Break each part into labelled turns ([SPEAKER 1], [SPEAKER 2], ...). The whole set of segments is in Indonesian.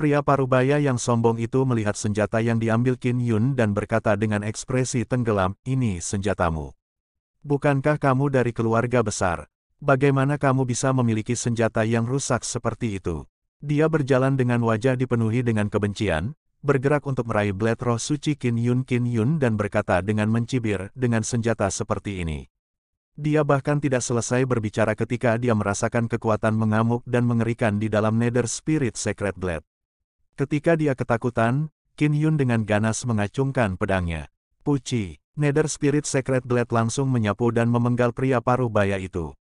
[SPEAKER 1] Pria parubaya yang sombong itu melihat senjata yang diambil Qin Yun dan berkata dengan ekspresi tenggelam, ini senjatamu. Bukankah kamu dari keluarga besar? Bagaimana kamu bisa memiliki senjata yang rusak seperti itu? Dia berjalan dengan wajah dipenuhi dengan kebencian, bergerak untuk meraih blade roh suci Qin Yun Qin Yun dan berkata dengan mencibir dengan senjata seperti ini. Dia bahkan tidak selesai berbicara ketika dia merasakan kekuatan mengamuk dan mengerikan di dalam nether spirit secret blade. Ketika dia ketakutan, Qin Yun dengan ganas mengacungkan pedangnya. Puci, Nether Spirit Secret Blade langsung menyapu dan memenggal pria paruh baya itu.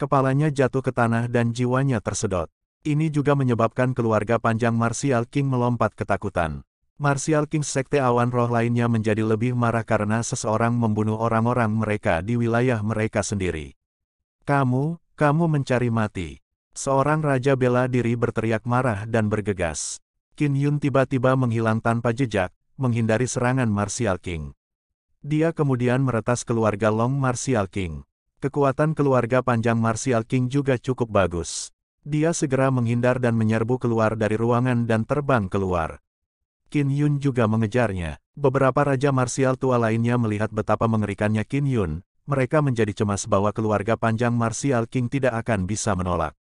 [SPEAKER 1] Kepalanya jatuh ke tanah dan jiwanya tersedot. Ini juga menyebabkan keluarga panjang Martial King melompat ketakutan. Martial King Sekte Awan Roh lainnya menjadi lebih marah karena seseorang membunuh orang-orang mereka di wilayah mereka sendiri. Kamu, kamu mencari mati. Seorang Raja bela diri berteriak marah dan bergegas. Qin Yun tiba-tiba menghilang tanpa jejak, menghindari serangan Martial King. Dia kemudian meretas keluarga Long Martial King. Kekuatan keluarga panjang Martial King juga cukup bagus. Dia segera menghindar dan menyerbu keluar dari ruangan dan terbang keluar. Qin Yun juga mengejarnya. Beberapa raja Martial tua lainnya melihat betapa mengerikannya Qin Yun, mereka menjadi cemas bahwa keluarga panjang Martial King tidak akan bisa menolak.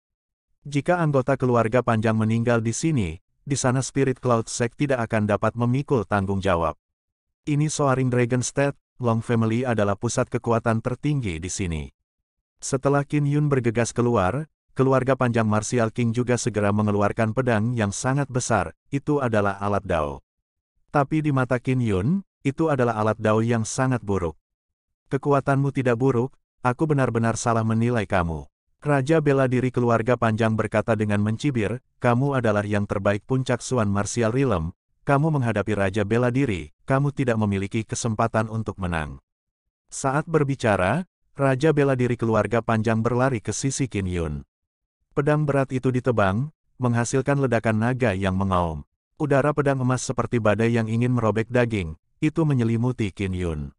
[SPEAKER 1] Jika anggota keluarga panjang meninggal di sini, di sana Spirit Cloud Sect tidak akan dapat memikul tanggung jawab. Ini Soaring Dragon State, Long Family adalah pusat kekuatan tertinggi di sini. Setelah Qin Yun bergegas keluar, keluarga panjang Martial King juga segera mengeluarkan pedang yang sangat besar, itu adalah alat dao. Tapi di mata Qin Yun, itu adalah alat dao yang sangat buruk. Kekuatanmu tidak buruk, aku benar-benar salah menilai kamu. Raja bela diri keluarga panjang berkata dengan mencibir, kamu adalah yang terbaik puncak Suan Martial Realm, kamu menghadapi Raja bela diri, kamu tidak memiliki kesempatan untuk menang. Saat berbicara, Raja bela diri keluarga panjang berlari ke sisi Kin Yun. Pedang berat itu ditebang, menghasilkan ledakan naga yang mengaum. Udara pedang emas seperti badai yang ingin merobek daging, itu menyelimuti Kin Yun.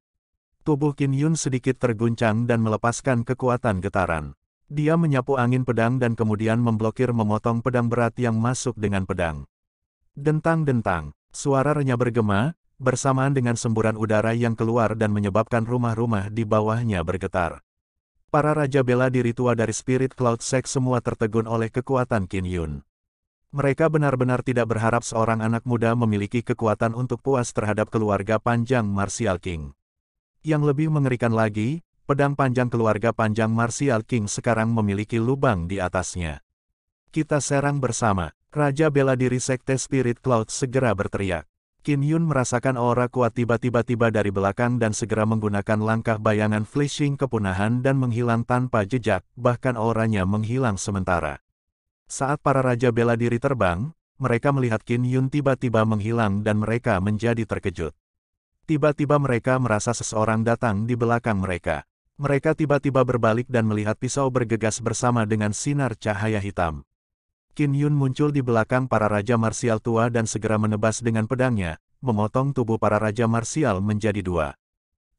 [SPEAKER 1] Tubuh Kin Yun sedikit terguncang dan melepaskan kekuatan getaran. Dia menyapu angin pedang dan kemudian memblokir memotong pedang berat yang masuk dengan pedang. Dentang-dentang, suara renyah bergema, bersamaan dengan semburan udara yang keluar dan menyebabkan rumah-rumah di bawahnya bergetar. Para Raja Bela Diri tua dari Spirit Cloud Sect semua tertegun oleh kekuatan Qin Yun. Mereka benar-benar tidak berharap seorang anak muda memiliki kekuatan untuk puas terhadap keluarga panjang Martial King. Yang lebih mengerikan lagi, pedang panjang keluarga panjang Martial King sekarang memiliki lubang di atasnya. Kita serang bersama. Raja bela diri Sekte Spirit Cloud segera berteriak. Qin Yun merasakan aura kuat tiba-tiba tiba dari belakang dan segera menggunakan langkah bayangan flashing kepunahan dan menghilang tanpa jejak, bahkan auranya menghilang sementara. Saat para raja bela diri terbang, mereka melihat Qin Yun tiba-tiba menghilang dan mereka menjadi terkejut. Tiba-tiba mereka merasa seseorang datang di belakang mereka. Mereka tiba-tiba berbalik dan melihat pisau bergegas bersama dengan sinar cahaya hitam. Qin Yun muncul di belakang para raja marsial tua dan segera menebas dengan pedangnya, memotong tubuh para raja marsial menjadi dua.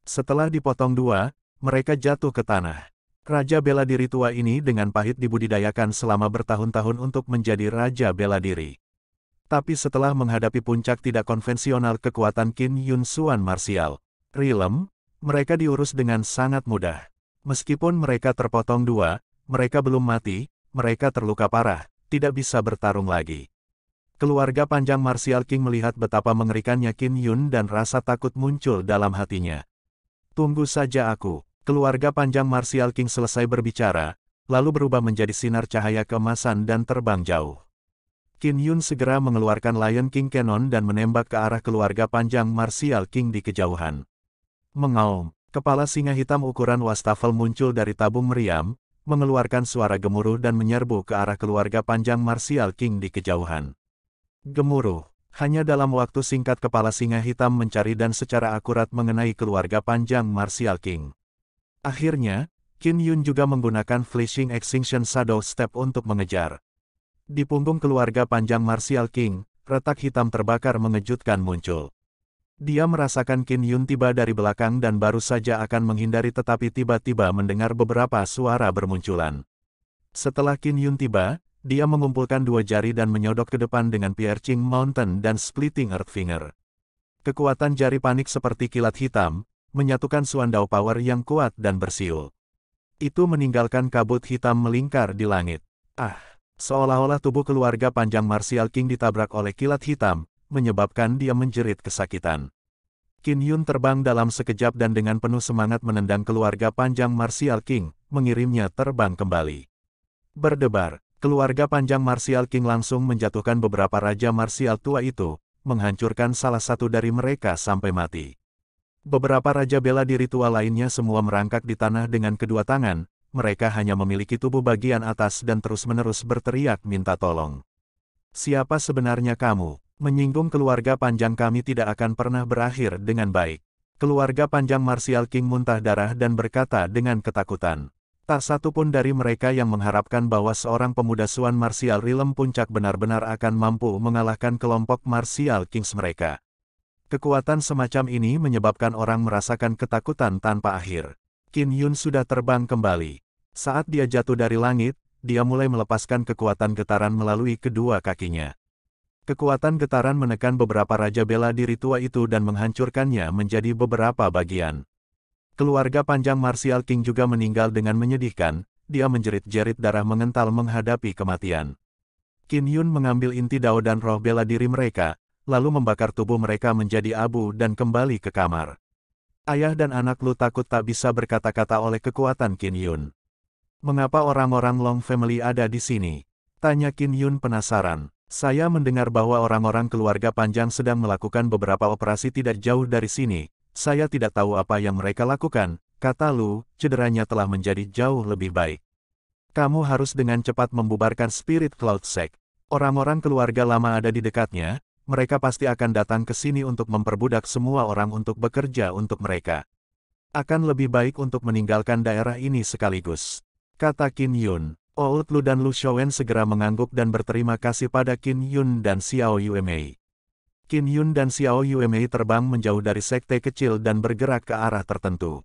[SPEAKER 1] Setelah dipotong dua, mereka jatuh ke tanah. Raja bela diri tua ini dengan pahit dibudidayakan selama bertahun-tahun untuk menjadi raja bela diri. Tapi setelah menghadapi puncak tidak konvensional kekuatan Qin Yun Suan marsial, Rilem, mereka diurus dengan sangat mudah. Meskipun mereka terpotong dua, mereka belum mati, mereka terluka parah, tidak bisa bertarung lagi. Keluarga panjang Martial King melihat betapa mengerikannya Qin Yun dan rasa takut muncul dalam hatinya. Tunggu saja aku. Keluarga panjang Martial King selesai berbicara, lalu berubah menjadi sinar cahaya kemasan dan terbang jauh. Qin Yun segera mengeluarkan Lion King Cannon dan menembak ke arah keluarga panjang Martial King di kejauhan. Mengaum, kepala singa hitam ukuran wastafel muncul dari tabung meriam, mengeluarkan suara gemuruh dan menyerbu ke arah keluarga panjang Martial King di kejauhan. Gemuruh, hanya dalam waktu singkat kepala singa hitam mencari dan secara akurat mengenai keluarga panjang Martial King. Akhirnya, Qin Yun juga menggunakan Flashing Extinction Shadow Step untuk mengejar. Di punggung keluarga panjang Martial King, retak hitam terbakar mengejutkan muncul. Dia merasakan Qin Yun tiba dari belakang dan baru saja akan menghindari tetapi tiba-tiba mendengar beberapa suara bermunculan. Setelah Qin Yun tiba, dia mengumpulkan dua jari dan menyodok ke depan dengan Piercing Mountain dan Splitting Earth Finger. Kekuatan jari panik seperti kilat hitam, menyatukan Suandao Power yang kuat dan bersiul. Itu meninggalkan kabut hitam melingkar di langit. Ah, seolah-olah tubuh keluarga panjang Martial King ditabrak oleh kilat hitam, menyebabkan dia menjerit kesakitan. Qin Yun terbang dalam sekejap dan dengan penuh semangat menendang keluarga panjang Martial King, mengirimnya terbang kembali. Berdebar, keluarga panjang Martial King langsung menjatuhkan beberapa raja Martial tua itu, menghancurkan salah satu dari mereka sampai mati. Beberapa raja bela diri tua lainnya semua merangkak di tanah dengan kedua tangan, mereka hanya memiliki tubuh bagian atas dan terus-menerus berteriak minta tolong. Siapa sebenarnya kamu? Menyinggung keluarga panjang kami tidak akan pernah berakhir dengan baik. Keluarga panjang Martial King muntah darah dan berkata dengan ketakutan. Tak satu pun dari mereka yang mengharapkan bahwa seorang pemuda Suan Martial Rilem Puncak benar-benar akan mampu mengalahkan kelompok Martial Kings mereka. Kekuatan semacam ini menyebabkan orang merasakan ketakutan tanpa akhir. Qin Yun sudah terbang kembali. Saat dia jatuh dari langit, dia mulai melepaskan kekuatan getaran melalui kedua kakinya. Kekuatan getaran menekan beberapa raja bela diri tua itu dan menghancurkannya menjadi beberapa bagian. Keluarga panjang Martial King juga meninggal dengan menyedihkan, dia menjerit-jerit darah mengental menghadapi kematian. Qin Yun mengambil inti dao dan roh bela diri mereka, lalu membakar tubuh mereka menjadi abu dan kembali ke kamar. Ayah dan anak Lu takut tak bisa berkata-kata oleh kekuatan Qin Yun. Mengapa orang-orang Long Family ada di sini? Tanya Qin Yun penasaran. Saya mendengar bahwa orang-orang keluarga panjang sedang melakukan beberapa operasi tidak jauh dari sini. Saya tidak tahu apa yang mereka lakukan, kata Lu, cederanya telah menjadi jauh lebih baik. Kamu harus dengan cepat membubarkan spirit cloud sect. Orang-orang keluarga lama ada di dekatnya, mereka pasti akan datang ke sini untuk memperbudak semua orang untuk bekerja untuk mereka. Akan lebih baik untuk meninggalkan daerah ini sekaligus. Kata Kin Yun. Old Lu dan Lu Shouwen segera mengangguk dan berterima kasih pada Qin Yun dan Xiao Yuemei. Qin Yun dan Xiao Yuemei terbang menjauh dari sekte kecil dan bergerak ke arah tertentu.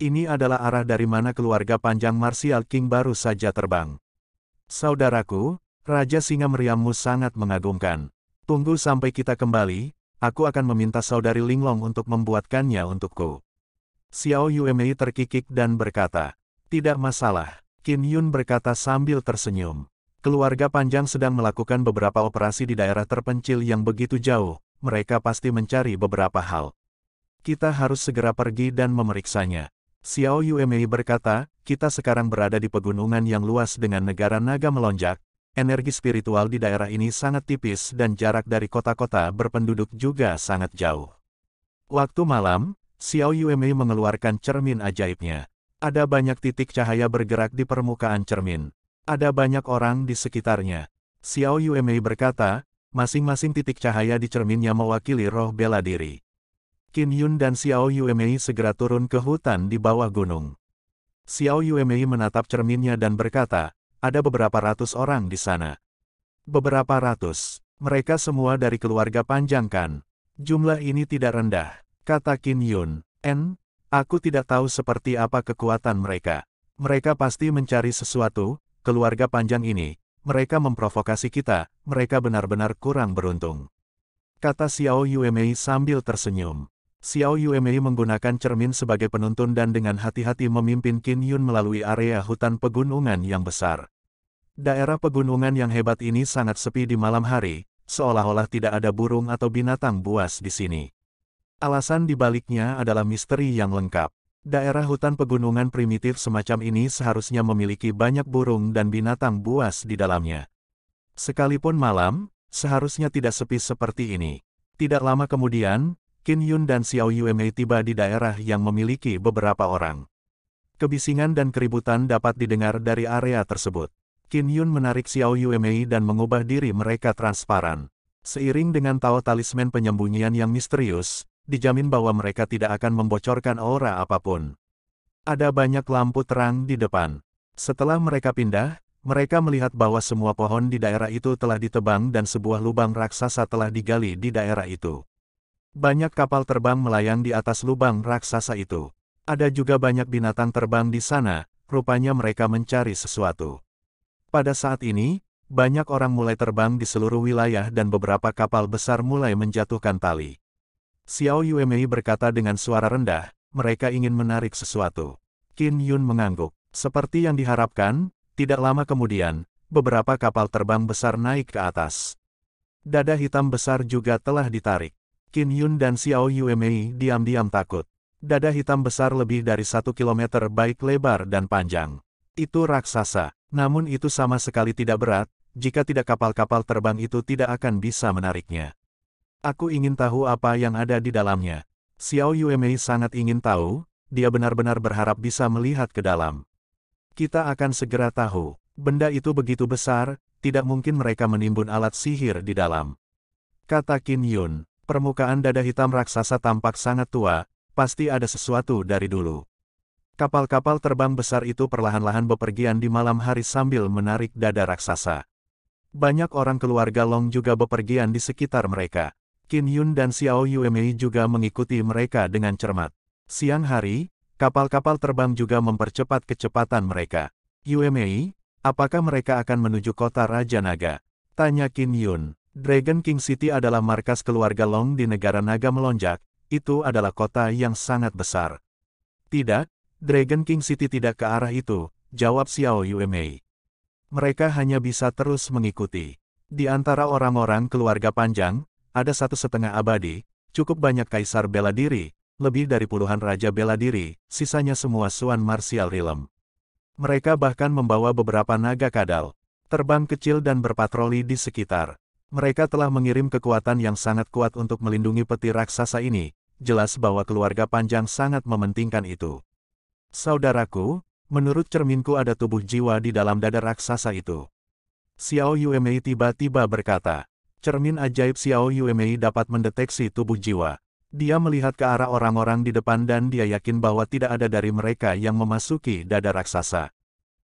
[SPEAKER 1] Ini adalah arah dari mana keluarga panjang Martial King baru saja terbang. Saudaraku, Raja Singa meriammu sangat mengagumkan. Tunggu sampai kita kembali, aku akan meminta saudari Linglong untuk membuatkannya untukku. Xiao Yuemei terkikik dan berkata, Tidak masalah. Kim Yun berkata sambil tersenyum. Keluarga Panjang sedang melakukan beberapa operasi di daerah terpencil yang begitu jauh, mereka pasti mencari beberapa hal. Kita harus segera pergi dan memeriksanya. Xiao Yuemei berkata, kita sekarang berada di pegunungan yang luas dengan negara naga melonjak, energi spiritual di daerah ini sangat tipis dan jarak dari kota-kota berpenduduk juga sangat jauh. Waktu malam, Xiao Yuemei mengeluarkan cermin ajaibnya. Ada banyak titik cahaya bergerak di permukaan cermin. Ada banyak orang di sekitarnya. Xiao Yuemei berkata, masing-masing titik cahaya di cerminnya mewakili roh bela diri. Qin Yun dan Xiao Yuemei segera turun ke hutan di bawah gunung. Xiao Yuemei menatap cerminnya dan berkata, ada beberapa ratus orang di sana. Beberapa ratus. Mereka semua dari keluarga panjang kan? Jumlah ini tidak rendah, kata Qin Yun. N, Aku tidak tahu seperti apa kekuatan mereka. Mereka pasti mencari sesuatu, keluarga panjang ini. Mereka memprovokasi kita, mereka benar-benar kurang beruntung. Kata Xiao Yuemei sambil tersenyum. Xiao Yuemei menggunakan cermin sebagai penuntun dan dengan hati-hati memimpin Qin Yun melalui area hutan pegunungan yang besar. Daerah pegunungan yang hebat ini sangat sepi di malam hari, seolah-olah tidak ada burung atau binatang buas di sini. Alasan dibaliknya adalah misteri yang lengkap. Daerah hutan pegunungan primitif semacam ini seharusnya memiliki banyak burung dan binatang buas di dalamnya. Sekalipun malam, seharusnya tidak sepi seperti ini. Tidak lama kemudian, Qin Yun dan Xiao Mei tiba di daerah yang memiliki beberapa orang. Kebisingan dan keributan dapat didengar dari area tersebut. Qin Yun menarik Xiao Mei dan mengubah diri mereka transparan. Seiring dengan tawa talisman penyembunyian yang misterius, dijamin bahwa mereka tidak akan membocorkan aura apapun. Ada banyak lampu terang di depan. Setelah mereka pindah, mereka melihat bahwa semua pohon di daerah itu telah ditebang dan sebuah lubang raksasa telah digali di daerah itu. Banyak kapal terbang melayang di atas lubang raksasa itu. Ada juga banyak binatang terbang di sana, rupanya mereka mencari sesuatu. Pada saat ini, banyak orang mulai terbang di seluruh wilayah dan beberapa kapal besar mulai menjatuhkan tali. Xiao Yuemei berkata dengan suara rendah, mereka ingin menarik sesuatu. Qin Yun mengangguk. Seperti yang diharapkan, tidak lama kemudian, beberapa kapal terbang besar naik ke atas. Dada hitam besar juga telah ditarik. Qin Yun dan Xiao Yuemei diam-diam takut. Dada hitam besar lebih dari satu kilometer baik lebar dan panjang. Itu raksasa, namun itu sama sekali tidak berat, jika tidak kapal-kapal terbang itu tidak akan bisa menariknya. Aku ingin tahu apa yang ada di dalamnya. Xiao Yumei sangat ingin tahu, dia benar-benar berharap bisa melihat ke dalam. Kita akan segera tahu. Benda itu begitu besar, tidak mungkin mereka menimbun alat sihir di dalam. Kata Qin Yun, permukaan dada hitam raksasa tampak sangat tua, pasti ada sesuatu dari dulu. Kapal-kapal terbang besar itu perlahan-lahan bepergian di malam hari sambil menarik dada raksasa. Banyak orang keluarga Long juga bepergian di sekitar mereka. Qin Yun dan Xiao Yuemei juga mengikuti mereka dengan cermat. Siang hari, kapal-kapal terbang juga mempercepat kecepatan mereka. Yuemei, apakah mereka akan menuju kota Raja Naga? Tanya Qin Yun. Dragon King City adalah markas keluarga Long di negara Naga melonjak, itu adalah kota yang sangat besar. Tidak, Dragon King City tidak ke arah itu, jawab Xiao Yuemei. Mereka hanya bisa terus mengikuti. Di antara orang-orang keluarga panjang, ada satu setengah abadi, cukup banyak kaisar bela diri, lebih dari puluhan raja bela diri, sisanya semua suan martial realm. Mereka bahkan membawa beberapa naga kadal, terbang kecil dan berpatroli di sekitar. Mereka telah mengirim kekuatan yang sangat kuat untuk melindungi peti raksasa ini, jelas bahwa keluarga panjang sangat mementingkan itu. Saudaraku, menurut cerminku ada tubuh jiwa di dalam dada raksasa itu. Xiao Yuemei tiba-tiba berkata cermin ajaib Xiao Yuemei dapat mendeteksi tubuh jiwa. Dia melihat ke arah orang-orang di depan dan dia yakin bahwa tidak ada dari mereka yang memasuki dada raksasa.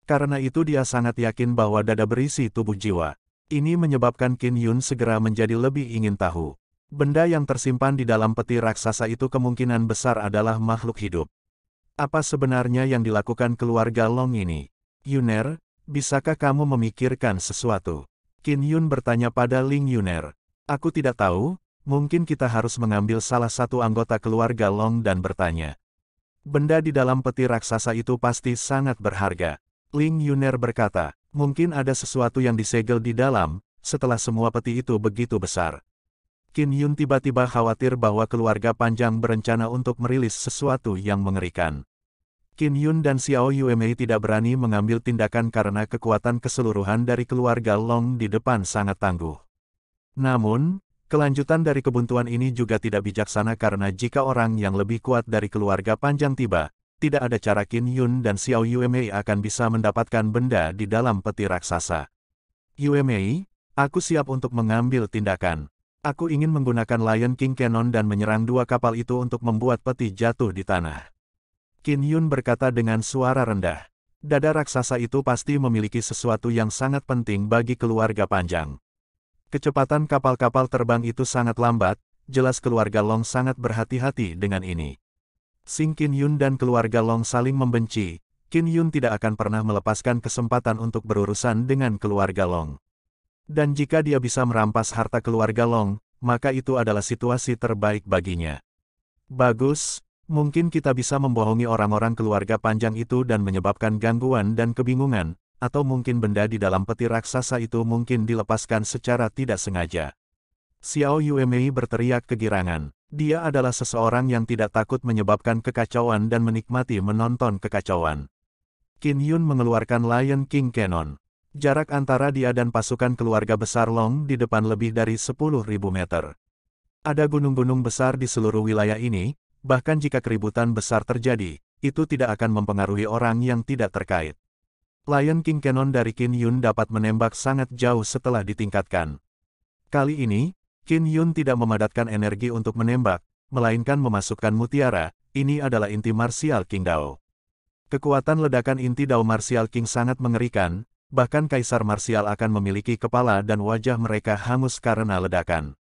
[SPEAKER 1] Karena itu dia sangat yakin bahwa dada berisi tubuh jiwa. Ini menyebabkan Qin Yun segera menjadi lebih ingin tahu. Benda yang tersimpan di dalam peti raksasa itu kemungkinan besar adalah makhluk hidup. Apa sebenarnya yang dilakukan keluarga Long ini? Yuner, bisakah kamu memikirkan sesuatu? Qin Yun bertanya pada Ling Yuner. Aku tidak tahu, mungkin kita harus mengambil salah satu anggota keluarga Long dan bertanya. Benda di dalam peti raksasa itu pasti sangat berharga. Ling Yuner berkata, mungkin ada sesuatu yang disegel di dalam, setelah semua peti itu begitu besar. Qin Yun tiba-tiba khawatir bahwa keluarga panjang berencana untuk merilis sesuatu yang mengerikan. Qin Yun dan Xiao Yuemei tidak berani mengambil tindakan karena kekuatan keseluruhan dari keluarga Long di depan sangat tangguh. Namun, kelanjutan dari kebuntuan ini juga tidak bijaksana karena jika orang yang lebih kuat dari keluarga panjang tiba, tidak ada cara Qin Yun dan Xiao Yuemei akan bisa mendapatkan benda di dalam peti raksasa. Yuemei, aku siap untuk mengambil tindakan. Aku ingin menggunakan Lion King Cannon dan menyerang dua kapal itu untuk membuat peti jatuh di tanah. Qin Yun berkata dengan suara rendah. Dada raksasa itu pasti memiliki sesuatu yang sangat penting bagi keluarga panjang. Kecepatan kapal-kapal terbang itu sangat lambat, jelas keluarga Long sangat berhati-hati dengan ini. Sing Qin Yun dan keluarga Long saling membenci, Qin Yun tidak akan pernah melepaskan kesempatan untuk berurusan dengan keluarga Long. Dan jika dia bisa merampas harta keluarga Long, maka itu adalah situasi terbaik baginya. Bagus, Mungkin kita bisa membohongi orang-orang keluarga panjang itu dan menyebabkan gangguan dan kebingungan, atau mungkin benda di dalam peti raksasa itu mungkin dilepaskan secara tidak sengaja. Xiao Yuemei berteriak kegirangan. Dia adalah seseorang yang tidak takut menyebabkan kekacauan dan menikmati menonton kekacauan. Qin Yun mengeluarkan Lion King Cannon. Jarak antara dia dan pasukan keluarga besar Long di depan lebih dari 10.000 meter. Ada gunung-gunung besar di seluruh wilayah ini, Bahkan jika keributan besar terjadi, itu tidak akan mempengaruhi orang yang tidak terkait. Lion King Cannon dari Qin Yun dapat menembak sangat jauh setelah ditingkatkan. Kali ini, Qin Yun tidak memadatkan energi untuk menembak, melainkan memasukkan mutiara, ini adalah inti Martial King Dao. Kekuatan ledakan inti Dao Martial King sangat mengerikan, bahkan Kaisar Martial akan memiliki kepala dan wajah mereka hangus karena ledakan.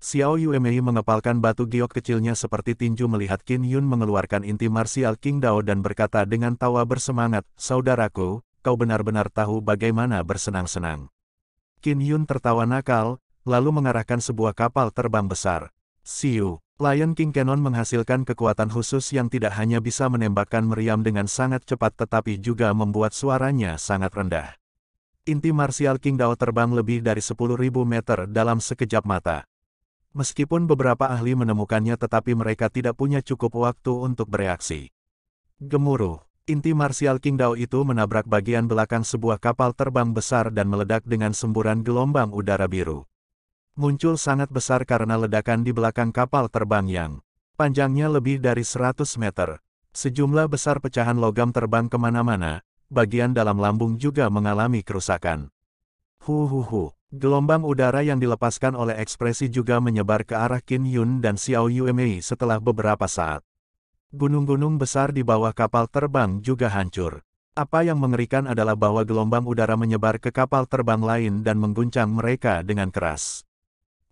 [SPEAKER 1] Xiao Yuemei mengepalkan batu giok kecilnya seperti tinju melihat Qin Yun mengeluarkan inti martial King Dao dan berkata dengan tawa bersemangat, Saudaraku, kau benar-benar tahu bagaimana bersenang-senang. Qin Yun tertawa nakal, lalu mengarahkan sebuah kapal terbang besar. Siu, Lion King Cannon menghasilkan kekuatan khusus yang tidak hanya bisa menembakkan meriam dengan sangat cepat tetapi juga membuat suaranya sangat rendah. Inti martial King Dao terbang lebih dari 10.000 meter dalam sekejap mata. Meskipun beberapa ahli menemukannya tetapi mereka tidak punya cukup waktu untuk bereaksi. Gemuruh, inti Martial Kingdao itu menabrak bagian belakang sebuah kapal terbang besar dan meledak dengan semburan gelombang udara biru. Muncul sangat besar karena ledakan di belakang kapal terbang yang panjangnya lebih dari 100 meter. Sejumlah besar pecahan logam terbang kemana-mana, bagian dalam lambung juga mengalami kerusakan. Hu Gelombang udara yang dilepaskan oleh ekspresi juga menyebar ke arah Qin Yun dan Xiao Yuemei setelah beberapa saat. Gunung-gunung besar di bawah kapal terbang juga hancur. Apa yang mengerikan adalah bahwa gelombang udara menyebar ke kapal terbang lain dan mengguncang mereka dengan keras.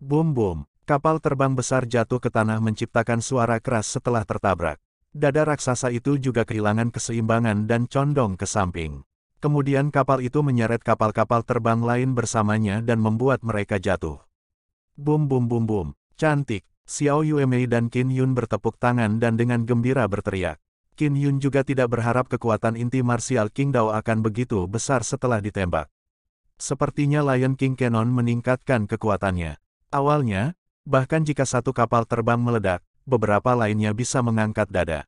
[SPEAKER 1] Boom-boom, kapal terbang besar jatuh ke tanah menciptakan suara keras setelah tertabrak. Dada raksasa itu juga kehilangan keseimbangan dan condong ke samping. Kemudian kapal itu menyeret kapal-kapal terbang lain bersamanya dan membuat mereka jatuh. Bum bum bum bum, cantik, Xiao Yuemei dan Qin Yun bertepuk tangan dan dengan gembira berteriak. Qin Yun juga tidak berharap kekuatan inti martial King Dao akan begitu besar setelah ditembak. Sepertinya Lion King Cannon meningkatkan kekuatannya. Awalnya, bahkan jika satu kapal terbang meledak, beberapa lainnya bisa mengangkat dada.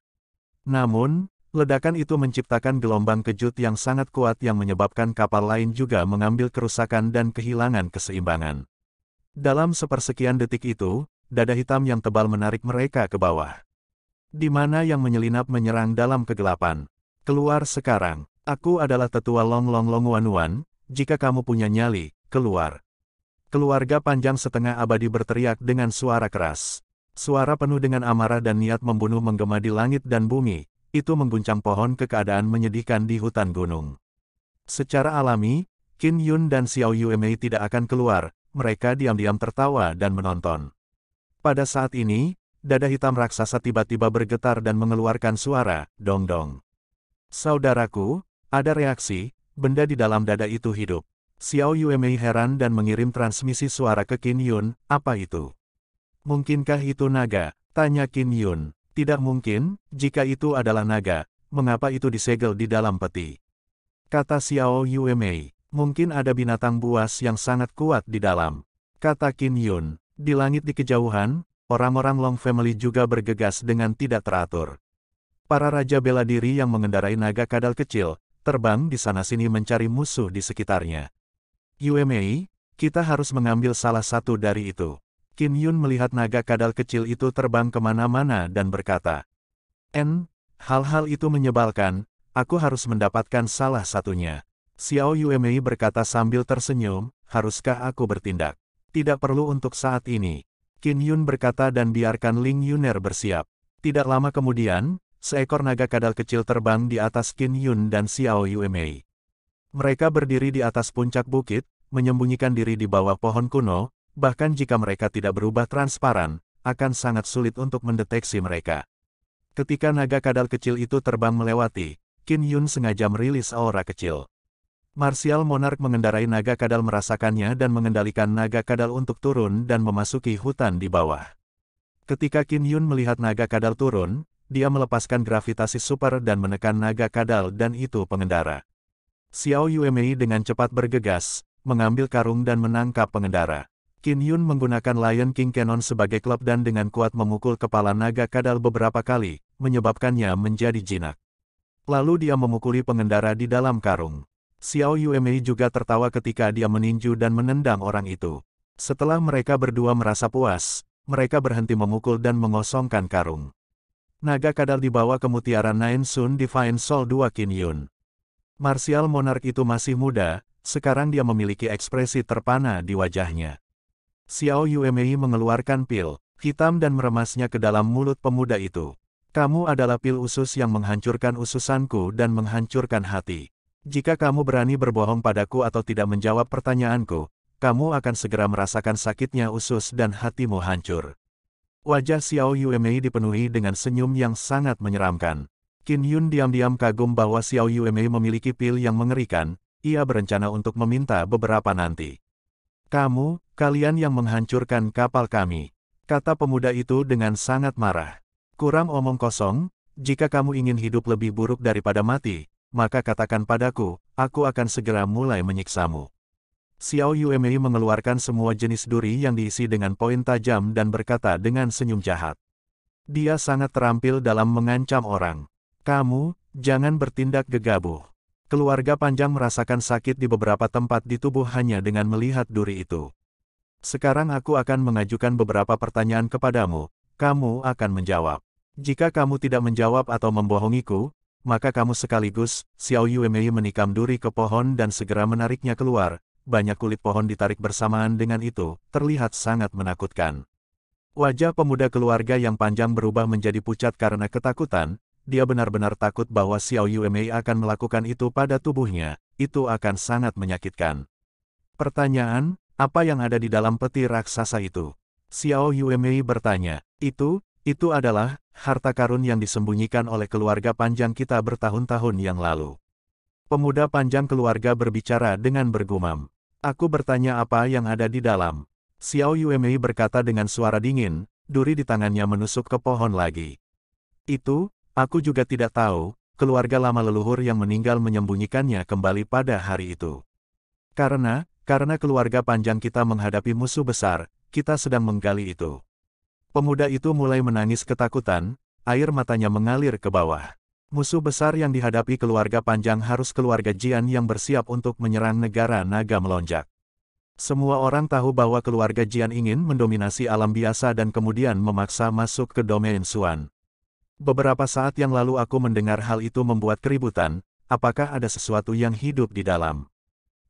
[SPEAKER 1] Namun, Ledakan itu menciptakan gelombang kejut yang sangat kuat yang menyebabkan kapal lain juga mengambil kerusakan dan kehilangan keseimbangan. Dalam sepersekian detik itu, dada hitam yang tebal menarik mereka ke bawah. Di mana yang menyelinap menyerang dalam kegelapan. Keluar sekarang, aku adalah tetua Long Long Long Wan Wan, jika kamu punya nyali, keluar. Keluarga panjang setengah abadi berteriak dengan suara keras. Suara penuh dengan amarah dan niat membunuh menggema di langit dan bumi, itu mengguncang pohon ke keadaan menyedihkan di hutan gunung. Secara alami, Qin Yun dan Xiao Yuemei tidak akan keluar, mereka diam-diam tertawa dan menonton. Pada saat ini, dada hitam raksasa tiba-tiba bergetar dan mengeluarkan suara, dong-dong. Saudaraku, ada reaksi, benda di dalam dada itu hidup. Xiao Yuemei heran dan mengirim transmisi suara ke Qin Yun, apa itu? Mungkinkah itu naga? Tanya Qin Yun. Tidak mungkin, jika itu adalah naga, mengapa itu disegel di dalam peti? Kata Xiao Yue Mei, mungkin ada binatang buas yang sangat kuat di dalam. Kata Qin Yun, di langit di kejauhan, orang-orang Long Family juga bergegas dengan tidak teratur. Para raja bela diri yang mengendarai naga kadal kecil, terbang di sana-sini mencari musuh di sekitarnya. Yue Mei, kita harus mengambil salah satu dari itu. Kin Yun melihat naga kadal kecil itu terbang kemana-mana dan berkata, "En, hal-hal itu menyebalkan, aku harus mendapatkan salah satunya. Xiao Yuemei berkata sambil tersenyum, haruskah aku bertindak? Tidak perlu untuk saat ini. Kin Yun berkata dan biarkan Ling Yuner bersiap. Tidak lama kemudian, seekor naga kadal kecil terbang di atas Kin Yun dan Xiao Yuemei. Mereka berdiri di atas puncak bukit, menyembunyikan diri di bawah pohon kuno, Bahkan jika mereka tidak berubah transparan, akan sangat sulit untuk mendeteksi mereka. Ketika naga kadal kecil itu terbang melewati, Qin Yun sengaja merilis aura kecil. Martial Monarch mengendarai naga kadal merasakannya dan mengendalikan naga kadal untuk turun dan memasuki hutan di bawah. Ketika Qin Yun melihat naga kadal turun, dia melepaskan gravitasi super dan menekan naga kadal dan itu pengendara. Xiao Yuemei dengan cepat bergegas, mengambil karung dan menangkap pengendara. Kin Hyun menggunakan Lion King Cannon sebagai klub dan dengan kuat memukul kepala naga kadal beberapa kali, menyebabkannya menjadi jinak. Lalu dia memukuli pengendara di dalam karung. Xiao Yuemei juga tertawa ketika dia meninju dan menendang orang itu. Setelah mereka berdua merasa puas, mereka berhenti memukul dan mengosongkan karung. Naga kadal dibawa ke mutiara Nine Sun Divine Soul 2 Kin Yun. Martial Monarch itu masih muda, sekarang dia memiliki ekspresi terpana di wajahnya. Xiao Yuemei mengeluarkan pil, hitam dan meremasnya ke dalam mulut pemuda itu. Kamu adalah pil usus yang menghancurkan ususanku dan menghancurkan hati. Jika kamu berani berbohong padaku atau tidak menjawab pertanyaanku, kamu akan segera merasakan sakitnya usus dan hatimu hancur. Wajah Xiao Yuemei dipenuhi dengan senyum yang sangat menyeramkan. Qin Yun diam-diam kagum bahwa Xiao Yuemei memiliki pil yang mengerikan, ia berencana untuk meminta beberapa nanti. Kamu, kalian yang menghancurkan kapal kami. Kata pemuda itu dengan sangat marah. Kurang omong kosong, jika kamu ingin hidup lebih buruk daripada mati, maka katakan padaku, aku akan segera mulai menyiksamu. Xiao Yuemei mengeluarkan semua jenis duri yang diisi dengan poin tajam dan berkata dengan senyum jahat. Dia sangat terampil dalam mengancam orang. Kamu, jangan bertindak gegabah keluarga Panjang merasakan sakit di beberapa tempat di tubuh hanya dengan melihat duri itu. Sekarang aku akan mengajukan beberapa pertanyaan kepadamu, kamu akan menjawab. Jika kamu tidak menjawab atau membohongiku, maka kamu sekaligus, Xiao Yuemei menikam duri ke pohon dan segera menariknya keluar. Banyak kulit pohon ditarik bersamaan dengan itu, terlihat sangat menakutkan. Wajah pemuda keluarga yang panjang berubah menjadi pucat karena ketakutan, dia benar-benar takut bahwa Xiao Yumei akan melakukan itu pada tubuhnya, itu akan sangat menyakitkan. Pertanyaan, apa yang ada di dalam peti raksasa itu? Xiao Yumei bertanya, itu, itu adalah, harta karun yang disembunyikan oleh keluarga panjang kita bertahun-tahun yang lalu. Pemuda panjang keluarga berbicara dengan bergumam. Aku bertanya apa yang ada di dalam. Xiao Yumei berkata dengan suara dingin, duri di tangannya menusuk ke pohon lagi. Itu, Aku juga tidak tahu, keluarga lama leluhur yang meninggal menyembunyikannya kembali pada hari itu. Karena, karena keluarga panjang kita menghadapi musuh besar, kita sedang menggali itu. Pemuda itu mulai menangis ketakutan, air matanya mengalir ke bawah. Musuh besar yang dihadapi keluarga panjang harus keluarga Jian yang bersiap untuk menyerang negara naga melonjak. Semua orang tahu bahwa keluarga Jian ingin mendominasi alam biasa dan kemudian memaksa masuk ke domain Suan. Beberapa saat yang lalu aku mendengar hal itu membuat keributan, apakah ada sesuatu yang hidup di dalam?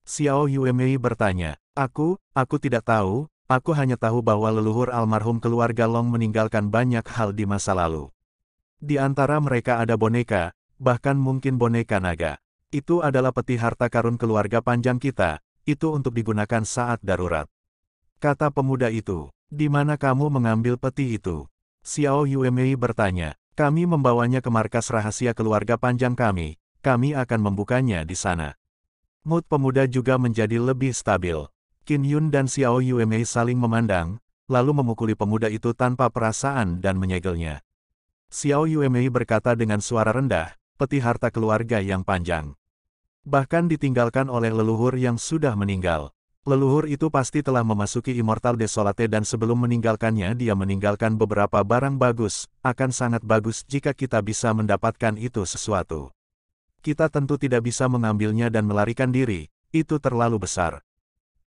[SPEAKER 1] Xiao Yuemei bertanya, aku, aku tidak tahu, aku hanya tahu bahwa leluhur almarhum keluarga Long meninggalkan banyak hal di masa lalu. Di antara mereka ada boneka, bahkan mungkin boneka naga. Itu adalah peti harta karun keluarga panjang kita, itu untuk digunakan saat darurat. Kata pemuda itu, di mana kamu mengambil peti itu? Xiao Yuemei bertanya, kami membawanya ke markas rahasia keluarga panjang kami, kami akan membukanya di sana. Mood pemuda juga menjadi lebih stabil. Qin Yun dan Xiao Yuemei saling memandang, lalu memukuli pemuda itu tanpa perasaan dan menyegelnya. Xiao Yuemei berkata dengan suara rendah, peti harta keluarga yang panjang. Bahkan ditinggalkan oleh leluhur yang sudah meninggal. Leluhur itu pasti telah memasuki Immortal Desolate dan sebelum meninggalkannya dia meninggalkan beberapa barang bagus, akan sangat bagus jika kita bisa mendapatkan itu sesuatu. Kita tentu tidak bisa mengambilnya dan melarikan diri, itu terlalu besar.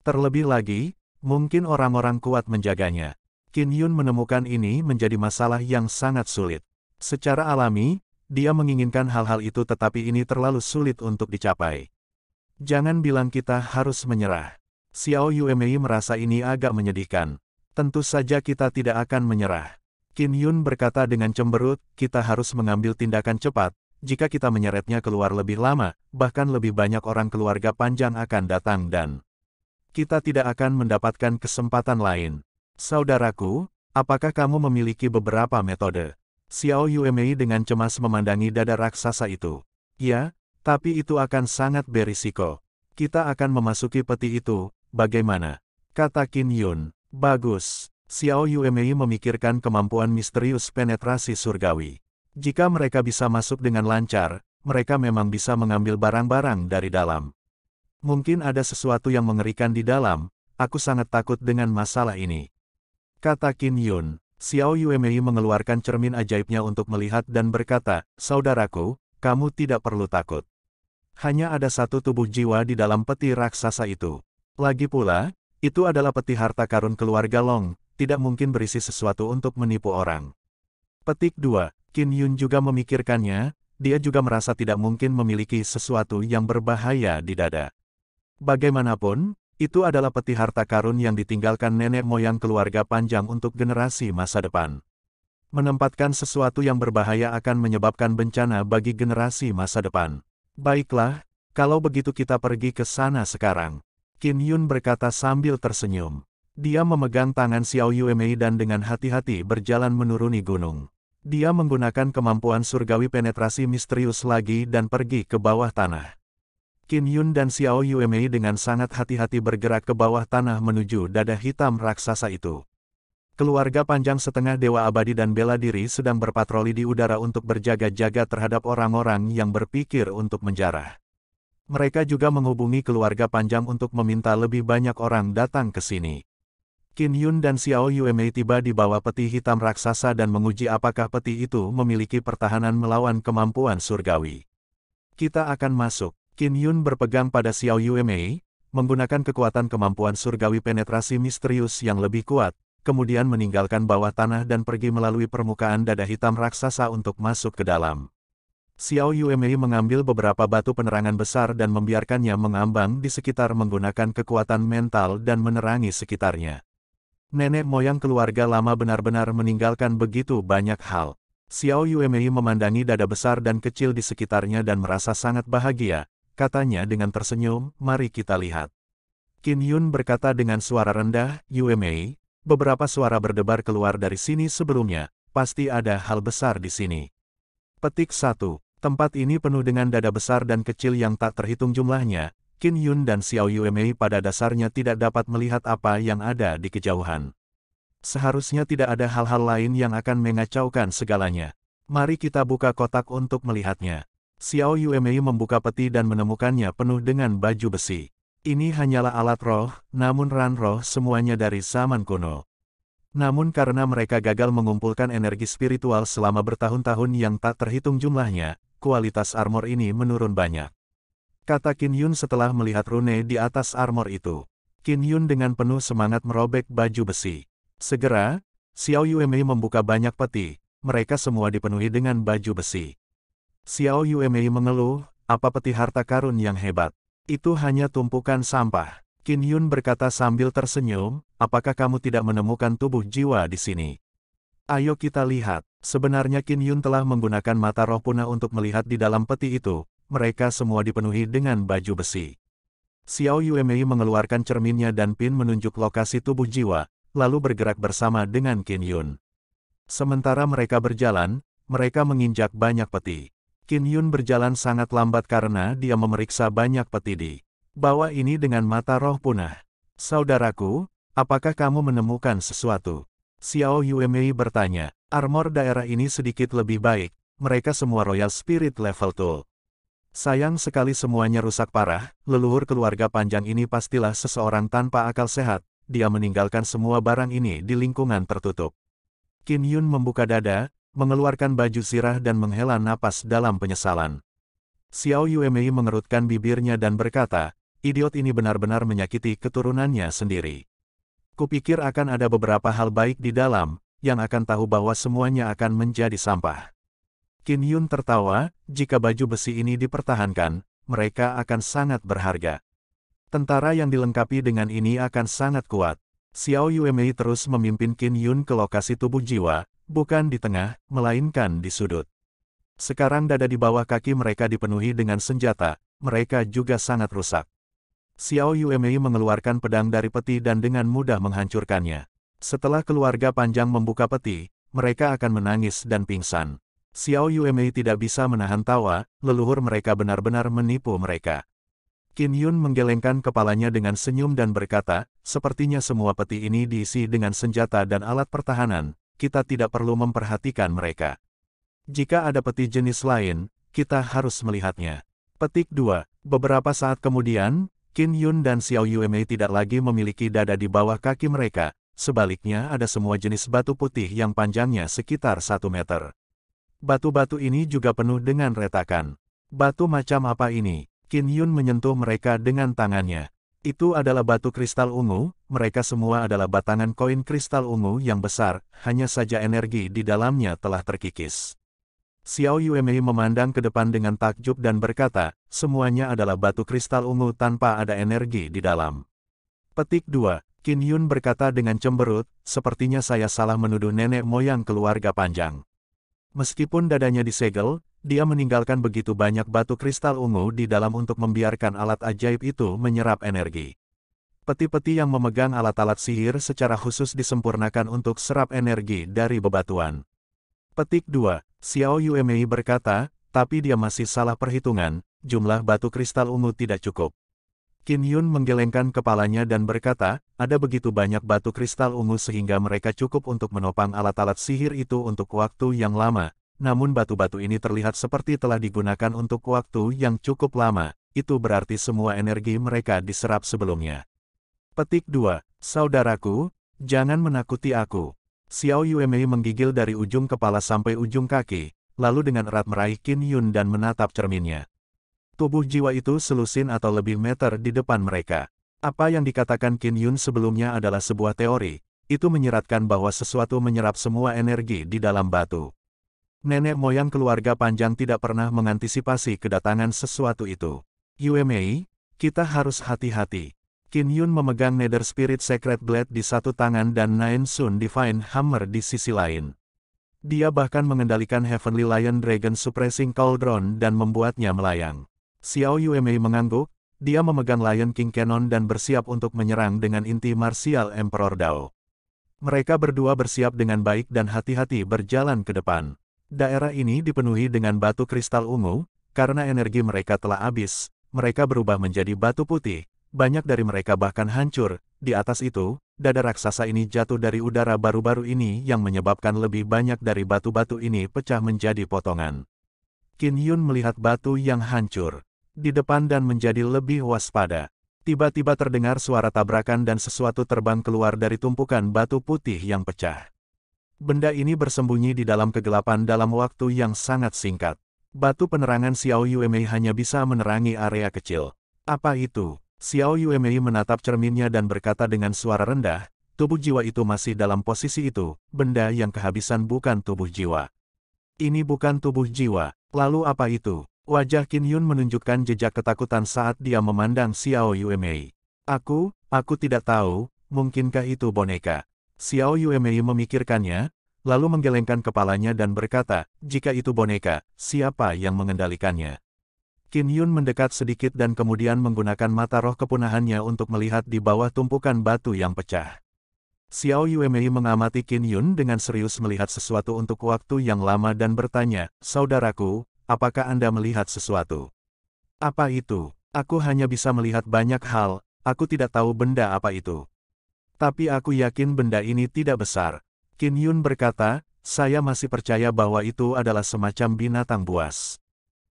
[SPEAKER 1] Terlebih lagi, mungkin orang-orang kuat menjaganya. Qin Yun menemukan ini menjadi masalah yang sangat sulit. Secara alami, dia menginginkan hal-hal itu tetapi ini terlalu sulit untuk dicapai. Jangan bilang kita harus menyerah. Xiao Yuemei merasa ini agak menyedihkan. Tentu saja kita tidak akan menyerah. Qin Yun berkata dengan cemberut, kita harus mengambil tindakan cepat, jika kita menyeretnya keluar lebih lama, bahkan lebih banyak orang keluarga panjang akan datang dan kita tidak akan mendapatkan kesempatan lain. Saudaraku, apakah kamu memiliki beberapa metode? Xiao Yuemei dengan cemas memandangi dada raksasa itu. Ya, tapi itu akan sangat berisiko. Kita akan memasuki peti itu, Bagaimana? Kata Qin Yun. Bagus. Xiao Yuemei memikirkan kemampuan misterius penetrasi surgawi. Jika mereka bisa masuk dengan lancar, mereka memang bisa mengambil barang-barang dari dalam. Mungkin ada sesuatu yang mengerikan di dalam, aku sangat takut dengan masalah ini. Kata Qin Yun, Xiao Yuemei mengeluarkan cermin ajaibnya untuk melihat dan berkata, Saudaraku, kamu tidak perlu takut. Hanya ada satu tubuh jiwa di dalam peti raksasa itu. Lagi pula, itu adalah peti harta karun keluarga Long, tidak mungkin berisi sesuatu untuk menipu orang. Petik 2. Qin Yun juga memikirkannya, dia juga merasa tidak mungkin memiliki sesuatu yang berbahaya di dada. Bagaimanapun, itu adalah peti harta karun yang ditinggalkan nenek moyang keluarga panjang untuk generasi masa depan. Menempatkan sesuatu yang berbahaya akan menyebabkan bencana bagi generasi masa depan. Baiklah, kalau begitu kita pergi ke sana sekarang. Qin Yun berkata sambil tersenyum. Dia memegang tangan Xiao Yuemei dan dengan hati-hati berjalan menuruni gunung. Dia menggunakan kemampuan surgawi penetrasi misterius lagi dan pergi ke bawah tanah. Qin Yun dan Xiao Yuemei dengan sangat hati-hati bergerak ke bawah tanah menuju dada hitam raksasa itu. Keluarga panjang setengah Dewa Abadi dan bela diri sedang berpatroli di udara untuk berjaga-jaga terhadap orang-orang yang berpikir untuk menjarah. Mereka juga menghubungi keluarga Panjang untuk meminta lebih banyak orang datang ke sini. Qin Yun dan Xiao Yuemei tiba di bawah peti hitam raksasa dan menguji apakah peti itu memiliki pertahanan melawan kemampuan surgawi. Kita akan masuk. Qin Yun berpegang pada Xiao Yuemei, menggunakan kekuatan kemampuan surgawi penetrasi misterius yang lebih kuat, kemudian meninggalkan bawah tanah dan pergi melalui permukaan dada hitam raksasa untuk masuk ke dalam. Xiao Yuemei mengambil beberapa batu penerangan besar dan membiarkannya mengambang di sekitar menggunakan kekuatan mental dan menerangi sekitarnya. Nenek moyang keluarga lama benar-benar meninggalkan begitu banyak hal. Xiao Yumei memandangi dada besar dan kecil di sekitarnya dan merasa sangat bahagia, katanya dengan tersenyum, mari kita lihat. Qin Yun berkata dengan suara rendah, Yumei, beberapa suara berdebar keluar dari sini sebelumnya, pasti ada hal besar di sini. Petik 1. Tempat ini penuh dengan dada besar dan kecil yang tak terhitung jumlahnya. Qin Yun dan Xiao Yuemei pada dasarnya tidak dapat melihat apa yang ada di kejauhan. Seharusnya tidak ada hal-hal lain yang akan mengacaukan segalanya. Mari kita buka kotak untuk melihatnya. Xiao Yuemei membuka peti dan menemukannya penuh dengan baju besi. Ini hanyalah alat roh, namun ran roh semuanya dari zaman kuno. Namun karena mereka gagal mengumpulkan energi spiritual selama bertahun-tahun yang tak terhitung jumlahnya, kualitas armor ini menurun banyak. Kata Kin Yun setelah melihat rune di atas armor itu. Kin Yun dengan penuh semangat merobek baju besi. Segera, Xiao Yuemei membuka banyak peti, mereka semua dipenuhi dengan baju besi. Xiao Yuemei mengeluh, apa peti harta karun yang hebat? Itu hanya tumpukan sampah. Kin Yun berkata sambil tersenyum, apakah kamu tidak menemukan tubuh jiwa di sini? Ayo kita lihat, sebenarnya Kin Yun telah menggunakan mata roh puna untuk melihat di dalam peti itu, mereka semua dipenuhi dengan baju besi. Xiao Yuemei mengeluarkan cerminnya dan Pin menunjuk lokasi tubuh jiwa, lalu bergerak bersama dengan Kin Yun. Sementara mereka berjalan, mereka menginjak banyak peti. Kin Yun berjalan sangat lambat karena dia memeriksa banyak peti di Bawa ini dengan mata roh punah. Saudaraku, apakah kamu menemukan sesuatu? Xiao Yuemei bertanya. Armor daerah ini sedikit lebih baik. Mereka semua Royal Spirit level tool. Sayang sekali semuanya rusak parah, leluhur keluarga panjang ini pastilah seseorang tanpa akal sehat, dia meninggalkan semua barang ini di lingkungan tertutup. Kim Yun membuka dada, mengeluarkan baju sirah dan menghela napas dalam penyesalan. Xiao Yuemei mengerutkan bibirnya dan berkata, idiot ini benar-benar menyakiti keturunannya sendiri. Kupikir akan ada beberapa hal baik di dalam, yang akan tahu bahwa semuanya akan menjadi sampah. Kin Yun tertawa, jika baju besi ini dipertahankan, mereka akan sangat berharga. Tentara yang dilengkapi dengan ini akan sangat kuat. Xiao Mei terus memimpin Qin Yun ke lokasi tubuh jiwa, bukan di tengah, melainkan di sudut. Sekarang dada di bawah kaki mereka dipenuhi dengan senjata, mereka juga sangat rusak. Xiao Yuemei mengeluarkan pedang dari peti dan dengan mudah menghancurkannya. Setelah keluarga panjang membuka peti, mereka akan menangis dan pingsan. Xiao Yuemei tidak bisa menahan tawa, leluhur mereka benar-benar menipu mereka. Qin Yun menggelengkan kepalanya dengan senyum dan berkata, sepertinya semua peti ini diisi dengan senjata dan alat pertahanan, kita tidak perlu memperhatikan mereka. Jika ada peti jenis lain, kita harus melihatnya. Petik 2. Beberapa saat kemudian, Qin Yun dan Xiao Yume tidak lagi memiliki dada di bawah kaki mereka, sebaliknya ada semua jenis batu putih yang panjangnya sekitar 1 meter. Batu-batu ini juga penuh dengan retakan. Batu macam apa ini? Qin Yun menyentuh mereka dengan tangannya. Itu adalah batu kristal ungu, mereka semua adalah batangan koin kristal ungu yang besar, hanya saja energi di dalamnya telah terkikis. Xiao Yuemei memandang ke depan dengan takjub dan berkata, semuanya adalah batu kristal ungu tanpa ada energi di dalam. Petik 2, Qin Yun berkata dengan cemberut, sepertinya saya salah menuduh nenek moyang keluarga panjang. Meskipun dadanya disegel, dia meninggalkan begitu banyak batu kristal ungu di dalam untuk membiarkan alat ajaib itu menyerap energi. Peti-peti yang memegang alat-alat sihir secara khusus disempurnakan untuk serap energi dari bebatuan. Petik 2. Xiao Yuemei berkata, tapi dia masih salah perhitungan, jumlah batu kristal ungu tidak cukup. Qin Yun menggelengkan kepalanya dan berkata, ada begitu banyak batu kristal ungu sehingga mereka cukup untuk menopang alat-alat sihir itu untuk waktu yang lama, namun batu-batu ini terlihat seperti telah digunakan untuk waktu yang cukup lama, itu berarti semua energi mereka diserap sebelumnya. Petik 2. Saudaraku, jangan menakuti aku. Xiao Yuemei menggigil dari ujung kepala sampai ujung kaki, lalu dengan erat meraih Qin Yun dan menatap cerminnya. Tubuh jiwa itu selusin atau lebih meter di depan mereka. Apa yang dikatakan Qin Yun sebelumnya adalah sebuah teori, itu menyeratkan bahwa sesuatu menyerap semua energi di dalam batu. Nenek moyang keluarga panjang tidak pernah mengantisipasi kedatangan sesuatu itu. Yuemei, kita harus hati-hati. Kin Yun memegang Nether Spirit Secret Blade di satu tangan dan Nine Sun Divine Hammer di sisi lain. Dia bahkan mengendalikan Heavenly Lion Dragon Suppressing Cauldron dan membuatnya melayang. Xiao Mei mengangguk, dia memegang Lion King Cannon dan bersiap untuk menyerang dengan inti martial Emperor Dao. Mereka berdua bersiap dengan baik dan hati-hati berjalan ke depan. Daerah ini dipenuhi dengan batu kristal ungu, karena energi mereka telah habis, mereka berubah menjadi batu putih, banyak dari mereka bahkan hancur. Di atas itu, dada raksasa ini jatuh dari udara baru-baru ini yang menyebabkan lebih banyak dari batu-batu ini pecah menjadi potongan. Qin Yun melihat batu yang hancur di depan dan menjadi lebih waspada. Tiba-tiba terdengar suara tabrakan dan sesuatu terbang keluar dari tumpukan batu putih yang pecah. Benda ini bersembunyi di dalam kegelapan dalam waktu yang sangat singkat. Batu penerangan Xiao Yuemei hanya bisa menerangi area kecil. Apa itu? Xiao Yuemei menatap cerminnya dan berkata dengan suara rendah, tubuh jiwa itu masih dalam posisi itu, benda yang kehabisan bukan tubuh jiwa. Ini bukan tubuh jiwa, lalu apa itu? Wajah Qin Yun menunjukkan jejak ketakutan saat dia memandang Xiao Yuemei. Aku, aku tidak tahu, mungkinkah itu boneka? Xiao Yuemei memikirkannya, lalu menggelengkan kepalanya dan berkata, jika itu boneka, siapa yang mengendalikannya? Kin Yun mendekat sedikit dan kemudian menggunakan mata roh kepunahannya untuk melihat di bawah tumpukan batu yang pecah. Xiao Yuemei mengamati Kin Yun dengan serius melihat sesuatu untuk waktu yang lama dan bertanya, Saudaraku, apakah Anda melihat sesuatu? Apa itu? Aku hanya bisa melihat banyak hal, aku tidak tahu benda apa itu. Tapi aku yakin benda ini tidak besar. Kin Yun berkata, saya masih percaya bahwa itu adalah semacam binatang buas.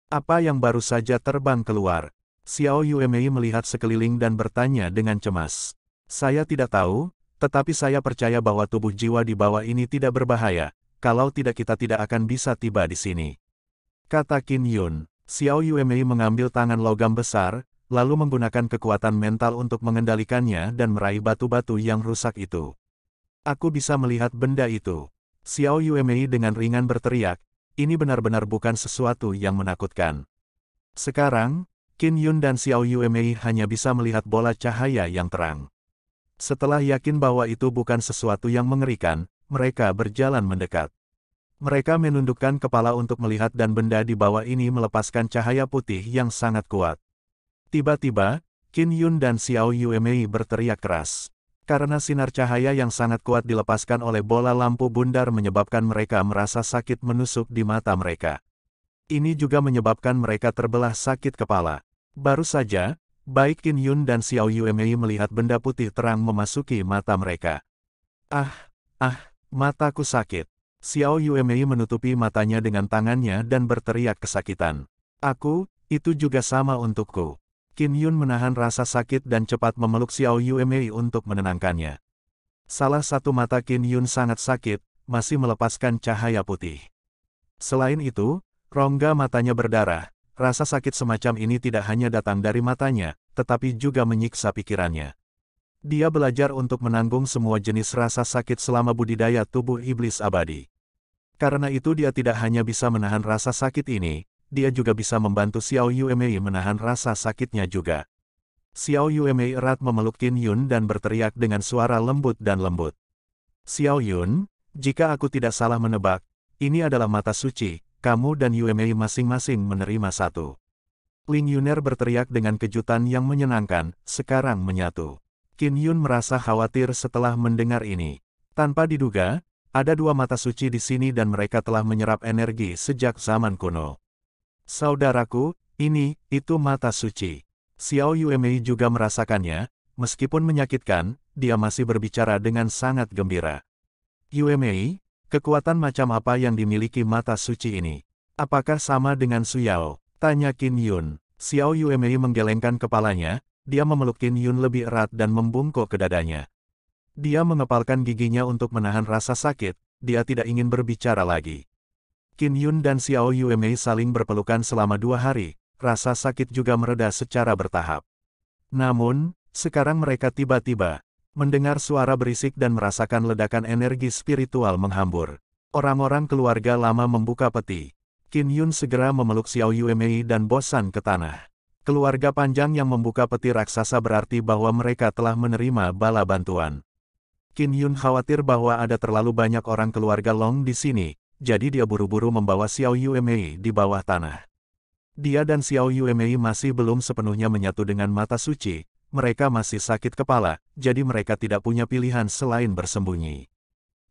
[SPEAKER 1] Apa yang baru saja terbang keluar? Xiao Yuemei melihat sekeliling dan bertanya dengan cemas. Saya tidak tahu, tetapi saya percaya bahwa tubuh jiwa di bawah ini tidak berbahaya, kalau tidak kita tidak akan bisa tiba di sini. Kata Qin Yun, Xiao Yuemei mengambil tangan logam besar, lalu menggunakan kekuatan mental untuk mengendalikannya dan meraih batu-batu yang rusak itu. Aku bisa melihat benda itu. Xiao Yuemei dengan ringan berteriak, ini benar-benar bukan sesuatu yang menakutkan. Sekarang, Qin Yun dan Xiao Yuemei hanya bisa melihat bola cahaya yang terang. Setelah yakin bahwa itu bukan sesuatu yang mengerikan, mereka berjalan mendekat. Mereka menundukkan kepala untuk melihat dan benda di bawah ini melepaskan cahaya putih yang sangat kuat. Tiba-tiba, Qin Yun dan Xiao Yuemei berteriak keras karena sinar cahaya yang sangat kuat dilepaskan oleh bola lampu bundar menyebabkan mereka merasa sakit menusuk di mata mereka. Ini juga menyebabkan mereka terbelah sakit kepala. Baru saja, baik Kin Yun dan Xiao Yuemei melihat benda putih terang memasuki mata mereka. Ah, ah, mataku sakit. Xiao Yuemei menutupi matanya dengan tangannya dan berteriak kesakitan. Aku, itu juga sama untukku. Kin Yun menahan rasa sakit dan cepat memeluk Xiao Mei untuk menenangkannya. Salah satu mata Kin Yun sangat sakit, masih melepaskan cahaya putih. Selain itu, rongga matanya berdarah, rasa sakit semacam ini tidak hanya datang dari matanya, tetapi juga menyiksa pikirannya. Dia belajar untuk menanggung semua jenis rasa sakit selama budidaya tubuh iblis abadi. Karena itu dia tidak hanya bisa menahan rasa sakit ini, dia juga bisa membantu Xiao Yuemei menahan rasa sakitnya juga. Xiao Yuemei erat memeluk Qin Yun dan berteriak dengan suara lembut dan lembut. Xiao Yun, jika aku tidak salah menebak, ini adalah mata suci, kamu dan Yuemei masing-masing menerima satu. Ling Yuner berteriak dengan kejutan yang menyenangkan, sekarang menyatu. Qin Yun merasa khawatir setelah mendengar ini. Tanpa diduga, ada dua mata suci di sini dan mereka telah menyerap energi sejak zaman kuno. Saudaraku, ini, itu mata suci. Xiao Yuemei juga merasakannya, meskipun menyakitkan, dia masih berbicara dengan sangat gembira. Yuemei, kekuatan macam apa yang dimiliki mata suci ini? Apakah sama dengan Suyao? Tanya Qin Yun. Xiao Yuemei menggelengkan kepalanya, dia memeluk Qin Yun lebih erat dan membungkuk ke dadanya. Dia mengepalkan giginya untuk menahan rasa sakit, dia tidak ingin berbicara lagi. Qin Yun dan Xiao Yuemei saling berpelukan selama dua hari, rasa sakit juga mereda secara bertahap. Namun, sekarang mereka tiba-tiba mendengar suara berisik dan merasakan ledakan energi spiritual menghambur. Orang-orang keluarga lama membuka peti. Qin Yun segera memeluk Xiao Yuemei dan bosan ke tanah. Keluarga panjang yang membuka peti raksasa berarti bahwa mereka telah menerima bala bantuan. Qin Yun khawatir bahwa ada terlalu banyak orang keluarga Long di sini, jadi dia buru-buru membawa Xiao Yumei di bawah tanah. Dia dan Xiao Yumei masih belum sepenuhnya menyatu dengan mata suci, mereka masih sakit kepala, jadi mereka tidak punya pilihan selain bersembunyi.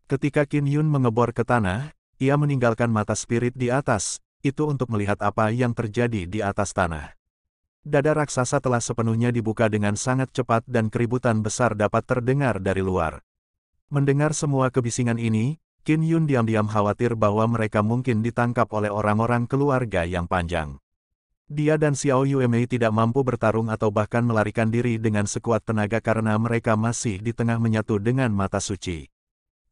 [SPEAKER 1] Ketika Qin Yun mengebor ke tanah, ia meninggalkan mata spirit di atas, itu untuk melihat apa yang terjadi di atas tanah. Dada raksasa telah sepenuhnya dibuka dengan sangat cepat dan keributan besar dapat terdengar dari luar. Mendengar semua kebisingan ini, Kin Yun diam-diam khawatir bahwa mereka mungkin ditangkap oleh orang-orang keluarga yang panjang. Dia dan Xiao Yuemei tidak mampu bertarung atau bahkan melarikan diri dengan sekuat tenaga karena mereka masih di tengah menyatu dengan mata suci.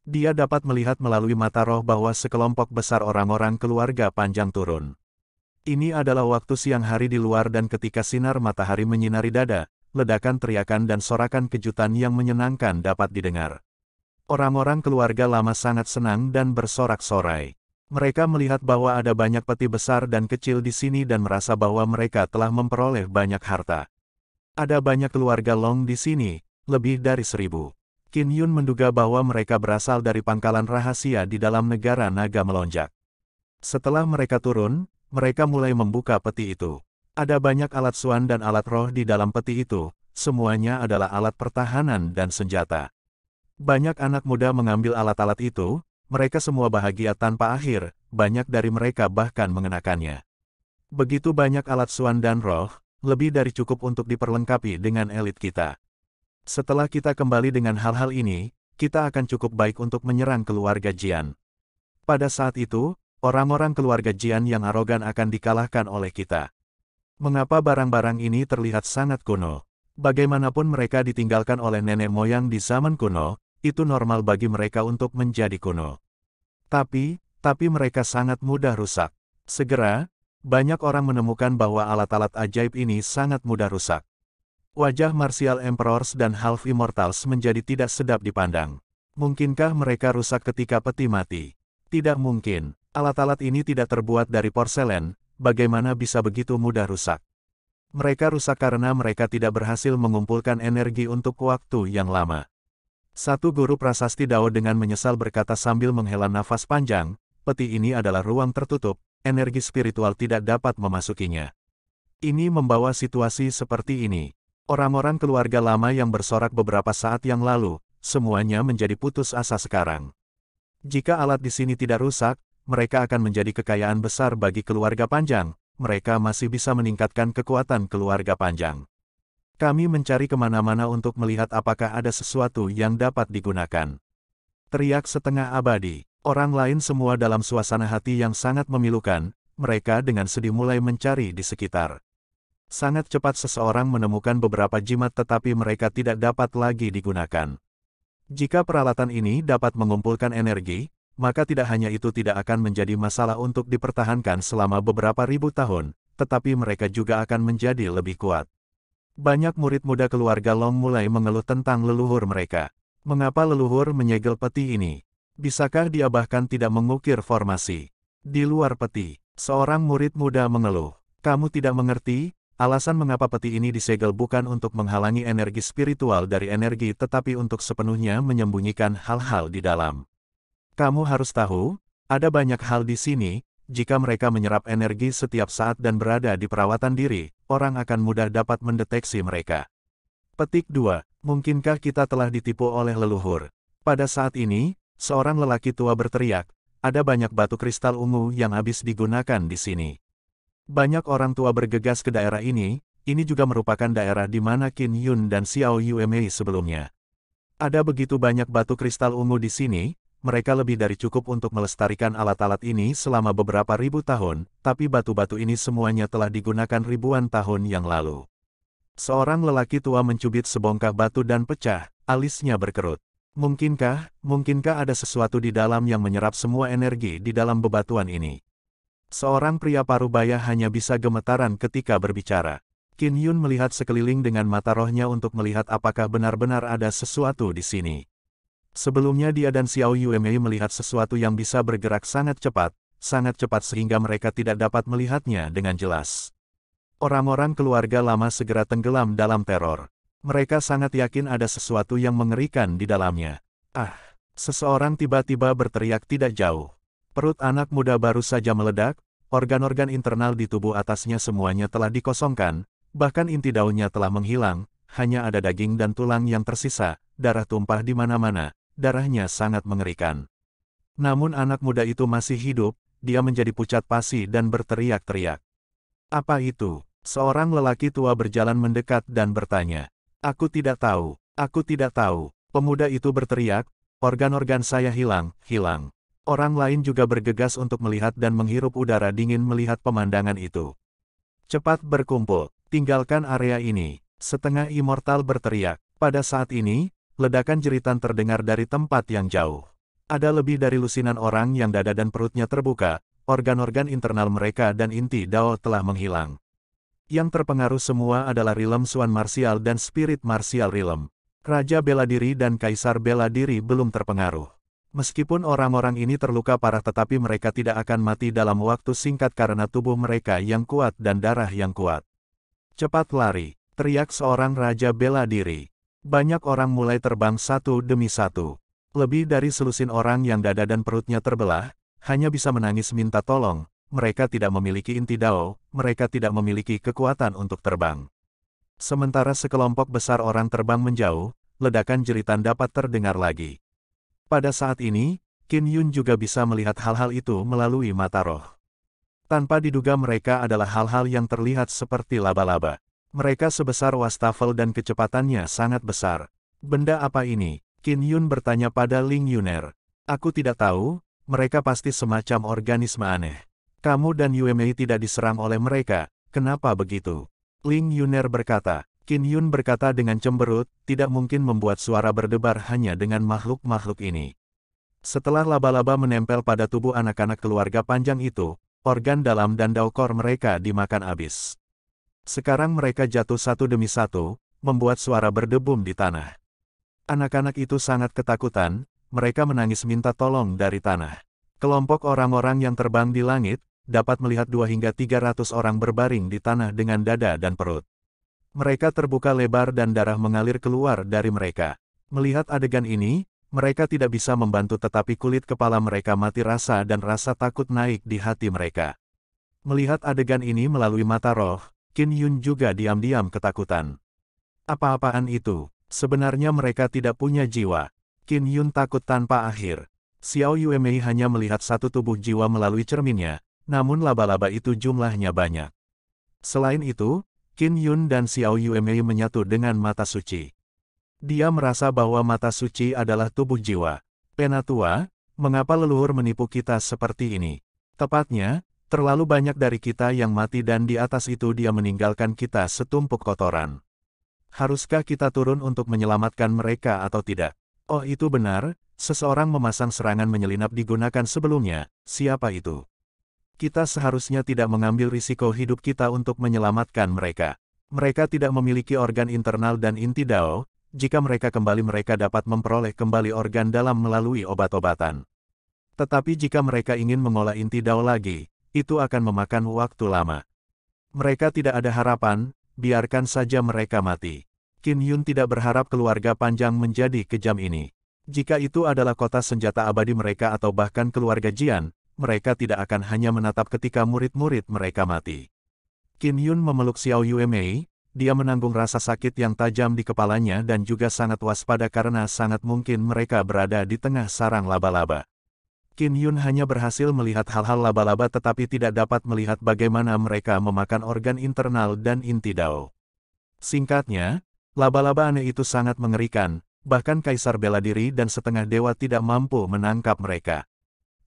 [SPEAKER 1] Dia dapat melihat melalui mata roh bahwa sekelompok besar orang-orang keluarga panjang turun. Ini adalah waktu siang hari di luar dan ketika sinar matahari menyinari dada, ledakan teriakan dan sorakan kejutan yang menyenangkan dapat didengar. Orang-orang keluarga lama sangat senang dan bersorak-sorai. Mereka melihat bahwa ada banyak peti besar dan kecil di sini dan merasa bahwa mereka telah memperoleh banyak harta. Ada banyak keluarga Long di sini, lebih dari seribu. Qin Yun menduga bahwa mereka berasal dari pangkalan rahasia di dalam negara naga melonjak. Setelah mereka turun, mereka mulai membuka peti itu. Ada banyak alat suan dan alat roh di dalam peti itu, semuanya adalah alat pertahanan dan senjata. Banyak anak muda mengambil alat-alat itu, mereka semua bahagia tanpa akhir, banyak dari mereka bahkan mengenakannya. Begitu banyak alat suan dan roh, lebih dari cukup untuk diperlengkapi dengan elit kita. Setelah kita kembali dengan hal-hal ini, kita akan cukup baik untuk menyerang keluarga Jian. Pada saat itu, orang-orang keluarga Jian yang arogan akan dikalahkan oleh kita. Mengapa barang-barang ini terlihat sangat kuno? Bagaimanapun mereka ditinggalkan oleh nenek moyang di zaman kuno, itu normal bagi mereka untuk menjadi kuno. Tapi, tapi mereka sangat mudah rusak. Segera, banyak orang menemukan bahwa alat-alat ajaib ini sangat mudah rusak. Wajah martial emperors dan half immortals menjadi tidak sedap dipandang. Mungkinkah mereka rusak ketika peti mati? Tidak mungkin. Alat-alat ini tidak terbuat dari porselen, bagaimana bisa begitu mudah rusak? Mereka rusak karena mereka tidak berhasil mengumpulkan energi untuk waktu yang lama. Satu guru prasasti Dao dengan menyesal berkata sambil menghela nafas panjang, peti ini adalah ruang tertutup, energi spiritual tidak dapat memasukinya. Ini membawa situasi seperti ini. Orang-orang keluarga lama yang bersorak beberapa saat yang lalu, semuanya menjadi putus asa sekarang. Jika alat di sini tidak rusak, mereka akan menjadi kekayaan besar bagi keluarga panjang, mereka masih bisa meningkatkan kekuatan keluarga panjang. Kami mencari kemana-mana untuk melihat apakah ada sesuatu yang dapat digunakan. Teriak setengah abadi, orang lain semua dalam suasana hati yang sangat memilukan, mereka dengan sedih mulai mencari di sekitar. Sangat cepat seseorang menemukan beberapa jimat tetapi mereka tidak dapat lagi digunakan. Jika peralatan ini dapat mengumpulkan energi, maka tidak hanya itu tidak akan menjadi masalah untuk dipertahankan selama beberapa ribu tahun, tetapi mereka juga akan menjadi lebih kuat. Banyak murid muda keluarga Long mulai mengeluh tentang leluhur mereka. Mengapa leluhur menyegel peti ini? Bisakah dia bahkan tidak mengukir formasi? Di luar peti, seorang murid muda mengeluh. Kamu tidak mengerti, alasan mengapa peti ini disegel bukan untuk menghalangi energi spiritual dari energi tetapi untuk sepenuhnya menyembunyikan hal-hal di dalam. Kamu harus tahu, ada banyak hal di sini, jika mereka menyerap energi setiap saat dan berada di perawatan diri, orang akan mudah dapat mendeteksi mereka. Petik 2. Mungkinkah kita telah ditipu oleh leluhur? Pada saat ini, seorang lelaki tua berteriak, ada banyak batu kristal ungu yang habis digunakan di sini. Banyak orang tua bergegas ke daerah ini, ini juga merupakan daerah di mana Qin Yun dan Xiao Yue Mei sebelumnya. Ada begitu banyak batu kristal ungu di sini, mereka lebih dari cukup untuk melestarikan alat-alat ini selama beberapa ribu tahun, tapi batu-batu ini semuanya telah digunakan ribuan tahun yang lalu. Seorang lelaki tua mencubit sebongkah batu dan pecah, alisnya berkerut. Mungkinkah, mungkinkah ada sesuatu di dalam yang menyerap semua energi di dalam bebatuan ini? Seorang pria parubaya hanya bisa gemetaran ketika berbicara. Qin Yun melihat sekeliling dengan mata rohnya untuk melihat apakah benar-benar ada sesuatu di sini. Sebelumnya dia dan Xiao Mei melihat sesuatu yang bisa bergerak sangat cepat, sangat cepat sehingga mereka tidak dapat melihatnya dengan jelas. Orang-orang keluarga lama segera tenggelam dalam teror. Mereka sangat yakin ada sesuatu yang mengerikan di dalamnya. Ah, seseorang tiba-tiba berteriak tidak jauh. Perut anak muda baru saja meledak, organ-organ internal di tubuh atasnya semuanya telah dikosongkan, bahkan inti daunnya telah menghilang, hanya ada daging dan tulang yang tersisa, darah tumpah di mana-mana, darahnya sangat mengerikan. Namun anak muda itu masih hidup, dia menjadi pucat pasi dan berteriak-teriak. Apa itu? Seorang lelaki tua berjalan mendekat dan bertanya. Aku tidak tahu, aku tidak tahu. Pemuda itu berteriak, organ-organ saya hilang, hilang. Orang lain juga bergegas untuk melihat dan menghirup udara dingin melihat pemandangan itu. Cepat berkumpul, tinggalkan area ini. Setengah immortal berteriak. Pada saat ini, ledakan jeritan terdengar dari tempat yang jauh. Ada lebih dari lusinan orang yang dada dan perutnya terbuka, organ-organ internal mereka dan inti Dao telah menghilang. Yang terpengaruh semua adalah rilem Suan Martial dan Spirit Martial Rilem. Raja Bela Diri dan Kaisar Bela Diri belum terpengaruh. Meskipun orang-orang ini terluka parah tetapi mereka tidak akan mati dalam waktu singkat karena tubuh mereka yang kuat dan darah yang kuat. Cepat lari, teriak seorang Raja Bela Diri. Banyak orang mulai terbang satu demi satu. Lebih dari selusin orang yang dada dan perutnya terbelah, hanya bisa menangis minta tolong, mereka tidak memiliki inti dao, mereka tidak memiliki kekuatan untuk terbang. Sementara sekelompok besar orang terbang menjauh, ledakan jeritan dapat terdengar lagi. Pada saat ini, Qin Yun juga bisa melihat hal-hal itu melalui mata roh. Tanpa diduga mereka adalah hal-hal yang terlihat seperti laba-laba. Mereka sebesar wastafel dan kecepatannya sangat besar. Benda apa ini? Qin Yun bertanya pada Ling Yuner. Aku tidak tahu, mereka pasti semacam organisme aneh. Kamu dan Yue Mei tidak diserang oleh mereka, kenapa begitu? Ling Yuner berkata, Qin Yun berkata dengan cemberut, tidak mungkin membuat suara berdebar hanya dengan makhluk-makhluk ini. Setelah laba-laba menempel pada tubuh anak-anak keluarga panjang itu, organ dalam dan daukor mereka dimakan habis. Sekarang mereka jatuh satu demi satu, membuat suara berdebum di tanah. Anak-anak itu sangat ketakutan, mereka menangis minta tolong dari tanah. Kelompok orang-orang yang terbang di langit, dapat melihat dua hingga tiga ratus orang berbaring di tanah dengan dada dan perut. Mereka terbuka lebar dan darah mengalir keluar dari mereka. Melihat adegan ini, mereka tidak bisa membantu tetapi kulit kepala mereka mati rasa dan rasa takut naik di hati mereka. Melihat adegan ini melalui mata roh, Kin Yun juga diam-diam ketakutan. Apa-apaan itu? Sebenarnya mereka tidak punya jiwa. Kin Yun takut tanpa akhir. Xiao Yuemei hanya melihat satu tubuh jiwa melalui cerminnya, namun laba-laba itu jumlahnya banyak. Selain itu, Kin Yun dan Xiao Yuemei menyatu dengan mata suci. Dia merasa bahwa mata suci adalah tubuh jiwa. Penatua, mengapa leluhur menipu kita seperti ini? Tepatnya, Terlalu banyak dari kita yang mati dan di atas itu dia meninggalkan kita setumpuk kotoran. Haruskah kita turun untuk menyelamatkan mereka atau tidak? Oh itu benar, seseorang memasang serangan menyelinap digunakan sebelumnya, siapa itu? Kita seharusnya tidak mengambil risiko hidup kita untuk menyelamatkan mereka. Mereka tidak memiliki organ internal dan inti dao, jika mereka kembali mereka dapat memperoleh kembali organ dalam melalui obat-obatan. Tetapi jika mereka ingin mengolah inti dao lagi, itu akan memakan waktu lama. Mereka tidak ada harapan, biarkan saja mereka mati. Qin Yun tidak berharap keluarga panjang menjadi kejam ini. Jika itu adalah kota senjata abadi mereka atau bahkan keluarga Jian, mereka tidak akan hanya menatap ketika murid-murid mereka mati. Qin Yun memeluk Xiao Yue Mei, dia menanggung rasa sakit yang tajam di kepalanya dan juga sangat waspada karena sangat mungkin mereka berada di tengah sarang laba-laba. Kin Hyun hanya berhasil melihat hal-hal laba-laba tetapi tidak dapat melihat bagaimana mereka memakan organ internal dan inti dao. Singkatnya, laba-laba aneh itu sangat mengerikan, bahkan kaisar bela diri dan setengah dewa tidak mampu menangkap mereka.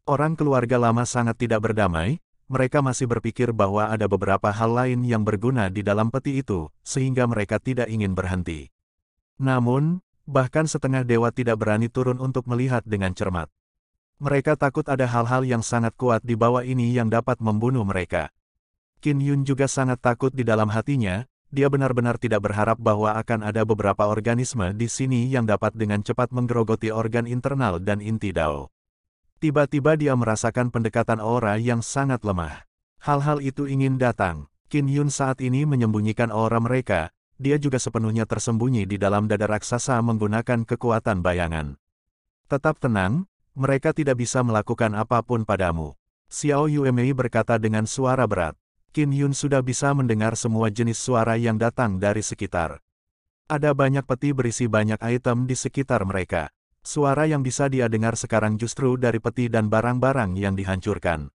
[SPEAKER 1] Orang keluarga lama sangat tidak berdamai, mereka masih berpikir bahwa ada beberapa hal lain yang berguna di dalam peti itu, sehingga mereka tidak ingin berhenti. Namun, bahkan setengah dewa tidak berani turun untuk melihat dengan cermat. Mereka takut ada hal-hal yang sangat kuat di bawah ini yang dapat membunuh mereka. Qin Yun juga sangat takut di dalam hatinya, dia benar-benar tidak berharap bahwa akan ada beberapa organisme di sini yang dapat dengan cepat menggerogoti organ internal dan inti dao. Tiba-tiba dia merasakan pendekatan aura yang sangat lemah. Hal-hal itu ingin datang. Qin Yun saat ini menyembunyikan aura mereka, dia juga sepenuhnya tersembunyi di dalam dada raksasa menggunakan kekuatan bayangan. Tetap tenang, mereka tidak bisa melakukan apapun padamu. Xiao Yumei berkata dengan suara berat. Qin Yun sudah bisa mendengar semua jenis suara yang datang dari sekitar. Ada banyak peti berisi banyak item di sekitar mereka. Suara yang bisa dia dengar sekarang justru dari peti dan barang-barang yang dihancurkan.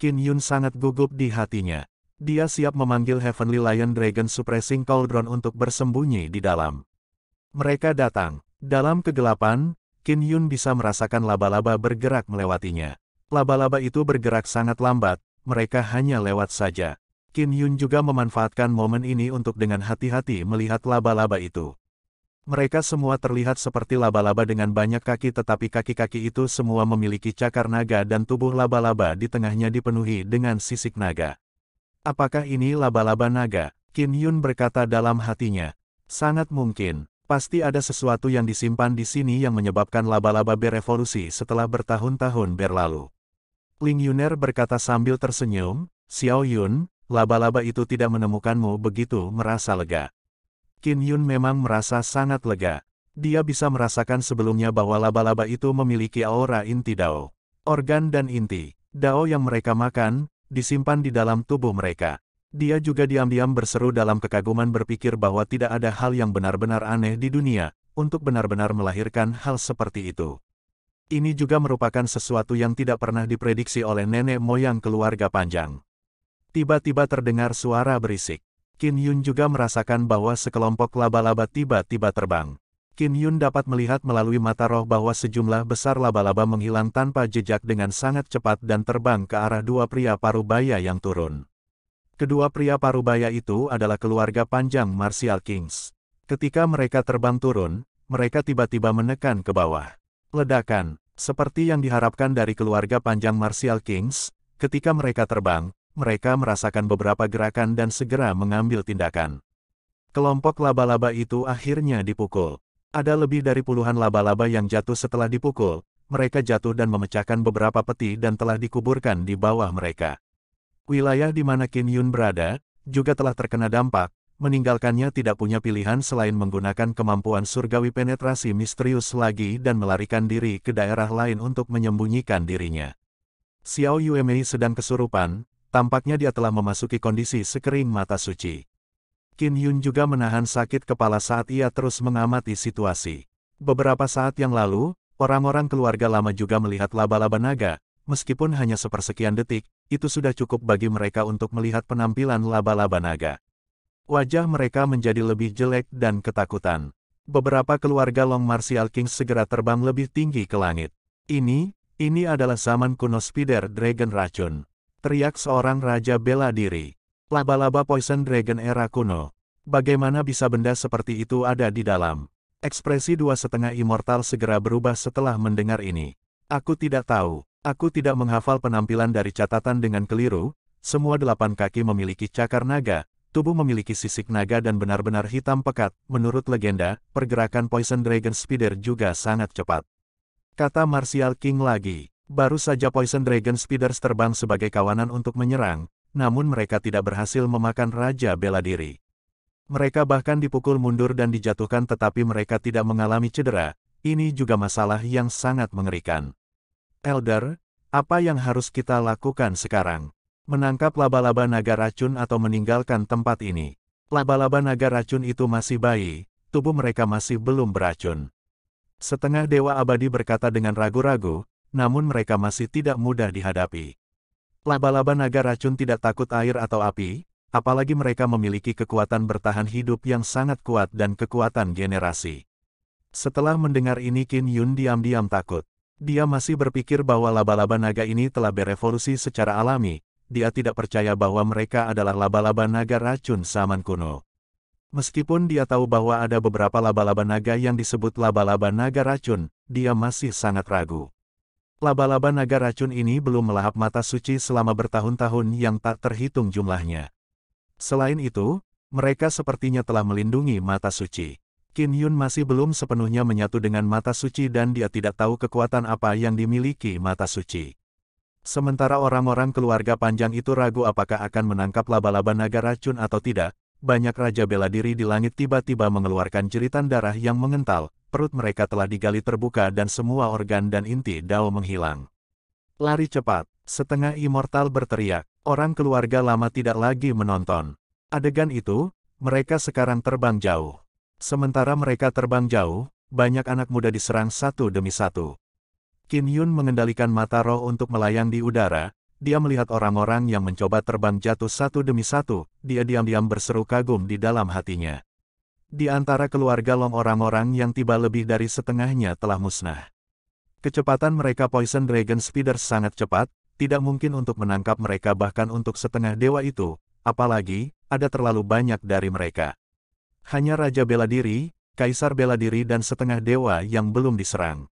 [SPEAKER 1] Qin Yun sangat gugup di hatinya. Dia siap memanggil Heavenly Lion Dragon Suppressing Cauldron untuk bersembunyi di dalam. Mereka datang. Dalam kegelapan, Kin Yun bisa merasakan laba-laba bergerak melewatinya. Laba-laba itu bergerak sangat lambat, mereka hanya lewat saja. Kin Yun juga memanfaatkan momen ini untuk dengan hati-hati melihat laba-laba itu. Mereka semua terlihat seperti laba-laba dengan banyak kaki tetapi kaki-kaki itu semua memiliki cakar naga dan tubuh laba-laba di tengahnya dipenuhi dengan sisik naga. Apakah ini laba-laba naga? Kin Yun berkata dalam hatinya. Sangat mungkin. Pasti ada sesuatu yang disimpan di sini yang menyebabkan laba-laba berevolusi setelah bertahun-tahun berlalu. Ling Yuner berkata sambil tersenyum, Xiao Yun, laba-laba itu tidak menemukanmu begitu merasa lega. Qin Yun memang merasa sangat lega. Dia bisa merasakan sebelumnya bahwa laba-laba itu memiliki aura inti Dao. Organ dan inti, Dao yang mereka makan, disimpan di dalam tubuh mereka. Dia juga diam-diam berseru dalam kekaguman berpikir bahwa tidak ada hal yang benar-benar aneh di dunia, untuk benar-benar melahirkan hal seperti itu. Ini juga merupakan sesuatu yang tidak pernah diprediksi oleh nenek moyang keluarga panjang. Tiba-tiba terdengar suara berisik. Qin Yun juga merasakan bahwa sekelompok laba-laba tiba-tiba terbang. Qin Yun dapat melihat melalui mata roh bahwa sejumlah besar laba-laba menghilang tanpa jejak dengan sangat cepat dan terbang ke arah dua pria paruh baya yang turun. Kedua pria parubaya itu adalah keluarga panjang Martial Kings. Ketika mereka terbang turun, mereka tiba-tiba menekan ke bawah. Ledakan, seperti yang diharapkan dari keluarga panjang Martial Kings, ketika mereka terbang, mereka merasakan beberapa gerakan dan segera mengambil tindakan. Kelompok laba-laba itu akhirnya dipukul. Ada lebih dari puluhan laba-laba yang jatuh setelah dipukul, mereka jatuh dan memecahkan beberapa peti dan telah dikuburkan di bawah mereka. Wilayah di mana Kim Yun berada, juga telah terkena dampak, meninggalkannya tidak punya pilihan selain menggunakan kemampuan surgawi penetrasi misterius lagi dan melarikan diri ke daerah lain untuk menyembunyikan dirinya. Xiao Yuemei sedang kesurupan, tampaknya dia telah memasuki kondisi sekering mata suci. Qin Yun juga menahan sakit kepala saat ia terus mengamati situasi. Beberapa saat yang lalu, orang-orang keluarga lama juga melihat laba-laba naga, Meskipun hanya sepersekian detik, itu sudah cukup bagi mereka untuk melihat penampilan laba-laba naga. Wajah mereka menjadi lebih jelek dan ketakutan. Beberapa keluarga Long Martial King segera terbang lebih tinggi ke langit. Ini, ini adalah zaman kuno Spider Dragon Racun. Teriak seorang raja bela diri. Laba-laba Poison Dragon era kuno. Bagaimana bisa benda seperti itu ada di dalam? Ekspresi dua setengah immortal segera berubah setelah mendengar ini. Aku tidak tahu. Aku tidak menghafal penampilan dari catatan dengan keliru, semua delapan kaki memiliki cakar naga, tubuh memiliki sisik naga dan benar-benar hitam pekat. Menurut legenda, pergerakan Poison Dragon Spider juga sangat cepat. Kata Martial King lagi, baru saja Poison Dragon Spiders terbang sebagai kawanan untuk menyerang, namun mereka tidak berhasil memakan Raja Bela Diri. Mereka bahkan dipukul mundur dan dijatuhkan tetapi mereka tidak mengalami cedera, ini juga masalah yang sangat mengerikan. Elder, apa yang harus kita lakukan sekarang? Menangkap laba-laba naga racun atau meninggalkan tempat ini. Laba-laba naga racun itu masih bayi, tubuh mereka masih belum beracun. Setengah dewa abadi berkata dengan ragu-ragu, namun mereka masih tidak mudah dihadapi. Laba-laba naga racun tidak takut air atau api, apalagi mereka memiliki kekuatan bertahan hidup yang sangat kuat dan kekuatan generasi. Setelah mendengar ini Kin Yun diam-diam takut. Dia masih berpikir bahwa laba-laba naga ini telah berevolusi secara alami, dia tidak percaya bahwa mereka adalah laba-laba naga racun zaman kuno. Meskipun dia tahu bahwa ada beberapa laba-laba naga yang disebut laba-laba naga racun, dia masih sangat ragu. Laba-laba naga racun ini belum melahap mata suci selama bertahun-tahun yang tak terhitung jumlahnya. Selain itu, mereka sepertinya telah melindungi mata suci. Kin Yun masih belum sepenuhnya menyatu dengan mata suci dan dia tidak tahu kekuatan apa yang dimiliki mata suci. Sementara orang-orang keluarga panjang itu ragu apakah akan menangkap laba-laba naga racun atau tidak, banyak raja bela diri di langit tiba-tiba mengeluarkan jeritan darah yang mengental, perut mereka telah digali terbuka dan semua organ dan inti dao menghilang. Lari cepat, setengah immortal berteriak, orang keluarga lama tidak lagi menonton. Adegan itu, mereka sekarang terbang jauh. Sementara mereka terbang jauh, banyak anak muda diserang satu demi satu. Kim Yun mengendalikan mata roh untuk melayang di udara, dia melihat orang-orang yang mencoba terbang jatuh satu demi satu, dia diam-diam berseru kagum di dalam hatinya. Di antara keluarga Long orang-orang yang tiba lebih dari setengahnya telah musnah. Kecepatan mereka Poison Dragon Speeder sangat cepat, tidak mungkin untuk menangkap mereka bahkan untuk setengah dewa itu, apalagi, ada terlalu banyak dari mereka. Hanya Raja bela diri, Kaisar bela diri dan setengah dewa yang belum diserang.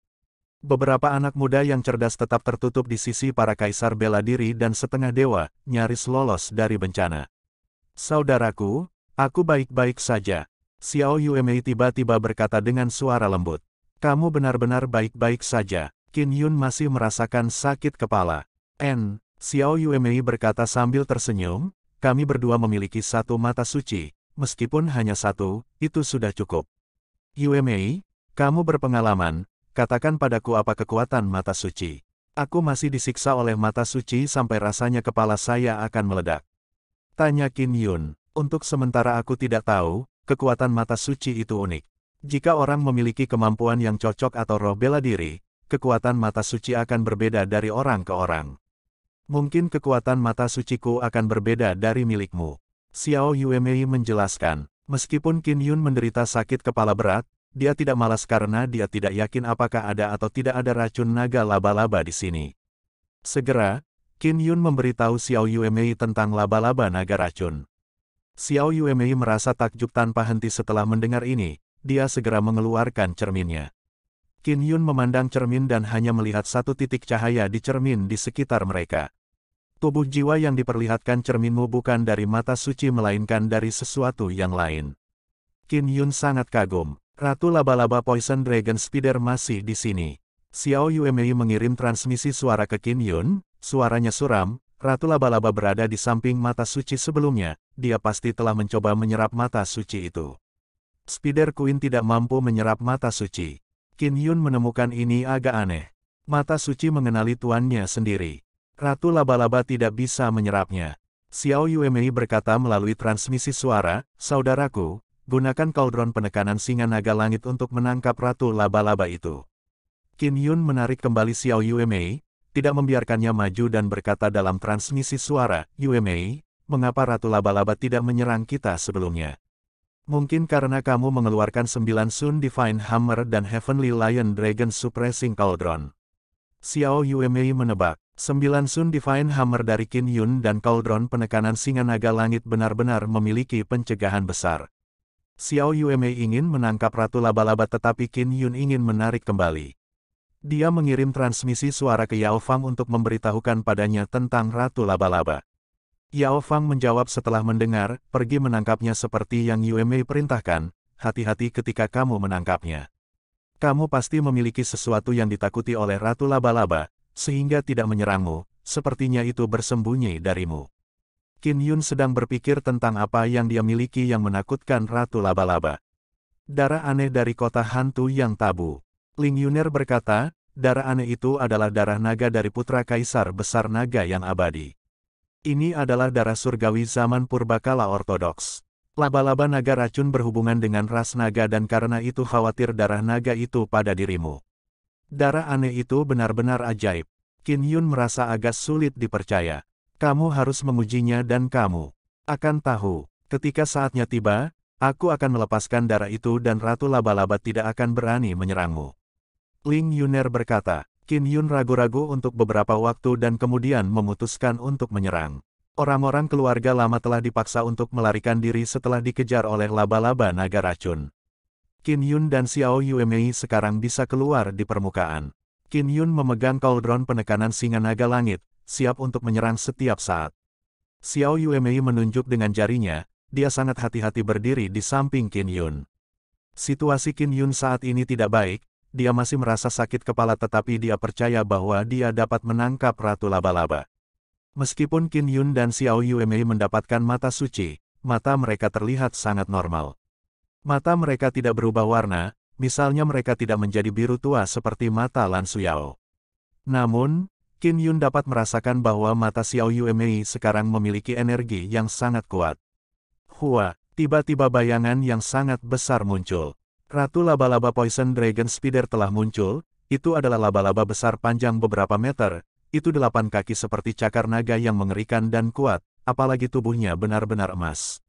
[SPEAKER 1] Beberapa anak muda yang cerdas tetap tertutup di sisi para kaisar bela diri dan setengah dewa, nyaris lolos dari bencana. Saudaraku, aku baik-baik saja. Xiao Yumei tiba-tiba berkata dengan suara lembut. Kamu benar-benar baik-baik saja. Qin Yun masih merasakan sakit kepala. N. Xiao Yumei berkata sambil tersenyum, kami berdua memiliki satu mata suci, meskipun hanya satu, itu sudah cukup. Yue kamu berpengalaman, katakan padaku apa kekuatan mata suci. Aku masih disiksa oleh mata suci sampai rasanya kepala saya akan meledak. Tanya Kim Yun, untuk sementara aku tidak tahu, kekuatan mata suci itu unik. Jika orang memiliki kemampuan yang cocok atau roh bela diri, kekuatan mata suci akan berbeda dari orang ke orang. Mungkin kekuatan mata suciku akan berbeda dari milikmu. Xiao Yumei menjelaskan, meskipun Qin Yun menderita sakit kepala berat, dia tidak malas karena dia tidak yakin apakah ada atau tidak ada racun naga laba-laba di sini. Segera, Qin Yun memberitahu Xiao Yumei tentang laba-laba naga racun. Xiao Yumei merasa takjub tanpa henti setelah mendengar ini, dia segera mengeluarkan cerminnya. Qin Yun memandang cermin dan hanya melihat satu titik cahaya di cermin di sekitar mereka tubuh jiwa yang diperlihatkan cerminmu bukan dari mata suci melainkan dari sesuatu yang lain. Qin Yun sangat kagum. Ratu laba-laba Poison Dragon Spider masih di sini. Xiao Mei mengirim transmisi suara ke Qin Yun, suaranya suram, Ratu laba-laba berada di samping mata suci sebelumnya, dia pasti telah mencoba menyerap mata suci itu. Spider Queen tidak mampu menyerap mata suci. Qin Yun menemukan ini agak aneh. Mata suci mengenali tuannya sendiri. Ratu Laba-Laba tidak bisa menyerapnya. Xiao Yuemei berkata melalui transmisi suara, Saudaraku, gunakan kaldron penekanan singa naga langit untuk menangkap Ratu Laba-Laba itu. Qin Yun menarik kembali Xiao Yuemei, tidak membiarkannya maju dan berkata dalam transmisi suara, Yuemei, mengapa Ratu Laba-Laba tidak menyerang kita sebelumnya? Mungkin karena kamu mengeluarkan sembilan Sun Divine Hammer dan Heavenly Lion Dragon Suppressing Cauldron. Xiao Yuemei menebak, Sembilan Sun Divine Hammer dari Qin Yun dan Cauldron penekanan singa naga langit benar-benar memiliki pencegahan besar. Xiao Yume ingin menangkap Ratu Laba-Laba tetapi Qin Yun ingin menarik kembali. Dia mengirim transmisi suara ke Yao Fang untuk memberitahukan padanya tentang Ratu Laba-Laba. Yao Fang menjawab setelah mendengar, pergi menangkapnya seperti yang Yume perintahkan, hati-hati ketika kamu menangkapnya. Kamu pasti memiliki sesuatu yang ditakuti oleh Ratu Laba-Laba, sehingga tidak menyerangmu, sepertinya itu bersembunyi darimu. Qin Yun sedang berpikir tentang apa yang dia miliki yang menakutkan Ratu Laba-Laba. Darah aneh dari kota hantu yang tabu. Ling Yuner berkata, darah aneh itu adalah darah naga dari putra kaisar besar naga yang abadi. Ini adalah darah surgawi zaman purbakala ortodoks. Laba-laba naga racun berhubungan dengan ras naga dan karena itu khawatir darah naga itu pada dirimu. Darah aneh itu benar-benar ajaib. Qin Yun merasa agak sulit dipercaya. Kamu harus mengujinya dan kamu akan tahu. Ketika saatnya tiba, aku akan melepaskan darah itu dan Ratu Laba-Laba tidak akan berani menyerangmu. Ling Yuner berkata, Qin Yun ragu-ragu untuk beberapa waktu dan kemudian memutuskan untuk menyerang. Orang-orang keluarga lama telah dipaksa untuk melarikan diri setelah dikejar oleh laba-laba naga racun. Qin Yun dan Xiao Yuemei sekarang bisa keluar di permukaan. Qin Yun memegang cauldron penekanan singa naga langit, siap untuk menyerang setiap saat. Xiao Yuemei menunjuk dengan jarinya, dia sangat hati-hati berdiri di samping Qin Yun. Situasi Qin Yun saat ini tidak baik, dia masih merasa sakit kepala tetapi dia percaya bahwa dia dapat menangkap Ratu Laba-Laba. Meskipun Qin Yun dan Xiao Yuemei mendapatkan mata suci, mata mereka terlihat sangat normal. Mata mereka tidak berubah warna, misalnya mereka tidak menjadi biru tua seperti mata Lan Suyao. Namun, Qin Yun dapat merasakan bahwa mata Xiao Mei sekarang memiliki energi yang sangat kuat. Hua, tiba-tiba bayangan yang sangat besar muncul. Ratu laba-laba Poison Dragon Spider telah muncul, itu adalah laba-laba besar panjang beberapa meter, itu delapan kaki seperti cakar naga yang mengerikan dan kuat, apalagi tubuhnya benar-benar emas.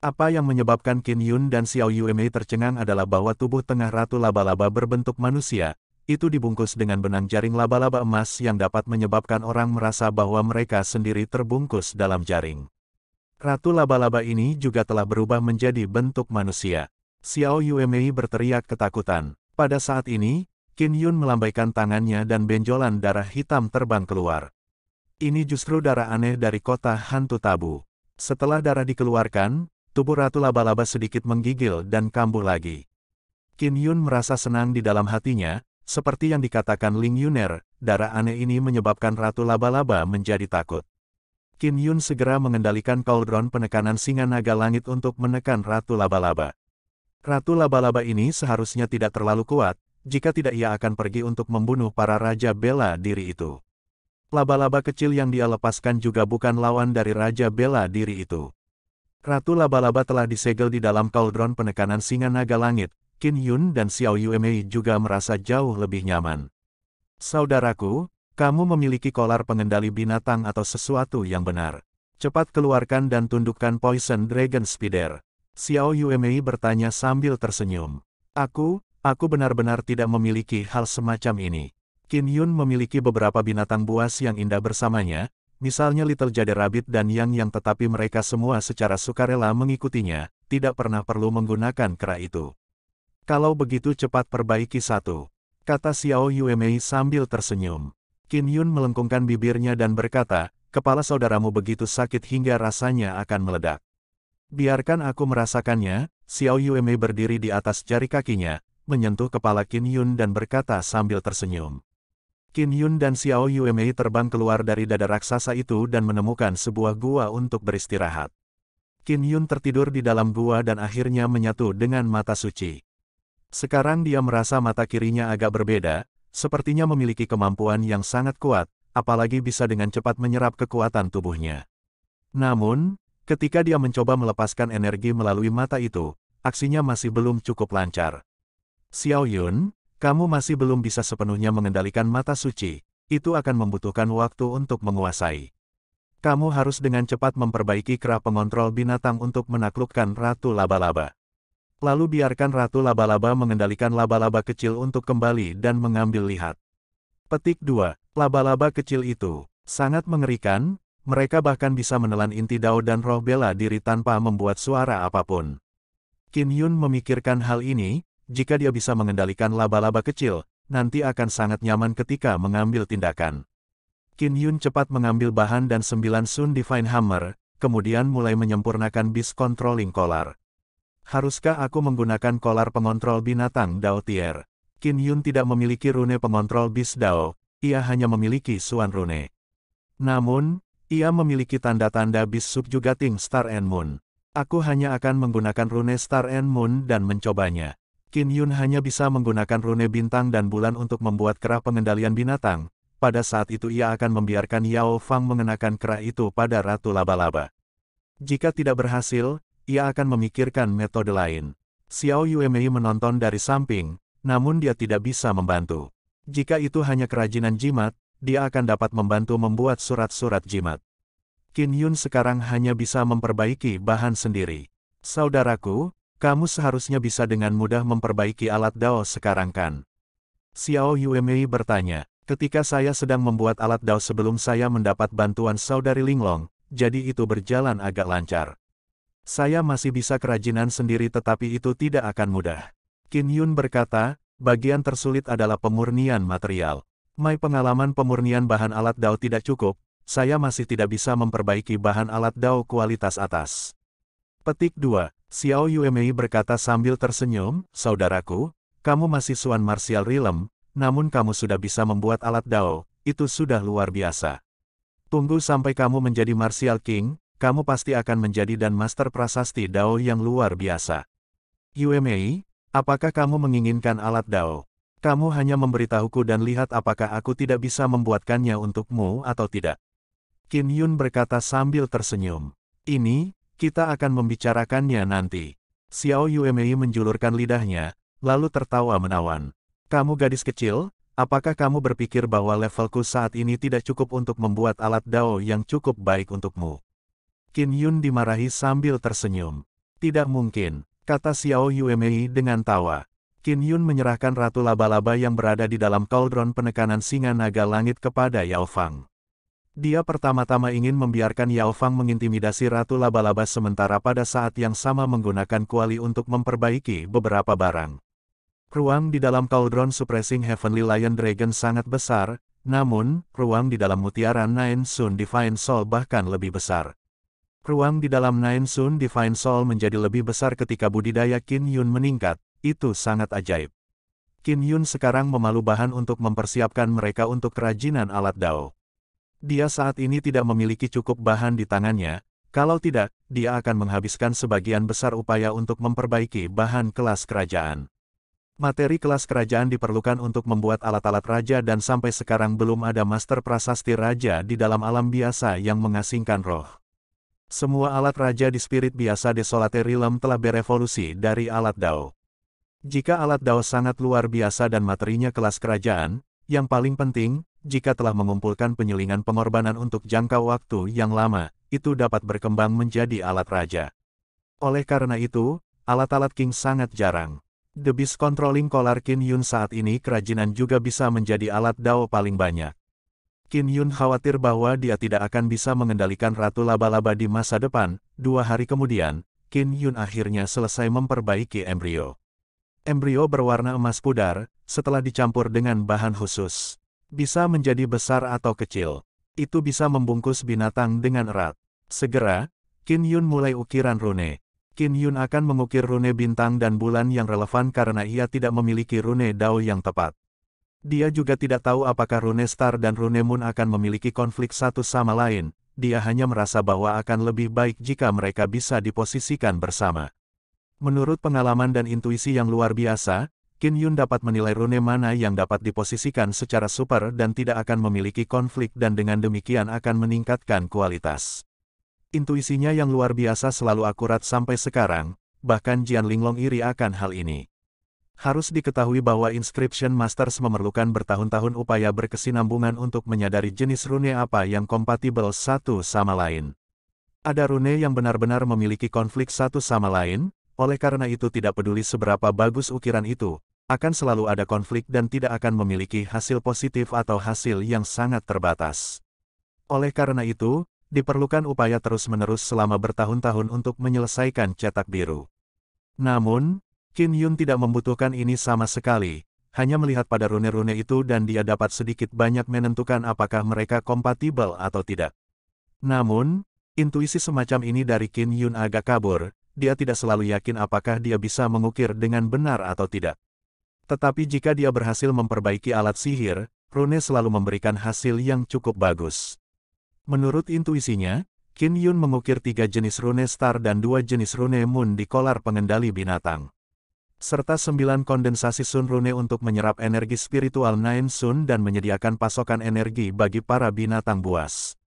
[SPEAKER 1] Apa yang menyebabkan Qin Yun dan Xiao Yuemei tercengang adalah bahwa tubuh tengah Ratu Laba-Laba berbentuk manusia, itu dibungkus dengan benang jaring laba-laba emas yang dapat menyebabkan orang merasa bahwa mereka sendiri terbungkus dalam jaring. Ratu Laba-Laba ini juga telah berubah menjadi bentuk manusia. Xiao Yuemei berteriak ketakutan. Pada saat ini, Qin Yun melambaikan tangannya dan benjolan darah hitam terbang keluar. Ini justru darah aneh dari kota hantu tabu. Setelah darah dikeluarkan, Tubuh Ratu Laba-Laba sedikit menggigil dan kambuh lagi. Qin Yun merasa senang di dalam hatinya, seperti yang dikatakan Ling Yuner, darah aneh ini menyebabkan Ratu Laba-Laba menjadi takut. Qin Yun segera mengendalikan cauldron penekanan singa naga langit untuk menekan Ratu Laba-Laba. Ratu Laba-Laba ini seharusnya tidak terlalu kuat, jika tidak ia akan pergi untuk membunuh para Raja Bela diri itu. Laba-laba kecil yang dia lepaskan juga bukan lawan dari Raja Bela diri itu. Ratu Laba-Laba telah disegel di dalam kaldron penekanan singa naga langit, Qin Yun dan Xiao Yuemei juga merasa jauh lebih nyaman. Saudaraku, kamu memiliki kolar pengendali binatang atau sesuatu yang benar. Cepat keluarkan dan tundukkan Poison Dragon Spider. Xiao Yuemei bertanya sambil tersenyum. Aku, aku benar-benar tidak memiliki hal semacam ini. Qin Yun memiliki beberapa binatang buas yang indah bersamanya, misalnya Little Jade Rabbit dan Yang Yang tetapi mereka semua secara sukarela mengikutinya, tidak pernah perlu menggunakan kera itu. Kalau begitu cepat perbaiki satu, kata Xiao Yuemei sambil tersenyum. Qin Yun melengkungkan bibirnya dan berkata, kepala saudaramu begitu sakit hingga rasanya akan meledak. Biarkan aku merasakannya, Xiao Yuemei berdiri di atas jari kakinya, menyentuh kepala Qin Yun dan berkata sambil tersenyum. Qin Yun dan Xiao Yuemei terbang keluar dari dada raksasa itu dan menemukan sebuah gua untuk beristirahat. Qin Yun tertidur di dalam gua dan akhirnya menyatu dengan mata suci. Sekarang dia merasa mata kirinya agak berbeda, sepertinya memiliki kemampuan yang sangat kuat, apalagi bisa dengan cepat menyerap kekuatan tubuhnya. Namun, ketika dia mencoba melepaskan energi melalui mata itu, aksinya masih belum cukup lancar. Xiao Yun, kamu masih belum bisa sepenuhnya mengendalikan mata suci, itu akan membutuhkan waktu untuk menguasai. Kamu harus dengan cepat memperbaiki kera pengontrol binatang untuk menaklukkan Ratu Laba-Laba. Lalu biarkan Ratu Laba-Laba mengendalikan laba-laba kecil untuk kembali dan mengambil lihat. Petik 2. Laba-laba kecil itu, sangat mengerikan, mereka bahkan bisa menelan inti Dao dan roh bela diri tanpa membuat suara apapun. Kim Yun memikirkan hal ini, jika dia bisa mengendalikan laba-laba kecil, nanti akan sangat nyaman ketika mengambil tindakan. Qin Yun cepat mengambil bahan dan sembilan Sun Divine Hammer, kemudian mulai menyempurnakan bis controlling collar. Haruskah aku menggunakan kolar pengontrol binatang Dao Tier? Qin Yun tidak memiliki rune pengontrol bis Dao, ia hanya memiliki Suan Rune. Namun, ia memiliki tanda-tanda bis subjugating Star and Moon. Aku hanya akan menggunakan rune Star and Moon dan mencobanya. Qin Yun hanya bisa menggunakan rune bintang dan bulan untuk membuat kera pengendalian binatang, pada saat itu ia akan membiarkan Yao Fang mengenakan kera itu pada Ratu Laba-Laba. Jika tidak berhasil, ia akan memikirkan metode lain. Xiao Yuemei menonton dari samping, namun dia tidak bisa membantu. Jika itu hanya kerajinan jimat, dia akan dapat membantu membuat surat-surat jimat. Qin Yun sekarang hanya bisa memperbaiki bahan sendiri. Saudaraku, kamu seharusnya bisa dengan mudah memperbaiki alat DAO sekarang kan? Xiao Yuemei bertanya, ketika saya sedang membuat alat DAO sebelum saya mendapat bantuan saudari Linglong, jadi itu berjalan agak lancar. Saya masih bisa kerajinan sendiri tetapi itu tidak akan mudah. Qin Yun berkata, bagian tersulit adalah pemurnian material. My pengalaman pemurnian bahan alat DAO tidak cukup, saya masih tidak bisa memperbaiki bahan alat DAO kualitas atas. Petik 2. Xiao Yuemei berkata sambil tersenyum, Saudaraku, kamu masih Suan Martial Realm, namun kamu sudah bisa membuat alat Dao, itu sudah luar biasa. Tunggu sampai kamu menjadi Martial King, kamu pasti akan menjadi dan master prasasti Dao yang luar biasa. Yuemei, apakah kamu menginginkan alat Dao? Kamu hanya memberitahuku dan lihat apakah aku tidak bisa membuatkannya untukmu atau tidak. Qin Yun berkata sambil tersenyum. Ini, kita akan membicarakannya nanti. Xiao Yuemei menjulurkan lidahnya, lalu tertawa menawan. Kamu gadis kecil, apakah kamu berpikir bahwa levelku saat ini tidak cukup untuk membuat alat dao yang cukup baik untukmu? Qin Yun dimarahi sambil tersenyum. Tidak mungkin, kata Xiao Yuemei dengan tawa. Qin Yun menyerahkan Ratu Laba-Laba yang berada di dalam kaldron penekanan singa naga langit kepada Yao Fang. Dia pertama-tama ingin membiarkan Yao Fang mengintimidasi Ratu Laba-Laba sementara pada saat yang sama menggunakan kuali untuk memperbaiki beberapa barang. Ruang di dalam Cauldron Suppressing Heavenly Lion Dragon sangat besar, namun, ruang di dalam Mutiara Nine Sun Divine Soul bahkan lebih besar. Ruang di dalam Nine Sun Divine Soul menjadi lebih besar ketika budidaya Qin Yun meningkat, itu sangat ajaib. Qin Yun sekarang memalu bahan untuk mempersiapkan mereka untuk kerajinan alat dao. Dia saat ini tidak memiliki cukup bahan di tangannya, kalau tidak, dia akan menghabiskan sebagian besar upaya untuk memperbaiki bahan kelas kerajaan. Materi kelas kerajaan diperlukan untuk membuat alat-alat raja dan sampai sekarang belum ada master prasasti raja di dalam alam biasa yang mengasingkan roh. Semua alat raja di spirit biasa Desolate Realm telah berevolusi dari alat Dao. Jika alat Dao sangat luar biasa dan materinya kelas kerajaan, yang paling penting, jika telah mengumpulkan penyelingan pengorbanan untuk jangka waktu yang lama, itu dapat berkembang menjadi alat raja. Oleh karena itu, alat-alat king sangat jarang. The Beast controlling Collar Kin Yun saat ini kerajinan juga bisa menjadi alat dao paling banyak. Kin Yun khawatir bahwa dia tidak akan bisa mengendalikan Ratu Laba-Laba di masa depan, dua hari kemudian, Kin Yun akhirnya selesai memperbaiki embrio. Embrio berwarna emas pudar, setelah dicampur dengan bahan khusus bisa menjadi besar atau kecil. Itu bisa membungkus binatang dengan erat. Segera, Qin Yun mulai ukiran rune. Qin Yun akan mengukir rune bintang dan bulan yang relevan karena ia tidak memiliki rune dao yang tepat. Dia juga tidak tahu apakah rune star dan rune moon akan memiliki konflik satu sama lain, dia hanya merasa bahwa akan lebih baik jika mereka bisa diposisikan bersama. Menurut pengalaman dan intuisi yang luar biasa, Kin Yun dapat menilai rune mana yang dapat diposisikan secara super dan tidak akan memiliki konflik dan dengan demikian akan meningkatkan kualitas. Intuisinya yang luar biasa selalu akurat sampai sekarang, bahkan Jian Linglong iri akan hal ini. Harus diketahui bahwa Inscription Masters memerlukan bertahun-tahun upaya berkesinambungan untuk menyadari jenis rune apa yang kompatibel satu sama lain. Ada rune yang benar-benar memiliki konflik satu sama lain, oleh karena itu tidak peduli seberapa bagus ukiran itu, akan selalu ada konflik dan tidak akan memiliki hasil positif atau hasil yang sangat terbatas. Oleh karena itu, diperlukan upaya terus-menerus selama bertahun-tahun untuk menyelesaikan cetak biru. Namun, Qin Yun tidak membutuhkan ini sama sekali, hanya melihat pada rune-rune itu dan dia dapat sedikit banyak menentukan apakah mereka kompatibel atau tidak. Namun, intuisi semacam ini dari Qin Yun agak kabur, dia tidak selalu yakin apakah dia bisa mengukir dengan benar atau tidak. Tetapi jika dia berhasil memperbaiki alat sihir, Rune selalu memberikan hasil yang cukup bagus. Menurut intuisinya, Qin Yun mengukir tiga jenis rune star dan dua jenis rune moon di kolar pengendali binatang. Serta sembilan kondensasi sun rune untuk menyerap energi spiritual Nine Sun dan menyediakan pasokan energi bagi para binatang buas.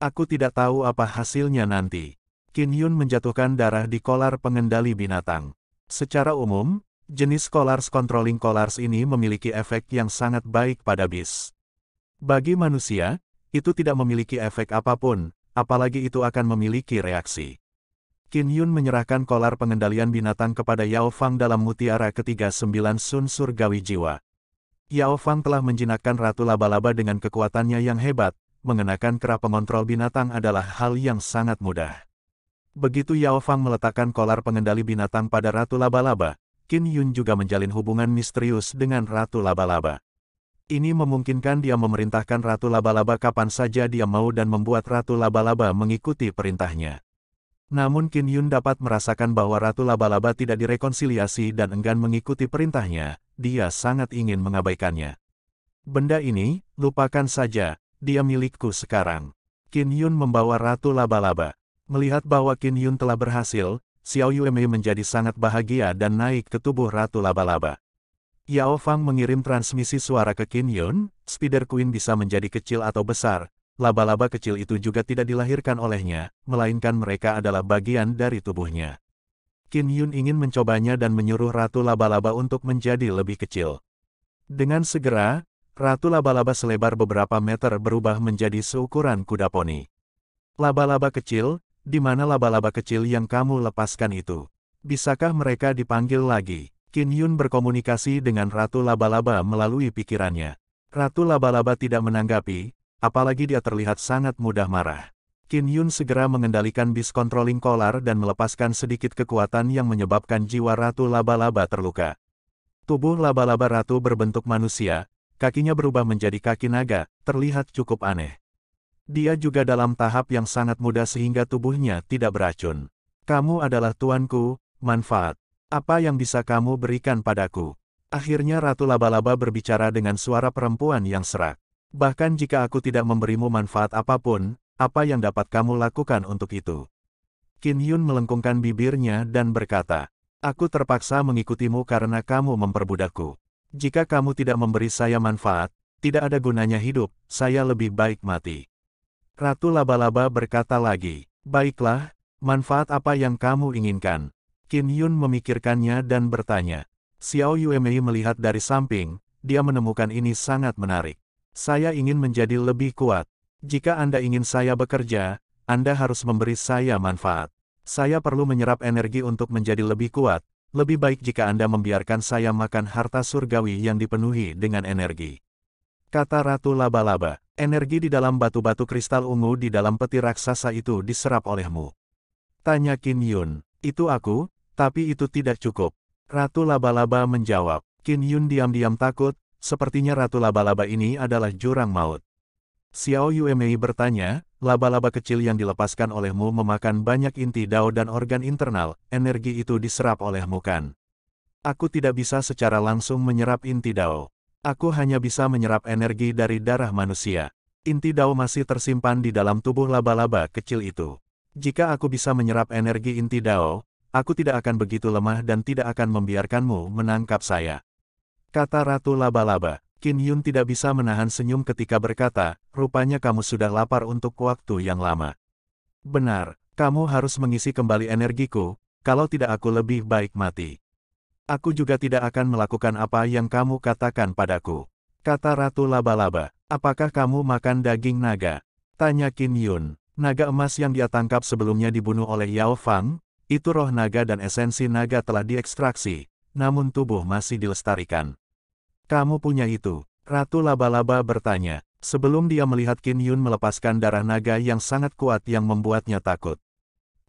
[SPEAKER 1] Aku tidak tahu apa hasilnya nanti. Qin Yun menjatuhkan darah di kolar pengendali binatang. Secara umum, Jenis collars controlling collars ini memiliki efek yang sangat baik pada bis. Bagi manusia, itu tidak memiliki efek apapun, apalagi itu akan memiliki reaksi. Qin Yun menyerahkan kolar pengendalian binatang kepada Yao Fang dalam mutiara ketiga sembilan Sun Surgawi Jiwa. Yao Fang telah menjinakkan Ratu Laba-Laba dengan kekuatannya yang hebat, mengenakan kera pengontrol binatang adalah hal yang sangat mudah. Begitu Yao Fang meletakkan kolar pengendali binatang pada Ratu Laba-Laba, Kin Yun juga menjalin hubungan misterius dengan Ratu Laba-Laba. Ini memungkinkan dia memerintahkan Ratu Laba-Laba kapan saja dia mau dan membuat Ratu Laba-Laba mengikuti perintahnya. Namun Kin Yun dapat merasakan bahwa Ratu Laba-Laba tidak direkonsiliasi dan enggan mengikuti perintahnya, dia sangat ingin mengabaikannya. Benda ini, lupakan saja, dia milikku sekarang. Kin Yun membawa Ratu Laba-Laba. Melihat bahwa Kin Yun telah berhasil, Xiao Yueme menjadi sangat bahagia dan naik ke tubuh Ratu Laba-Laba. Yao Fang mengirim transmisi suara ke Qin Yun, Spider Queen bisa menjadi kecil atau besar, laba-laba kecil itu juga tidak dilahirkan olehnya, melainkan mereka adalah bagian dari tubuhnya. Qin Yun ingin mencobanya dan menyuruh Ratu Laba-Laba untuk menjadi lebih kecil. Dengan segera, Ratu Laba-Laba selebar beberapa meter berubah menjadi seukuran kuda poni. Laba-laba kecil, di mana laba-laba kecil yang kamu lepaskan itu? Bisakah mereka dipanggil lagi? Qin Yun berkomunikasi dengan Ratu Laba-Laba melalui pikirannya. Ratu Laba-Laba tidak menanggapi, apalagi dia terlihat sangat mudah marah. Qin Yun segera mengendalikan bis controlling collar dan melepaskan sedikit kekuatan yang menyebabkan jiwa Ratu Laba-Laba terluka. Tubuh Laba-Laba Ratu berbentuk manusia, kakinya berubah menjadi kaki naga, terlihat cukup aneh. Dia juga dalam tahap yang sangat muda sehingga tubuhnya tidak beracun. Kamu adalah tuanku, manfaat. Apa yang bisa kamu berikan padaku? Akhirnya Ratu Laba-Laba berbicara dengan suara perempuan yang serak. Bahkan jika aku tidak memberimu manfaat apapun, apa yang dapat kamu lakukan untuk itu? Qin Yun melengkungkan bibirnya dan berkata, Aku terpaksa mengikutimu karena kamu memperbudakku. Jika kamu tidak memberi saya manfaat, tidak ada gunanya hidup, saya lebih baik mati. Ratu Laba-Laba berkata lagi, Baiklah, manfaat apa yang kamu inginkan? Qin Yun memikirkannya dan bertanya. Xiao Yumei melihat dari samping, dia menemukan ini sangat menarik. Saya ingin menjadi lebih kuat. Jika Anda ingin saya bekerja, Anda harus memberi saya manfaat. Saya perlu menyerap energi untuk menjadi lebih kuat, lebih baik jika Anda membiarkan saya makan harta surgawi yang dipenuhi dengan energi. Kata Ratu Laba-Laba. Energi di dalam batu-batu kristal ungu di dalam peti raksasa itu diserap olehmu. Tanya Qin Yun, itu aku, tapi itu tidak cukup. Ratu Laba-Laba menjawab, Qin Yun diam-diam takut, sepertinya Ratu Laba-Laba ini adalah jurang maut. Xiao Mei bertanya, laba-laba kecil yang dilepaskan olehmu memakan banyak inti dao dan organ internal, energi itu diserap olehmu kan? Aku tidak bisa secara langsung menyerap inti dao. Aku hanya bisa menyerap energi dari darah manusia. Inti Dao masih tersimpan di dalam tubuh laba-laba kecil itu. Jika aku bisa menyerap energi inti Dao, aku tidak akan begitu lemah dan tidak akan membiarkanmu menangkap saya. Kata Ratu Laba-Laba, Qin Yun tidak bisa menahan senyum ketika berkata, rupanya kamu sudah lapar untuk waktu yang lama. Benar, kamu harus mengisi kembali energiku, kalau tidak aku lebih baik mati. Aku juga tidak akan melakukan apa yang kamu katakan padaku. Kata Ratu Laba-Laba, apakah kamu makan daging naga? Tanya Kin Yun. Naga emas yang dia tangkap sebelumnya dibunuh oleh Yao Fang, itu roh naga dan esensi naga telah diekstraksi, namun tubuh masih dilestarikan. Kamu punya itu, Ratu Laba-Laba bertanya, sebelum dia melihat Kin Yun melepaskan darah naga yang sangat kuat yang membuatnya takut.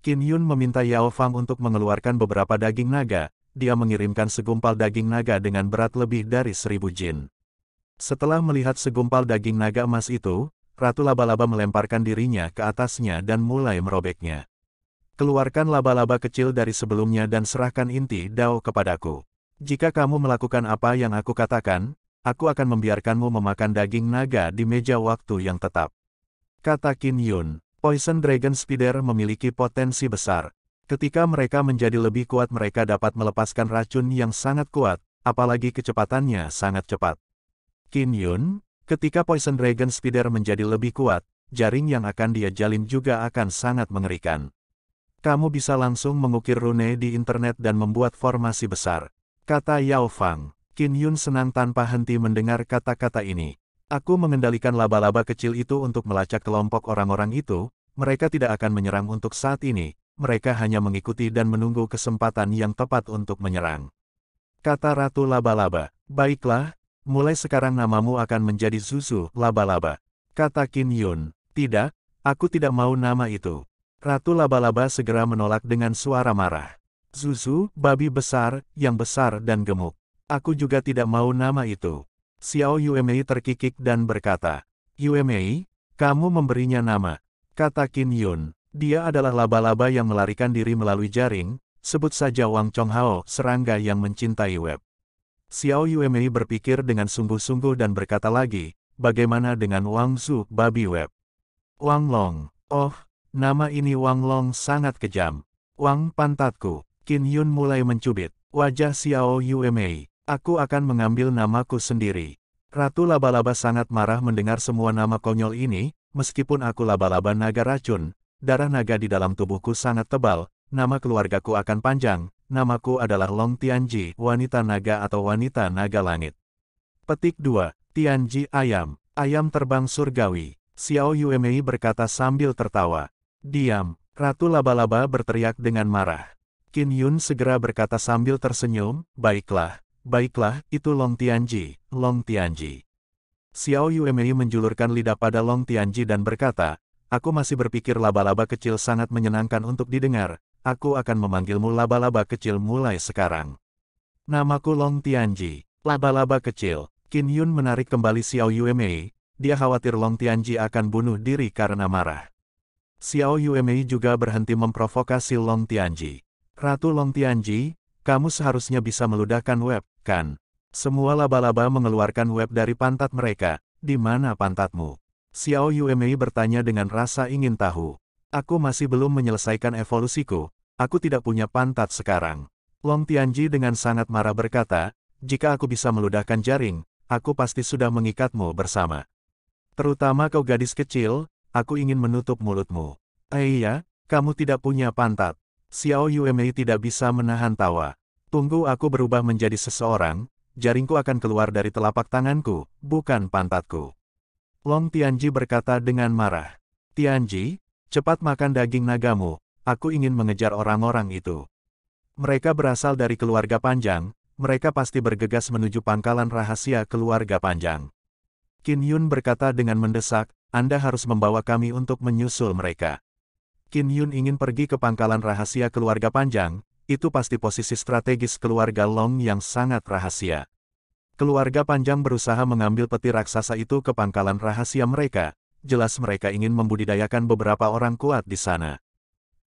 [SPEAKER 1] Kin Yun meminta Yao Fang untuk mengeluarkan beberapa daging naga, dia mengirimkan segumpal daging naga dengan berat lebih dari seribu jin. Setelah melihat segumpal daging naga emas itu, Ratu Laba-Laba melemparkan dirinya ke atasnya dan mulai merobeknya. Keluarkan laba-laba kecil dari sebelumnya dan serahkan inti dao kepadaku. Jika kamu melakukan apa yang aku katakan, aku akan membiarkanmu memakan daging naga di meja waktu yang tetap. Kata Kin Yun, Poison Dragon Spider memiliki potensi besar. Ketika mereka menjadi lebih kuat mereka dapat melepaskan racun yang sangat kuat, apalagi kecepatannya sangat cepat. Qin Yun, ketika Poison Dragon Spider menjadi lebih kuat, jaring yang akan dia jalin juga akan sangat mengerikan. Kamu bisa langsung mengukir rune di internet dan membuat formasi besar. Kata Yao Fang, Qin Yun senang tanpa henti mendengar kata-kata ini. Aku mengendalikan laba-laba kecil itu untuk melacak kelompok orang-orang itu, mereka tidak akan menyerang untuk saat ini, mereka hanya mengikuti dan menunggu kesempatan yang tepat untuk menyerang. Kata Ratu Laba-Laba, baiklah, mulai sekarang namamu akan menjadi Zuzu Laba-Laba. Kata Kin Yun, tidak, aku tidak mau nama itu. Ratu Laba-Laba segera menolak dengan suara marah. Zuzu, babi besar, yang besar dan gemuk. Aku juga tidak mau nama itu. Xiao Yuemei terkikik dan berkata, Yuemei, kamu memberinya nama. Kata Kin Yun, dia adalah laba-laba yang melarikan diri melalui jaring, sebut saja Wang Chonghao, serangga yang mencintai web. Xiao Yuemei berpikir dengan sungguh-sungguh dan berkata lagi, bagaimana dengan Wang Zhu, babi web? Wang Long, oh, nama ini Wang Long sangat kejam. Wang pantatku, Qin Yun mulai mencubit, wajah Xiao Yuemei, aku akan mengambil namaku sendiri. Ratu Laba-Laba sangat marah mendengar semua nama konyol ini, meskipun aku laba-laba naga racun, darah naga di dalam tubuhku sangat tebal, nama keluargaku akan panjang, namaku adalah Long Tianji, wanita naga atau wanita naga langit. Petik 2, Tianji Ayam, Ayam Terbang Surgawi, Xiao Yumei berkata sambil tertawa. Diam, Ratu Laba-Laba berteriak dengan marah. Qin Yun segera berkata sambil tersenyum, baiklah, baiklah, itu Long Tianji, Long Tianji. Xiao Yumei menjulurkan lidah pada Long Tianji dan berkata, Aku masih berpikir laba-laba kecil sangat menyenangkan untuk didengar, aku akan memanggilmu laba-laba kecil mulai sekarang. Namaku Long Tianji, laba-laba kecil. Qin Yun menarik kembali Xiao Yuemei, dia khawatir Long Tianji akan bunuh diri karena marah. Xiao Yuemei juga berhenti memprovokasi Long Tianji. Ratu Long Tianji, kamu seharusnya bisa meludahkan web, kan? Semua laba-laba mengeluarkan web dari pantat mereka, di mana pantatmu? Xiao Yuemei bertanya dengan rasa ingin tahu. Aku masih belum menyelesaikan evolusiku, aku tidak punya pantat sekarang. Long Tianji dengan sangat marah berkata, jika aku bisa meludahkan jaring, aku pasti sudah mengikatmu bersama. Terutama kau gadis kecil, aku ingin menutup mulutmu. Eh iya, kamu tidak punya pantat. Xiao Yuemei tidak bisa menahan tawa. Tunggu aku berubah menjadi seseorang, jaringku akan keluar dari telapak tanganku, bukan pantatku. Long Tianji berkata dengan marah. Tianji, cepat makan daging nagamu, aku ingin mengejar orang-orang itu. Mereka berasal dari keluarga panjang, mereka pasti bergegas menuju pangkalan rahasia keluarga panjang. Qin Yun berkata dengan mendesak, Anda harus membawa kami untuk menyusul mereka. Qin Yun ingin pergi ke pangkalan rahasia keluarga panjang, itu pasti posisi strategis keluarga Long yang sangat rahasia. Keluarga Panjang berusaha mengambil peti raksasa itu ke pangkalan rahasia mereka. Jelas mereka ingin membudidayakan beberapa orang kuat di sana.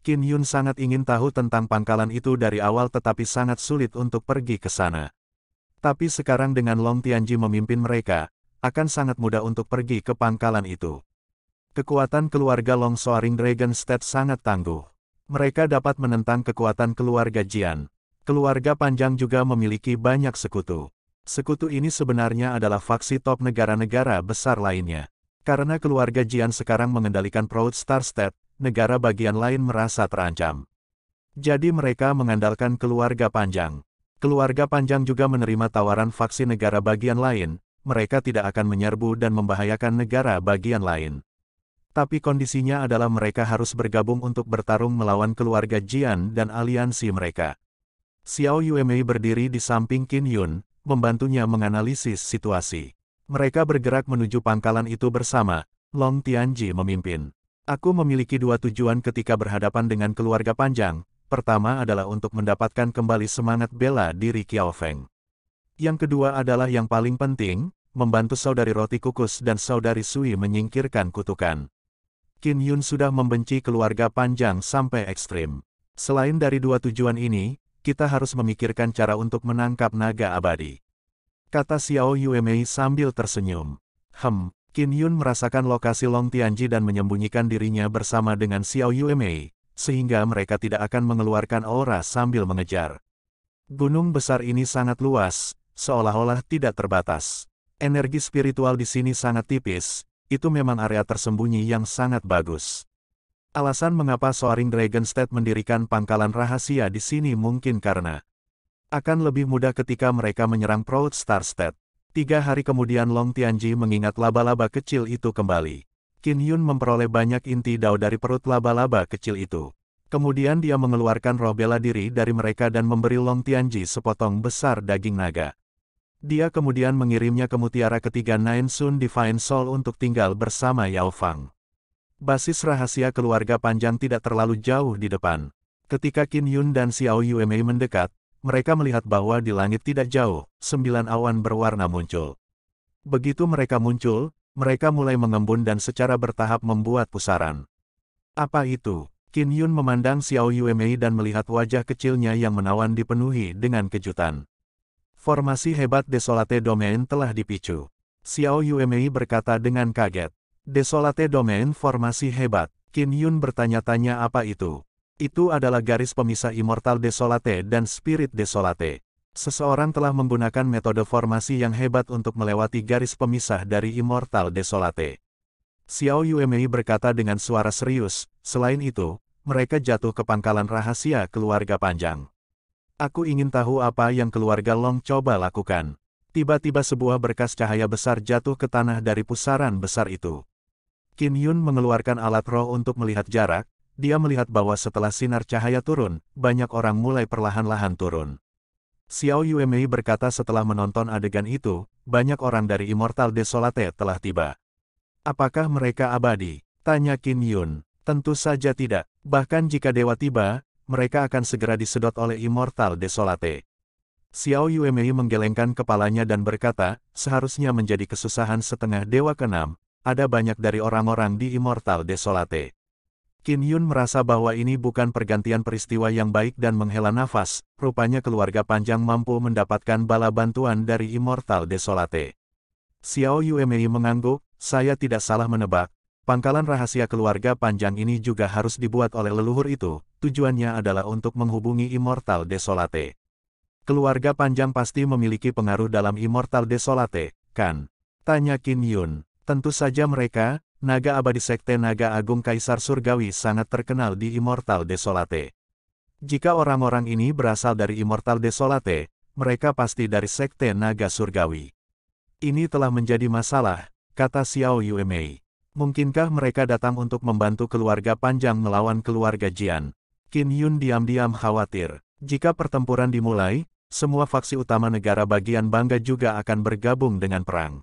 [SPEAKER 1] Kin Yun sangat ingin tahu tentang pangkalan itu dari awal tetapi sangat sulit untuk pergi ke sana. Tapi sekarang dengan Long Tianji memimpin mereka, akan sangat mudah untuk pergi ke pangkalan itu. Kekuatan keluarga Long Soaring Dragon State sangat tangguh. Mereka dapat menentang kekuatan keluarga Jian. Keluarga Panjang juga memiliki banyak sekutu. Sekutu ini sebenarnya adalah faksi top negara-negara besar lainnya. Karena keluarga Jian sekarang mengendalikan Proud State, negara bagian lain merasa terancam. Jadi mereka mengandalkan keluarga panjang. Keluarga panjang juga menerima tawaran faksi negara bagian lain, mereka tidak akan menyerbu dan membahayakan negara bagian lain. Tapi kondisinya adalah mereka harus bergabung untuk bertarung melawan keluarga Jian dan aliansi mereka. Xiao Yuemei berdiri di samping Qin Yun, membantunya menganalisis situasi. Mereka bergerak menuju pangkalan itu bersama, Long Tianji memimpin. Aku memiliki dua tujuan ketika berhadapan dengan keluarga panjang. Pertama adalah untuk mendapatkan kembali semangat bela diri Qiao Feng. Yang kedua adalah yang paling penting, membantu saudari roti kukus dan saudari Sui menyingkirkan kutukan. Qin Yun sudah membenci keluarga panjang sampai ekstrim. Selain dari dua tujuan ini, kita harus memikirkan cara untuk menangkap naga abadi. Kata Xiao Yuemei sambil tersenyum. Hem, Qin Yun merasakan lokasi Long Tianji dan menyembunyikan dirinya bersama dengan Xiao Yuemei, sehingga mereka tidak akan mengeluarkan aura sambil mengejar. Gunung besar ini sangat luas, seolah-olah tidak terbatas. Energi spiritual di sini sangat tipis, itu memang area tersembunyi yang sangat bagus. Alasan mengapa Soaring Dragon State mendirikan pangkalan rahasia di sini mungkin karena akan lebih mudah ketika mereka menyerang Proud Starstead. Tiga hari kemudian Long Tianji mengingat laba-laba kecil itu kembali. Qin Yun memperoleh banyak inti dao dari perut laba-laba kecil itu. Kemudian dia mengeluarkan roh bela diri dari mereka dan memberi Long Tianji sepotong besar daging naga. Dia kemudian mengirimnya ke mutiara ketiga Nine Sun Divine Soul untuk tinggal bersama Yao Fang basis rahasia keluarga Panjang tidak terlalu jauh di depan. Ketika Qin Yun dan Xiao Yuemei mendekat, mereka melihat bahwa di langit tidak jauh, sembilan awan berwarna muncul. Begitu mereka muncul, mereka mulai mengembun dan secara bertahap membuat pusaran. Apa itu? Qin Yun memandang Xiao Yuemei dan melihat wajah kecilnya yang menawan dipenuhi dengan kejutan. Formasi hebat Desolate Domain telah dipicu. Xiao Yuemei berkata dengan kaget. Desolate domain formasi hebat. Kim Yun bertanya-tanya apa itu. Itu adalah garis pemisah Immortal Desolate dan Spirit Desolate. Seseorang telah menggunakan metode formasi yang hebat untuk melewati garis pemisah dari Immortal Desolate. Xiao Yuemei berkata dengan suara serius, selain itu, mereka jatuh ke pangkalan rahasia keluarga panjang. Aku ingin tahu apa yang keluarga Long coba lakukan. Tiba-tiba sebuah berkas cahaya besar jatuh ke tanah dari pusaran besar itu. Kim Yun mengeluarkan alat roh untuk melihat jarak, dia melihat bahwa setelah sinar cahaya turun, banyak orang mulai perlahan-lahan turun. Xiao Mei berkata setelah menonton adegan itu, banyak orang dari Immortal Desolate telah tiba. Apakah mereka abadi? Tanya Kim Yun. Tentu saja tidak. Bahkan jika dewa tiba, mereka akan segera disedot oleh Immortal Desolate. Xiao Mei menggelengkan kepalanya dan berkata, seharusnya menjadi kesusahan setengah dewa keenam, ada banyak dari orang-orang di Immortal Desolate. Qin Yun merasa bahwa ini bukan pergantian peristiwa yang baik dan menghela nafas, rupanya keluarga panjang mampu mendapatkan bala bantuan dari Immortal Desolate. Xiao Yuemei mengangguk, saya tidak salah menebak, pangkalan rahasia keluarga panjang ini juga harus dibuat oleh leluhur itu, tujuannya adalah untuk menghubungi Immortal Desolate. Keluarga panjang pasti memiliki pengaruh dalam Immortal Desolate, kan? Tanya Qin Yun. Tentu saja mereka, naga abadi Sekte Naga Agung Kaisar Surgawi sangat terkenal di Immortal Desolate. Jika orang-orang ini berasal dari Immortal Desolate, mereka pasti dari Sekte Naga Surgawi. Ini telah menjadi masalah, kata Xiao Yuemei. Mungkinkah mereka datang untuk membantu keluarga panjang melawan keluarga Jian? Qin Yun diam-diam khawatir. Jika pertempuran dimulai, semua faksi utama negara bagian Bangga juga akan bergabung dengan perang.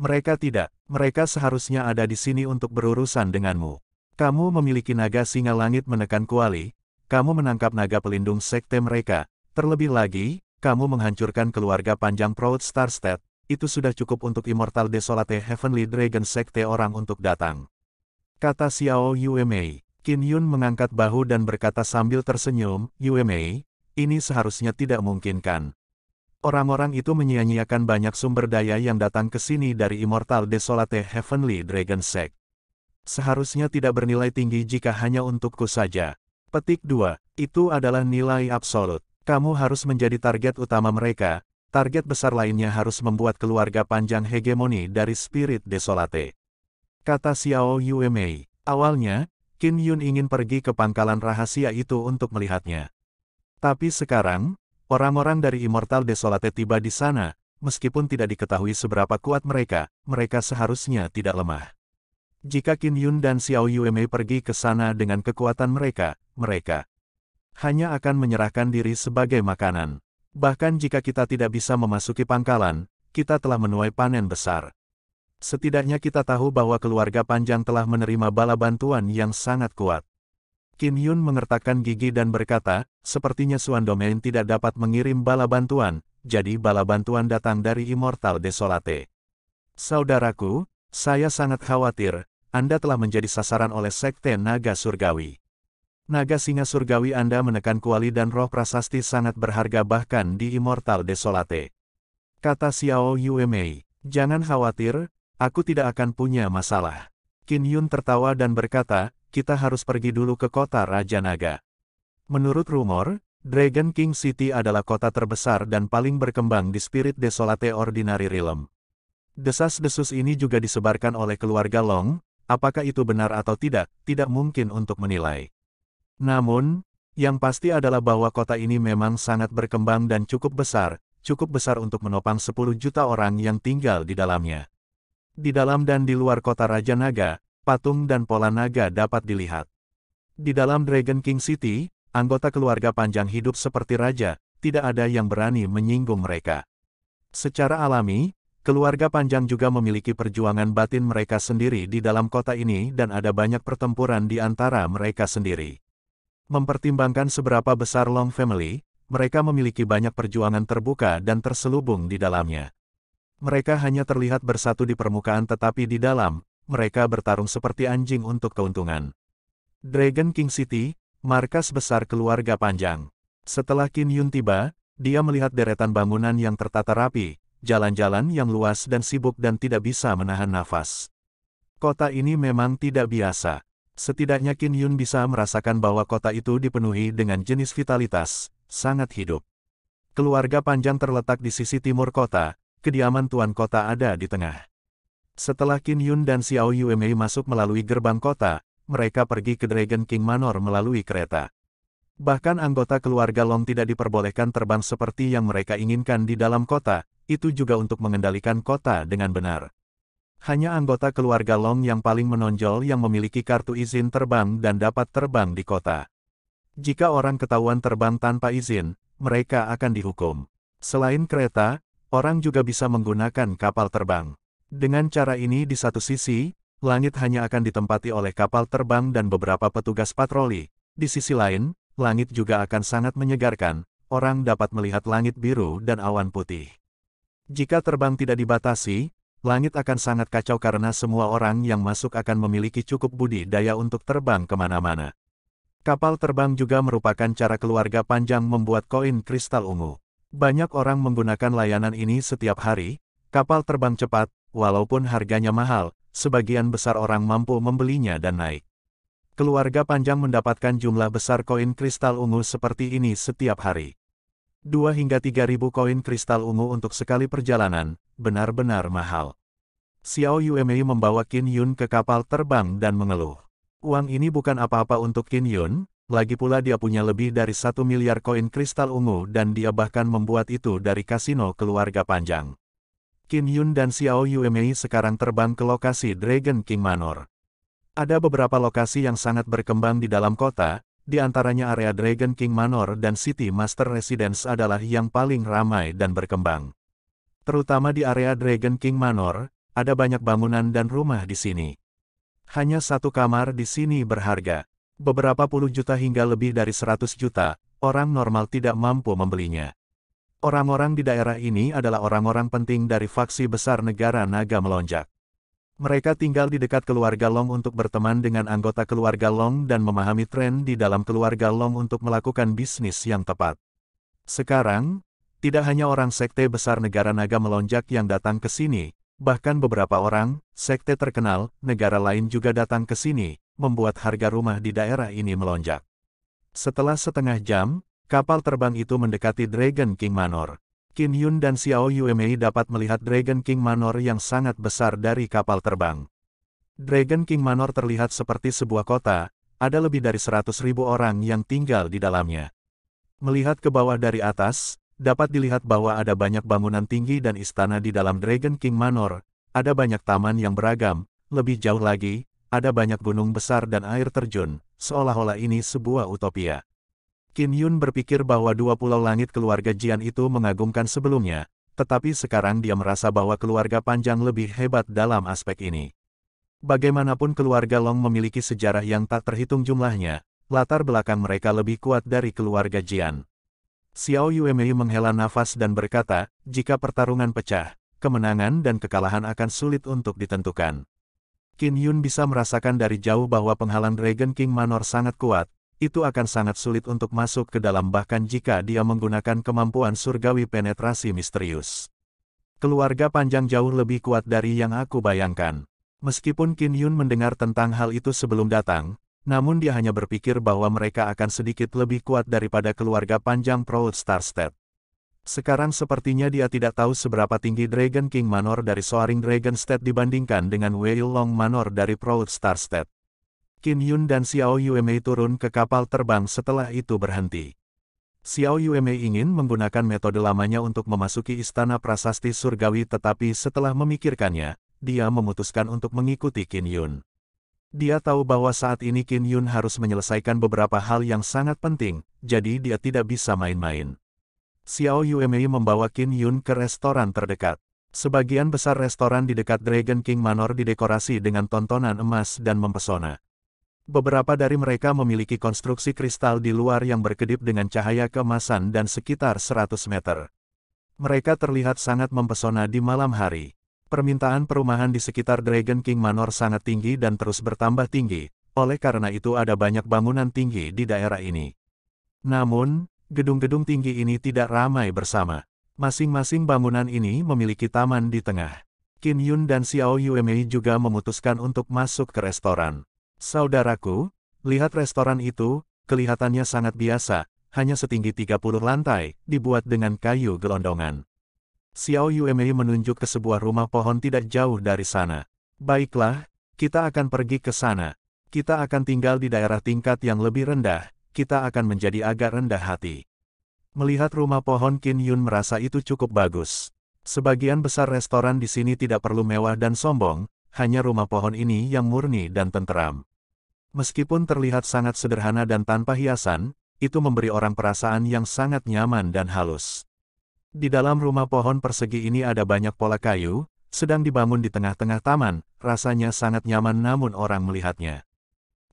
[SPEAKER 1] Mereka tidak. Mereka seharusnya ada di sini untuk berurusan denganmu. Kamu memiliki naga singa langit menekan kuali, kamu menangkap naga pelindung sekte mereka. Terlebih lagi, kamu menghancurkan keluarga panjang Proud Starstead, itu sudah cukup untuk Immortal Desolate Heavenly Dragon Sekte orang untuk datang. Kata Xiao Yuemei. Mei. Qin Yun mengangkat bahu dan berkata sambil tersenyum, Yuemei, ini seharusnya tidak mungkin kan? Orang-orang itu menyia-nyiakan banyak sumber daya yang datang ke sini dari Immortal Desolate Heavenly Dragon Sect. Seharusnya tidak bernilai tinggi jika hanya untukku saja. Petik 2. Itu adalah nilai absolut. Kamu harus menjadi target utama mereka. Target besar lainnya harus membuat keluarga panjang hegemoni dari Spirit Desolate. Kata Xiao Yuemei. Awalnya, Qin Yun ingin pergi ke pangkalan rahasia itu untuk melihatnya. Tapi sekarang, Orang-orang dari Immortal Desolate tiba di sana, meskipun tidak diketahui seberapa kuat mereka, mereka seharusnya tidak lemah. Jika Qin Yun dan Xiao Mei pergi ke sana dengan kekuatan mereka, mereka hanya akan menyerahkan diri sebagai makanan. Bahkan jika kita tidak bisa memasuki pangkalan, kita telah menuai panen besar. Setidaknya kita tahu bahwa keluarga panjang telah menerima bala bantuan yang sangat kuat. Kim Hyun mengertakkan gigi dan berkata, sepertinya Suan Domain tidak dapat mengirim bala bantuan, jadi bala bantuan datang dari Immortal Desolate. Saudaraku, saya sangat khawatir, Anda telah menjadi sasaran oleh Sekte Naga Surgawi. Naga singa surgawi Anda menekan kuali dan roh prasasti sangat berharga bahkan di Immortal Desolate. Kata Xiao Yuemei, jangan khawatir, aku tidak akan punya masalah. Kin Yun tertawa dan berkata, kita harus pergi dulu ke kota Raja Naga. Menurut rumor, Dragon King City adalah kota terbesar dan paling berkembang di Spirit Desolate Ordinary Realm. Desas-desus ini juga disebarkan oleh keluarga Long, apakah itu benar atau tidak, tidak mungkin untuk menilai. Namun, yang pasti adalah bahwa kota ini memang sangat berkembang dan cukup besar, cukup besar untuk menopang 10 juta orang yang tinggal di dalamnya. Di dalam dan di luar kota Raja Naga, patung dan pola naga dapat dilihat. Di dalam Dragon King City, anggota keluarga panjang hidup seperti raja, tidak ada yang berani menyinggung mereka. Secara alami, keluarga panjang juga memiliki perjuangan batin mereka sendiri di dalam kota ini dan ada banyak pertempuran di antara mereka sendiri. Mempertimbangkan seberapa besar Long Family, mereka memiliki banyak perjuangan terbuka dan terselubung di dalamnya. Mereka hanya terlihat bersatu di permukaan tetapi di dalam, mereka bertarung seperti anjing untuk keuntungan. Dragon King City, markas besar keluarga panjang. Setelah Qin Yun tiba, dia melihat deretan bangunan yang tertata rapi, jalan-jalan yang luas dan sibuk dan tidak bisa menahan nafas. Kota ini memang tidak biasa. Setidaknya Qin Yun bisa merasakan bahwa kota itu dipenuhi dengan jenis vitalitas, sangat hidup. Keluarga panjang terletak di sisi timur kota, kediaman tuan kota ada di tengah. Setelah Qin Yun dan Xiao Yuemei masuk melalui gerbang kota, mereka pergi ke Dragon King Manor melalui kereta. Bahkan anggota keluarga Long tidak diperbolehkan terbang seperti yang mereka inginkan di dalam kota, itu juga untuk mengendalikan kota dengan benar. Hanya anggota keluarga Long yang paling menonjol yang memiliki kartu izin terbang dan dapat terbang di kota. Jika orang ketahuan terbang tanpa izin, mereka akan dihukum. Selain kereta, orang juga bisa menggunakan kapal terbang. Dengan cara ini di satu sisi, langit hanya akan ditempati oleh kapal terbang dan beberapa petugas patroli. Di sisi lain, langit juga akan sangat menyegarkan, orang dapat melihat langit biru dan awan putih. Jika terbang tidak dibatasi, langit akan sangat kacau karena semua orang yang masuk akan memiliki cukup budi daya untuk terbang kemana-mana. Kapal terbang juga merupakan cara keluarga panjang membuat koin kristal ungu. Banyak orang menggunakan layanan ini setiap hari. Kapal terbang cepat, walaupun harganya mahal, sebagian besar orang mampu membelinya dan naik. Keluarga Panjang mendapatkan jumlah besar koin kristal ungu seperti ini setiap hari. 2 hingga 3 ribu koin kristal ungu untuk sekali perjalanan, benar-benar mahal. Xiao Yuemei membawa Qin Yun ke kapal terbang dan mengeluh. Uang ini bukan apa-apa untuk Qin Yun, lagi pula dia punya lebih dari satu miliar koin kristal ungu dan dia bahkan membuat itu dari kasino keluarga panjang. Qin Yun dan Xiao Yuemei sekarang terbang ke lokasi Dragon King Manor. Ada beberapa lokasi yang sangat berkembang di dalam kota, di antaranya area Dragon King Manor dan City Master Residence adalah yang paling ramai dan berkembang. Terutama di area Dragon King Manor, ada banyak bangunan dan rumah di sini. Hanya satu kamar di sini berharga. Beberapa puluh juta hingga lebih dari seratus juta, orang normal tidak mampu membelinya. Orang-orang di daerah ini adalah orang-orang penting dari faksi besar negara naga melonjak. Mereka tinggal di dekat keluarga Long untuk berteman dengan anggota keluarga Long dan memahami tren di dalam keluarga Long untuk melakukan bisnis yang tepat. Sekarang, tidak hanya orang sekte besar negara naga melonjak yang datang ke sini, bahkan beberapa orang, sekte terkenal, negara lain juga datang ke sini, membuat harga rumah di daerah ini melonjak. Setelah setengah jam, Kapal terbang itu mendekati Dragon King Manor. Qin Yun dan Xiao Yuemei dapat melihat Dragon King Manor yang sangat besar dari kapal terbang. Dragon King Manor terlihat seperti sebuah kota, ada lebih dari 100.000 orang yang tinggal di dalamnya. Melihat ke bawah dari atas, dapat dilihat bahwa ada banyak bangunan tinggi dan istana di dalam Dragon King Manor, ada banyak taman yang beragam, lebih jauh lagi, ada banyak gunung besar dan air terjun, seolah-olah ini sebuah utopia. Qin Yun berpikir bahwa dua pulau langit keluarga Jian itu mengagumkan sebelumnya, tetapi sekarang dia merasa bahwa keluarga Panjang lebih hebat dalam aspek ini. Bagaimanapun keluarga Long memiliki sejarah yang tak terhitung jumlahnya, latar belakang mereka lebih kuat dari keluarga Jian. Xiao Yuemei menghela nafas dan berkata, jika pertarungan pecah, kemenangan dan kekalahan akan sulit untuk ditentukan. Qin Yun bisa merasakan dari jauh bahwa penghalang Dragon King Manor sangat kuat, itu akan sangat sulit untuk masuk ke dalam bahkan jika dia menggunakan kemampuan surgawi penetrasi misterius. Keluarga panjang jauh lebih kuat dari yang aku bayangkan. Meskipun Qin Yun mendengar tentang hal itu sebelum datang, namun dia hanya berpikir bahwa mereka akan sedikit lebih kuat daripada keluarga panjang Proud Starstead. Sekarang sepertinya dia tidak tahu seberapa tinggi Dragon King Manor dari Soaring Dragon State dibandingkan dengan Wei Long Manor dari Proud Starstead. Kin Yun dan Xiao Yuemei turun ke kapal terbang setelah itu berhenti. Xiao Yuemei ingin menggunakan metode lamanya untuk memasuki istana prasasti surgawi tetapi setelah memikirkannya, dia memutuskan untuk mengikuti Kin Yun. Dia tahu bahwa saat ini Kin Yun harus menyelesaikan beberapa hal yang sangat penting, jadi dia tidak bisa main-main. Xiao Yuemei membawa Kin Yun ke restoran terdekat. Sebagian besar restoran di dekat Dragon King Manor didekorasi dengan tontonan emas dan mempesona. Beberapa dari mereka memiliki konstruksi kristal di luar yang berkedip dengan cahaya kemasan dan sekitar 100 meter. Mereka terlihat sangat mempesona di malam hari. Permintaan perumahan di sekitar Dragon King Manor sangat tinggi dan terus bertambah tinggi, oleh karena itu ada banyak bangunan tinggi di daerah ini. Namun, gedung-gedung tinggi ini tidak ramai bersama. Masing-masing bangunan ini memiliki taman di tengah. Qin Yun dan Xiao Mei juga memutuskan untuk masuk ke restoran. Saudaraku, lihat restoran itu, kelihatannya sangat biasa, hanya setinggi 30 lantai, dibuat dengan kayu gelondongan. Xiao Yuemei menunjuk ke sebuah rumah pohon tidak jauh dari sana. Baiklah, kita akan pergi ke sana. Kita akan tinggal di daerah tingkat yang lebih rendah, kita akan menjadi agak rendah hati. Melihat rumah pohon Qin Yun merasa itu cukup bagus. Sebagian besar restoran di sini tidak perlu mewah dan sombong, hanya rumah pohon ini yang murni dan tenteram. Meskipun terlihat sangat sederhana dan tanpa hiasan, itu memberi orang perasaan yang sangat nyaman dan halus. Di dalam rumah pohon persegi ini ada banyak pola kayu, sedang dibangun di tengah-tengah taman, rasanya sangat nyaman namun orang melihatnya.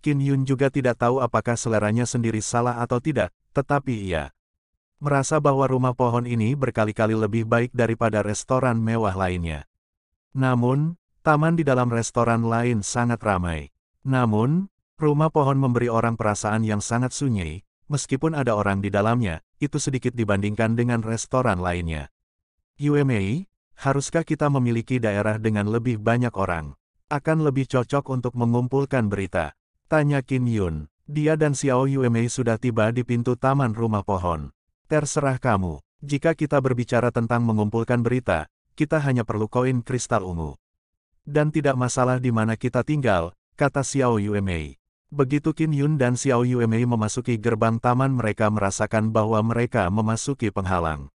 [SPEAKER 1] Kin Yun juga tidak tahu apakah seleranya sendiri salah atau tidak, tetapi ia merasa bahwa rumah pohon ini berkali-kali lebih baik daripada restoran mewah lainnya. Namun, taman di dalam restoran lain sangat ramai. Namun, Rumah pohon memberi orang perasaan yang sangat sunyi, meskipun ada orang di dalamnya, itu sedikit dibandingkan dengan restoran lainnya. UMAI, haruskah kita memiliki daerah dengan lebih banyak orang? Akan lebih cocok untuk mengumpulkan berita. Tanya Kim Yun. Dia dan Xiao Yuemei sudah tiba di pintu taman rumah pohon. Terserah kamu. Jika kita berbicara tentang mengumpulkan berita, kita hanya perlu koin kristal ungu. Dan tidak masalah di mana kita tinggal, kata Xiao Yuemei. Begitu Qin Yun dan Xiao Mei memasuki gerbang taman mereka merasakan bahwa mereka memasuki penghalang.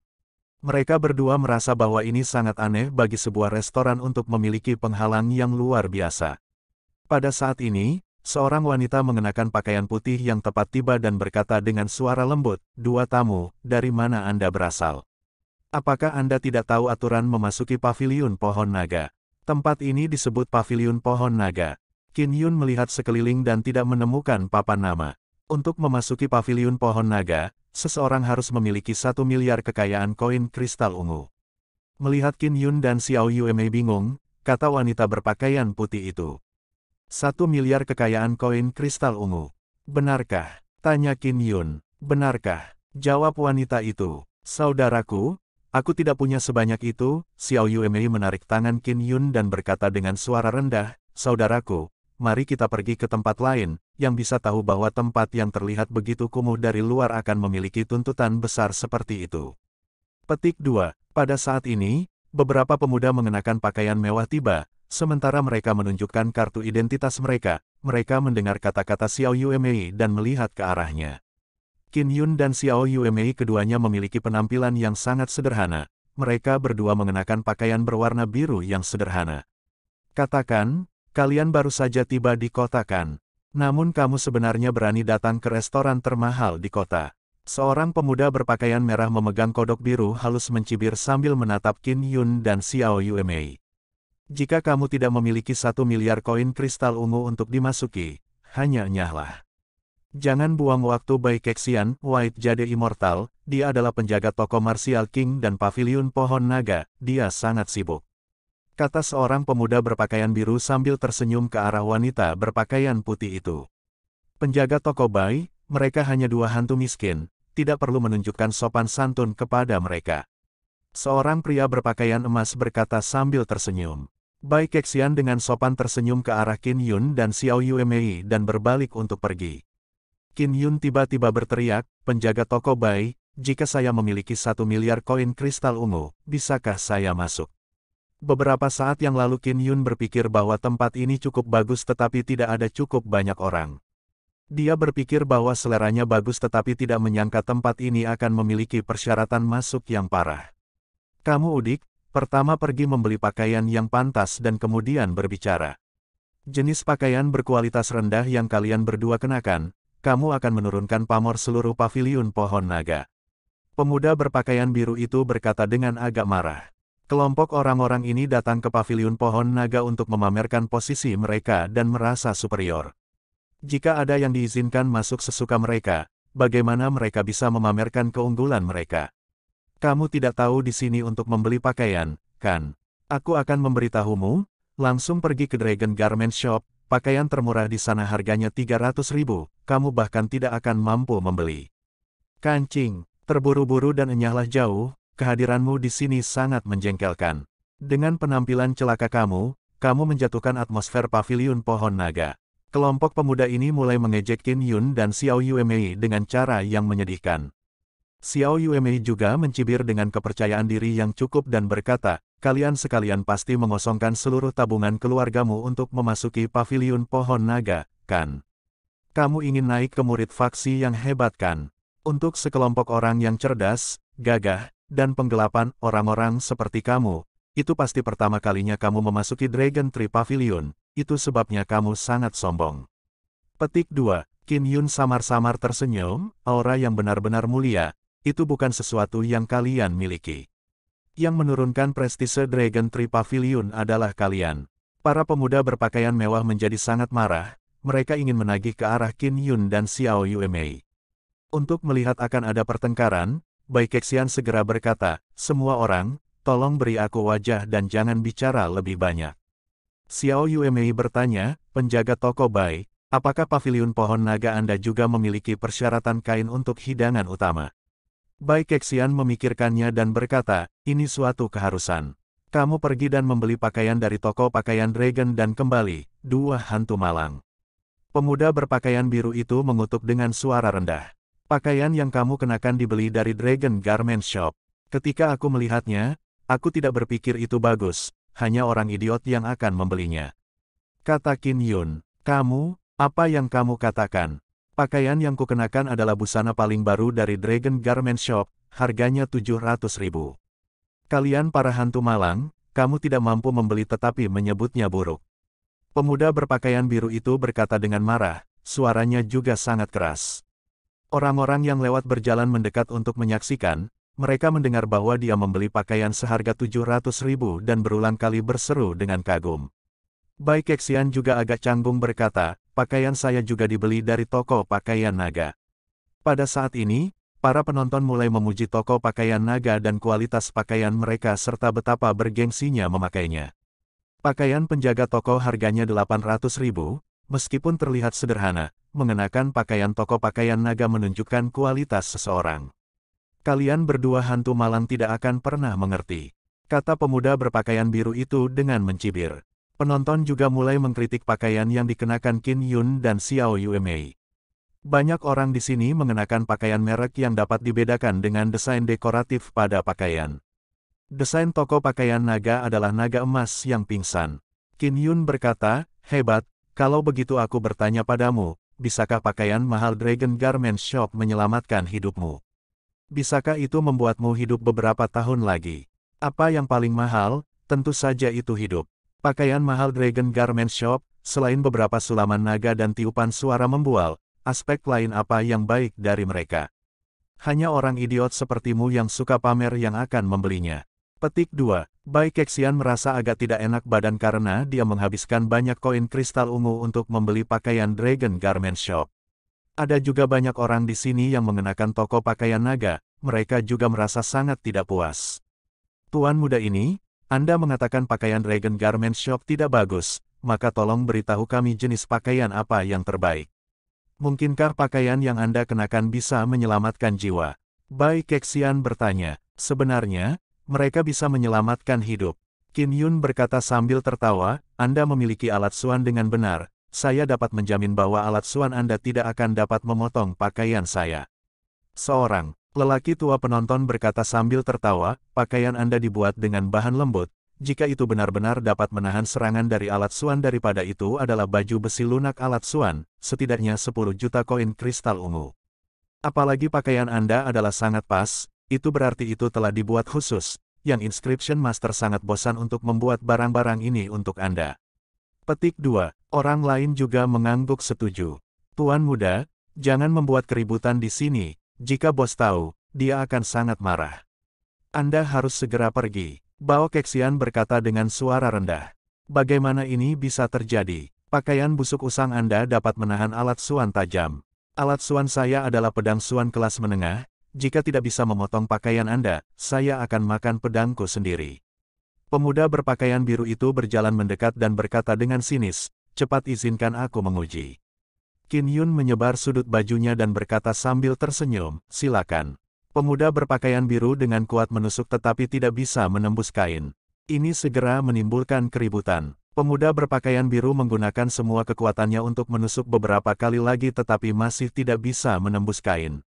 [SPEAKER 1] Mereka berdua merasa bahwa ini sangat aneh bagi sebuah restoran untuk memiliki penghalang yang luar biasa. Pada saat ini, seorang wanita mengenakan pakaian putih yang tepat tiba dan berkata dengan suara lembut, Dua tamu, dari mana Anda berasal? Apakah Anda tidak tahu aturan memasuki paviliun pohon naga? Tempat ini disebut paviliun pohon naga. Qin Yun melihat sekeliling dan tidak menemukan papan nama. Untuk memasuki paviliun pohon naga, seseorang harus memiliki satu miliar kekayaan koin kristal ungu. Melihat Qin Yun dan Xiao Yuemei bingung, kata wanita berpakaian putih itu. Satu miliar kekayaan koin kristal ungu. Benarkah? Tanya Qin Yun. Benarkah? Jawab wanita itu. Saudaraku, Aku tidak punya sebanyak itu, Xiao Yuemei menarik tangan Qin Yun dan berkata dengan suara rendah, Saudaraku, mari kita pergi ke tempat lain, yang bisa tahu bahwa tempat yang terlihat begitu kumuh dari luar akan memiliki tuntutan besar seperti itu. Petik 2. Pada saat ini, beberapa pemuda mengenakan pakaian mewah tiba, sementara mereka menunjukkan kartu identitas mereka, mereka mendengar kata-kata Xiao Yuemei dan melihat ke arahnya. Qin Yun dan Xiao Yuemei keduanya memiliki penampilan yang sangat sederhana, mereka berdua mengenakan pakaian berwarna biru yang sederhana. Katakan, Kalian baru saja tiba di kota kan? Namun kamu sebenarnya berani datang ke restoran termahal di kota. Seorang pemuda berpakaian merah memegang kodok biru halus mencibir sambil menatap Qin Yun dan Xiao Yuemei. Jika kamu tidak memiliki satu miliar koin kristal ungu untuk dimasuki, hanya nyahlah. Jangan buang waktu baik Kexian, White Jade Immortal, dia adalah penjaga toko martial king dan pavilion pohon naga, dia sangat sibuk kata seorang pemuda berpakaian biru sambil tersenyum ke arah wanita berpakaian putih itu. Penjaga toko bayi, mereka hanya dua hantu miskin, tidak perlu menunjukkan sopan santun kepada mereka. Seorang pria berpakaian emas berkata sambil tersenyum. Bai Kexian dengan sopan tersenyum ke arah Qin Yun dan Xiao Mei dan berbalik untuk pergi. Qin Yun tiba-tiba berteriak, penjaga toko Bai, jika saya memiliki satu miliar koin kristal ungu, bisakah saya masuk? Beberapa saat yang lalu Kin Yun berpikir bahwa tempat ini cukup bagus tetapi tidak ada cukup banyak orang. Dia berpikir bahwa seleranya bagus tetapi tidak menyangka tempat ini akan memiliki persyaratan masuk yang parah. Kamu udik, pertama pergi membeli pakaian yang pantas dan kemudian berbicara. Jenis pakaian berkualitas rendah yang kalian berdua kenakan, kamu akan menurunkan pamor seluruh pavilion pohon naga. Pemuda berpakaian biru itu berkata dengan agak marah. Kelompok orang-orang ini datang ke paviliun pohon naga untuk memamerkan posisi mereka dan merasa superior. Jika ada yang diizinkan masuk sesuka mereka, bagaimana mereka bisa memamerkan keunggulan mereka? Kamu tidak tahu di sini untuk membeli pakaian, kan? Aku akan memberitahumu, langsung pergi ke Dragon Garment Shop, pakaian termurah di sana harganya 300 ribu, kamu bahkan tidak akan mampu membeli. Kancing, terburu-buru dan enyahlah jauh, kehadiranmu di sini sangat menjengkelkan. Dengan penampilan celaka kamu, kamu menjatuhkan atmosfer pavilion pohon naga. Kelompok pemuda ini mulai mengejek Qin Yun dan Xiao Yuemei dengan cara yang menyedihkan. Xiao Yuemei juga mencibir dengan kepercayaan diri yang cukup dan berkata, kalian sekalian pasti mengosongkan seluruh tabungan keluargamu untuk memasuki pavilion pohon naga, kan? Kamu ingin naik ke murid faksi yang hebat kan? Untuk sekelompok orang yang cerdas, gagah, dan penggelapan orang-orang seperti kamu, itu pasti pertama kalinya kamu memasuki Dragon Tree Pavilion, itu sebabnya kamu sangat sombong. Petik 2. Kim Yun samar-samar tersenyum, aura yang benar-benar mulia, itu bukan sesuatu yang kalian miliki. Yang menurunkan prestise Dragon Tree Pavilion adalah kalian. Para pemuda berpakaian mewah menjadi sangat marah, mereka ingin menagih ke arah Kim Yun dan Xiao Yue Mei. Untuk melihat akan ada pertengkaran, Bai Xian segera berkata, semua orang, tolong beri aku wajah dan jangan bicara lebih banyak. Xiao Yuemei bertanya, penjaga toko Bai, apakah pavilion pohon naga Anda juga memiliki persyaratan kain untuk hidangan utama? Bai Xian memikirkannya dan berkata, ini suatu keharusan. Kamu pergi dan membeli pakaian dari toko pakaian Dragon dan kembali, dua hantu malang. Pemuda berpakaian biru itu mengutuk dengan suara rendah. Pakaian yang kamu kenakan dibeli dari Dragon Garment Shop. Ketika aku melihatnya, aku tidak berpikir itu bagus, hanya orang idiot yang akan membelinya. Kata Kin Yun, kamu, apa yang kamu katakan? Pakaian yang kukenakan adalah busana paling baru dari Dragon Garment Shop, harganya 700 ribu. Kalian para hantu malang, kamu tidak mampu membeli tetapi menyebutnya buruk. Pemuda berpakaian biru itu berkata dengan marah, suaranya juga sangat keras. Orang-orang yang lewat berjalan mendekat untuk menyaksikan, mereka mendengar bahwa dia membeli pakaian seharga 700 ribu dan berulang kali berseru dengan kagum. Bai Keksian juga agak canggung berkata, pakaian saya juga dibeli dari toko pakaian naga. Pada saat ini, para penonton mulai memuji toko pakaian naga dan kualitas pakaian mereka serta betapa bergengsinya memakainya. Pakaian penjaga toko harganya 800 ribu, meskipun terlihat sederhana, mengenakan pakaian toko pakaian naga menunjukkan kualitas seseorang. Kalian berdua hantu malang tidak akan pernah mengerti. Kata pemuda berpakaian biru itu dengan mencibir. Penonton juga mulai mengkritik pakaian yang dikenakan Qin Yun dan Xiao Yumei. Banyak orang di sini mengenakan pakaian merek yang dapat dibedakan dengan desain dekoratif pada pakaian. Desain toko pakaian naga adalah naga emas yang pingsan. Qin Yun berkata, hebat, kalau begitu aku bertanya padamu, bisakah pakaian mahal Dragon Garment Shop menyelamatkan hidupmu? Bisakah itu membuatmu hidup beberapa tahun lagi? Apa yang paling mahal? Tentu saja itu hidup. Pakaian mahal Dragon Garment Shop, selain beberapa sulaman naga dan tiupan suara membual, aspek lain apa yang baik dari mereka? Hanya orang idiot sepertimu yang suka pamer yang akan membelinya. Petik 2. Bai Kexian merasa agak tidak enak badan karena dia menghabiskan banyak koin kristal ungu untuk membeli pakaian Dragon Garment Shop. Ada juga banyak orang di sini yang mengenakan toko pakaian naga, mereka juga merasa sangat tidak puas. Tuan muda ini, Anda mengatakan pakaian Dragon Garment Shop tidak bagus, maka tolong beritahu kami jenis pakaian apa yang terbaik. Mungkinkah pakaian yang Anda kenakan bisa menyelamatkan jiwa? Bai Kexian bertanya, sebenarnya, mereka bisa menyelamatkan hidup. Kim Yun berkata sambil tertawa, Anda memiliki alat suan dengan benar, saya dapat menjamin bahwa alat suan Anda tidak akan dapat memotong pakaian saya. Seorang lelaki tua penonton berkata sambil tertawa, pakaian Anda dibuat dengan bahan lembut, jika itu benar-benar dapat menahan serangan dari alat suan daripada itu adalah baju besi lunak alat suan, setidaknya 10 juta koin kristal ungu. Apalagi pakaian Anda adalah sangat pas, itu berarti itu telah dibuat khusus, yang Inscription Master sangat bosan untuk membuat barang-barang ini untuk Anda. Petik 2. Orang lain juga mengangguk setuju. Tuan muda, jangan membuat keributan di sini, jika bos tahu, dia akan sangat marah. Anda harus segera pergi. Bao Keksian berkata dengan suara rendah. Bagaimana ini bisa terjadi? Pakaian busuk usang Anda dapat menahan alat suan tajam. Alat suan saya adalah pedang suan kelas menengah, jika tidak bisa memotong pakaian Anda, saya akan makan pedangku sendiri. Pemuda berpakaian biru itu berjalan mendekat dan berkata dengan sinis, cepat izinkan aku menguji. Kin Yun menyebar sudut bajunya dan berkata sambil tersenyum, silakan. Pemuda berpakaian biru dengan kuat menusuk tetapi tidak bisa menembus kain. Ini segera menimbulkan keributan. Pemuda berpakaian biru menggunakan semua kekuatannya untuk menusuk beberapa kali lagi tetapi masih tidak bisa menembus kain.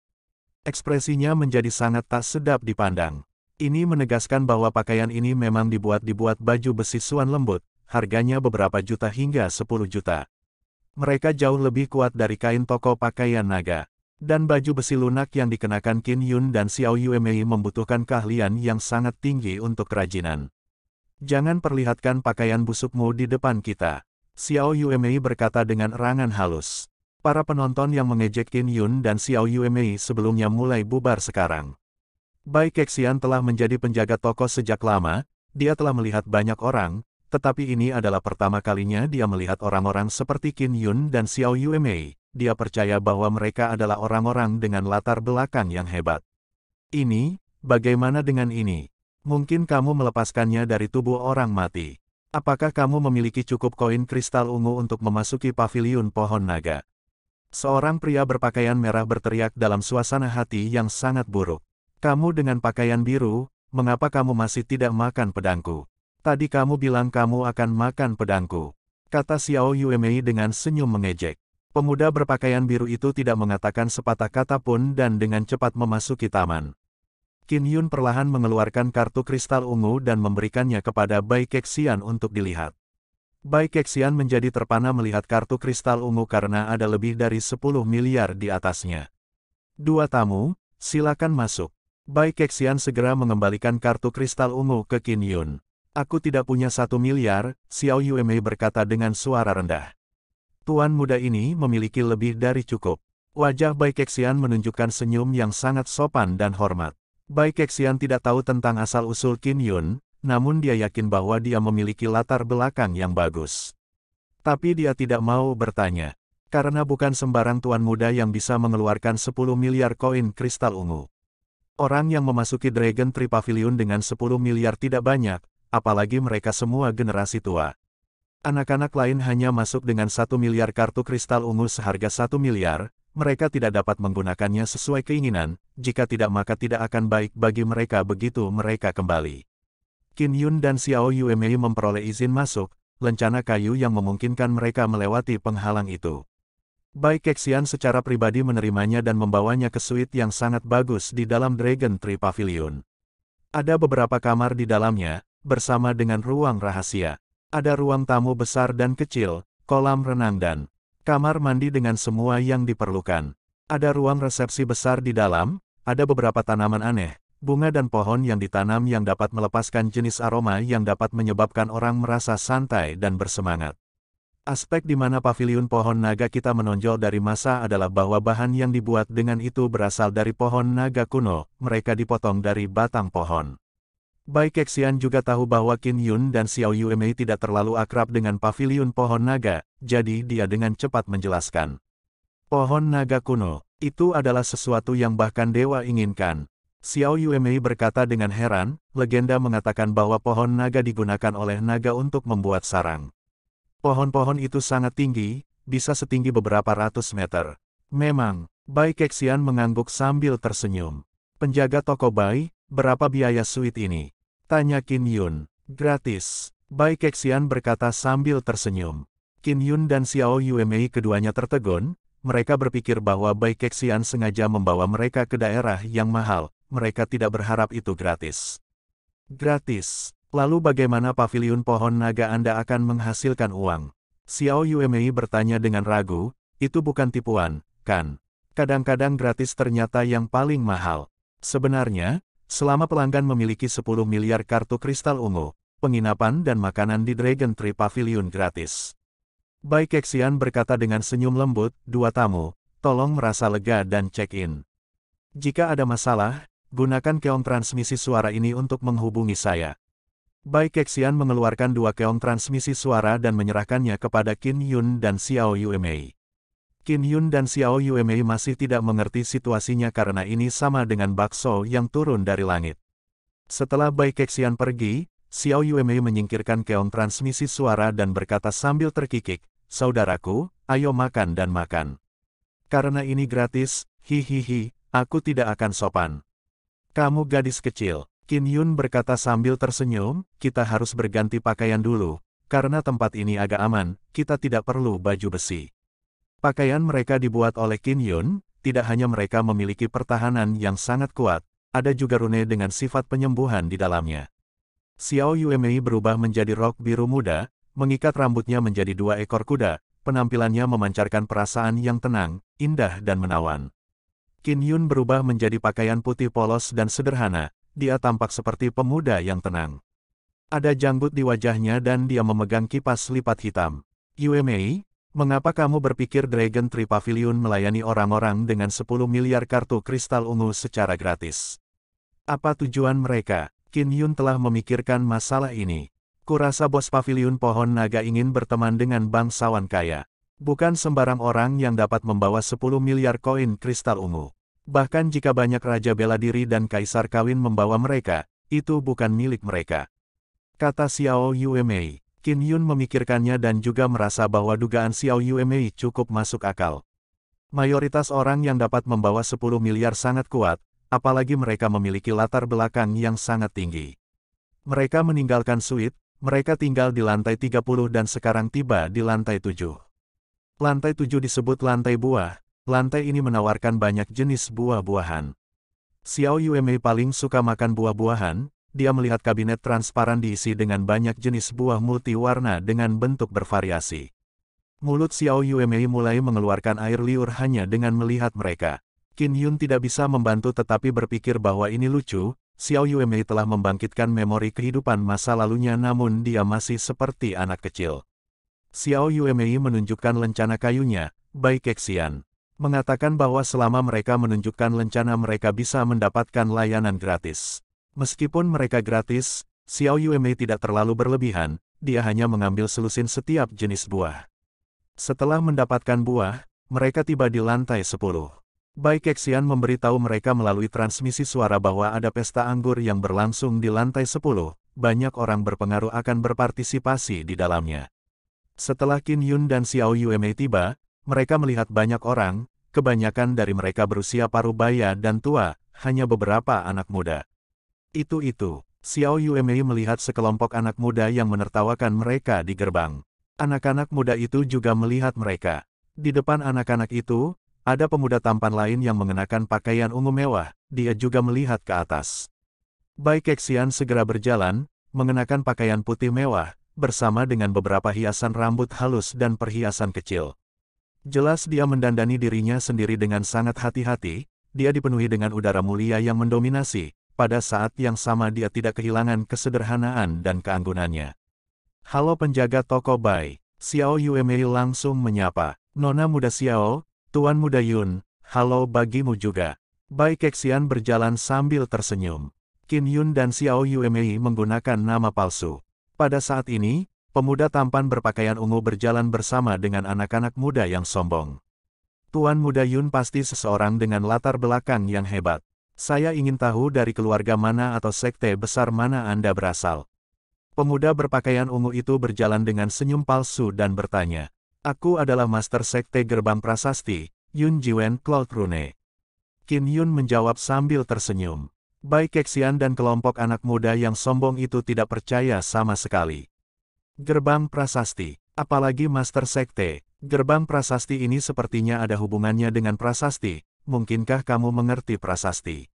[SPEAKER 1] Ekspresinya menjadi sangat tak sedap dipandang. Ini menegaskan bahwa pakaian ini memang dibuat-dibuat baju besi suan lembut, harganya beberapa juta hingga sepuluh juta. Mereka jauh lebih kuat dari kain toko pakaian naga. Dan baju besi lunak yang dikenakan Qin Yun dan Xiao Yuemei membutuhkan keahlian yang sangat tinggi untuk kerajinan. Jangan perlihatkan pakaian busukmu di depan kita. Xiao Yuemei berkata dengan erangan halus. Para penonton yang mengejek Kin Yun dan Xiao Yuemei sebelumnya mulai bubar sekarang. Bai Kexian telah menjadi penjaga toko sejak lama, dia telah melihat banyak orang, tetapi ini adalah pertama kalinya dia melihat orang-orang seperti Kin Yun dan Xiao Yuemei. Dia percaya bahwa mereka adalah orang-orang dengan latar belakang yang hebat. Ini, bagaimana dengan ini? Mungkin kamu melepaskannya dari tubuh orang mati. Apakah kamu memiliki cukup koin kristal ungu untuk memasuki paviliun pohon naga? Seorang pria berpakaian merah berteriak dalam suasana hati yang sangat buruk. Kamu dengan pakaian biru, mengapa kamu masih tidak makan pedangku? Tadi kamu bilang kamu akan makan pedangku. Kata Xiao Yuemei dengan senyum mengejek. Pemuda berpakaian biru itu tidak mengatakan sepatah kata pun dan dengan cepat memasuki taman. Qin Yun perlahan mengeluarkan kartu kristal ungu dan memberikannya kepada Bai Kexian untuk dilihat. Bai Kexian menjadi terpana melihat kartu kristal ungu karena ada lebih dari 10 miliar di atasnya. Dua tamu, silakan masuk. Bai Kexian segera mengembalikan kartu kristal ungu ke Qin Yun. Aku tidak punya satu miliar, Xiao Yuemei berkata dengan suara rendah. Tuan muda ini memiliki lebih dari cukup. Wajah Bai Kexian menunjukkan senyum yang sangat sopan dan hormat. Bai Kexian tidak tahu tentang asal-usul Qin Yun, namun dia yakin bahwa dia memiliki latar belakang yang bagus. Tapi dia tidak mau bertanya, karena bukan sembarang tuan muda yang bisa mengeluarkan 10 miliar koin kristal ungu. Orang yang memasuki Dragon Tree Pavilion dengan 10 miliar tidak banyak, apalagi mereka semua generasi tua. Anak-anak lain hanya masuk dengan 1 miliar kartu kristal ungu seharga 1 miliar, mereka tidak dapat menggunakannya sesuai keinginan, jika tidak maka tidak akan baik bagi mereka begitu mereka kembali. Qin Yun dan Xiao Mei memperoleh izin masuk, lencana kayu yang memungkinkan mereka melewati penghalang itu. Bai Kexian secara pribadi menerimanya dan membawanya ke suite yang sangat bagus di dalam Dragon Tree Pavilion. Ada beberapa kamar di dalamnya, bersama dengan ruang rahasia. Ada ruang tamu besar dan kecil, kolam renang dan kamar mandi dengan semua yang diperlukan. Ada ruang resepsi besar di dalam, ada beberapa tanaman aneh, bunga dan pohon yang ditanam yang dapat melepaskan jenis aroma yang dapat menyebabkan orang merasa santai dan bersemangat. Aspek di mana pavilion pohon naga kita menonjol dari masa adalah bahwa bahan yang dibuat dengan itu berasal dari pohon naga kuno, mereka dipotong dari batang pohon. Bai Kexian juga tahu bahwa Qin Yun dan Xiao Yuemei tidak terlalu akrab dengan pavilion pohon naga, jadi dia dengan cepat menjelaskan. Pohon naga kuno, itu adalah sesuatu yang bahkan dewa inginkan, Xiao Yuemei berkata dengan heran, legenda mengatakan bahwa pohon naga digunakan oleh naga untuk membuat sarang. Pohon-pohon itu sangat tinggi, bisa setinggi beberapa ratus meter. Memang, Bai Keksian mengangguk sambil tersenyum. Penjaga toko Bai, berapa biaya suite ini? Tanya Qin Yun. Gratis. Bai Keksian berkata sambil tersenyum. Qin Yun dan Xiao Yuemei keduanya tertegun, mereka berpikir bahwa Bai Keksian sengaja membawa mereka ke daerah yang mahal, mereka tidak berharap itu gratis. Gratis. Lalu bagaimana pavilion pohon naga Anda akan menghasilkan uang? Xiao Yuemei bertanya dengan ragu, itu bukan tipuan, kan? Kadang-kadang gratis ternyata yang paling mahal. Sebenarnya, selama pelanggan memiliki 10 miliar kartu kristal ungu, penginapan dan makanan di Dragon Tree Pavilion gratis. Bai Kexian berkata dengan senyum lembut, dua tamu, tolong merasa lega dan check-in. Jika ada masalah, gunakan keong transmisi suara ini untuk menghubungi saya. Bai Kexian mengeluarkan dua keong transmisi suara dan menyerahkannya kepada Qin Yun dan Xiao Yuemei. Qin Yun dan Xiao Yuemei masih tidak mengerti situasinya karena ini sama dengan bakso yang turun dari langit. Setelah Bai Kexian pergi, Xiao Yuemei menyingkirkan keong transmisi suara dan berkata sambil terkikik, Saudaraku, ayo makan dan makan. Karena ini gratis, hihihi, aku tidak akan sopan. Kamu gadis kecil, Kim Yun berkata sambil tersenyum, kita harus berganti pakaian dulu, karena tempat ini agak aman, kita tidak perlu baju besi. Pakaian mereka dibuat oleh Kim Yun, tidak hanya mereka memiliki pertahanan yang sangat kuat, ada juga rune dengan sifat penyembuhan di dalamnya. Xiao Yuemei berubah menjadi rok biru muda, mengikat rambutnya menjadi dua ekor kuda, penampilannya memancarkan perasaan yang tenang, indah dan menawan. Kin Yun berubah menjadi pakaian putih polos dan sederhana, dia tampak seperti pemuda yang tenang. Ada janggut di wajahnya dan dia memegang kipas lipat hitam. Yue Mei, mengapa kamu berpikir Dragon Tree Pavilion melayani orang-orang dengan 10 miliar kartu kristal ungu secara gratis? Apa tujuan mereka? Kin Yun telah memikirkan masalah ini. Kurasa bos pavilion pohon naga ingin berteman dengan bangsawan kaya. Bukan sembarang orang yang dapat membawa 10 miliar koin kristal ungu. Bahkan jika banyak raja bela diri dan kaisar kawin membawa mereka, itu bukan milik mereka. Kata Xiao Yuemei, Qin Yun memikirkannya dan juga merasa bahwa dugaan Xiao Yuemei cukup masuk akal. Mayoritas orang yang dapat membawa 10 miliar sangat kuat, apalagi mereka memiliki latar belakang yang sangat tinggi. Mereka meninggalkan suite, mereka tinggal di lantai 30 dan sekarang tiba di lantai 7. Lantai tujuh disebut lantai buah. Lantai ini menawarkan banyak jenis buah-buahan. Xiao Yuemei paling suka makan buah-buahan, dia melihat kabinet transparan diisi dengan banyak jenis buah multiwarna dengan bentuk bervariasi. Mulut Xiao Yuemei mulai mengeluarkan air liur hanya dengan melihat mereka. Qin Yun tidak bisa membantu tetapi berpikir bahwa ini lucu, Xiao Yuemei telah membangkitkan memori kehidupan masa lalunya namun dia masih seperti anak kecil. Xiao Yuemei menunjukkan lencana kayunya, Bai Kexian. Mengatakan bahwa selama mereka menunjukkan lencana mereka bisa mendapatkan layanan gratis. Meskipun mereka gratis, Xiao Yuemei tidak terlalu berlebihan, dia hanya mengambil selusin setiap jenis buah. Setelah mendapatkan buah, mereka tiba di lantai 10. Bai Kexian memberitahu mereka melalui transmisi suara bahwa ada pesta anggur yang berlangsung di lantai 10, banyak orang berpengaruh akan berpartisipasi di dalamnya. Setelah Qin Yun dan Xiao Yume tiba, mereka melihat banyak orang, kebanyakan dari mereka berusia paruh baya dan tua, hanya beberapa anak muda. Itu-itu, Xiao Yume melihat sekelompok anak muda yang menertawakan mereka di gerbang. Anak-anak muda itu juga melihat mereka. Di depan anak-anak itu, ada pemuda tampan lain yang mengenakan pakaian ungu mewah, dia juga melihat ke atas. Bai Kexian segera berjalan, mengenakan pakaian putih mewah, bersama dengan beberapa hiasan rambut halus dan perhiasan kecil. Jelas dia mendandani dirinya sendiri dengan sangat hati-hati, dia dipenuhi dengan udara mulia yang mendominasi, pada saat yang sama dia tidak kehilangan kesederhanaan dan keanggunannya. Halo penjaga toko Bai, Xiao Yuemei langsung menyapa, Nona muda Xiao, Tuan muda Yun, halo bagimu juga. Bai Kexian berjalan sambil tersenyum. Qin Yun dan Xiao Yuemei menggunakan nama palsu. Pada saat ini, pemuda tampan berpakaian ungu berjalan bersama dengan anak-anak muda yang sombong. Tuan muda Yun pasti seseorang dengan latar belakang yang hebat. Saya ingin tahu dari keluarga mana atau sekte besar mana Anda berasal. Pemuda berpakaian ungu itu berjalan dengan senyum palsu dan bertanya. Aku adalah Master Sekte Gerbang Prasasti, Yun Jiwen Cloud Rune. Kim Yun menjawab sambil tersenyum. Baik Kexian dan kelompok anak muda yang sombong itu tidak percaya sama sekali. Gerbang Prasasti, apalagi Master Sekte, gerbang Prasasti ini sepertinya ada hubungannya dengan Prasasti, mungkinkah kamu mengerti Prasasti?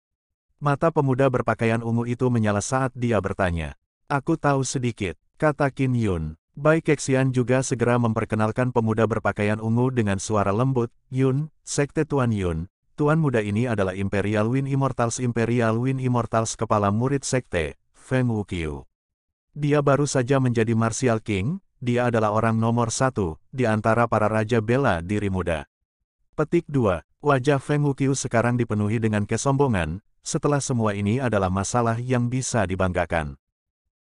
[SPEAKER 1] Mata pemuda berpakaian ungu itu menyala saat dia bertanya. Aku tahu sedikit, kata Kin Yun. Baik Kexian juga segera memperkenalkan pemuda berpakaian ungu dengan suara lembut, Yun, Sekte Tuan Yun, Tuan muda ini adalah Imperial Win Immortals Imperial Win Immortals kepala murid sekte, Feng Wukiu. Dia baru saja menjadi Martial King, dia adalah orang nomor satu di antara para raja bela diri muda. Petik 2. Wajah Feng Wukiu sekarang dipenuhi dengan kesombongan, setelah semua ini adalah masalah yang bisa dibanggakan.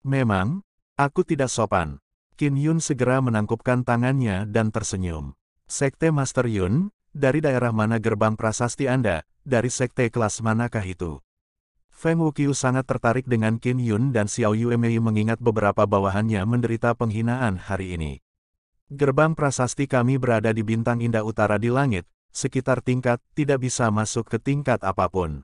[SPEAKER 1] Memang, aku tidak sopan. Qin Yun segera menangkupkan tangannya dan tersenyum. Sekte Master Yun, dari daerah mana gerbang prasasti Anda, dari sekte kelas manakah itu? Feng Wukiu sangat tertarik dengan Kim Yun dan Xiao Yuemei mengingat beberapa bawahannya menderita penghinaan hari ini. Gerbang prasasti kami berada di bintang indah utara di langit, sekitar tingkat, tidak bisa masuk ke tingkat apapun.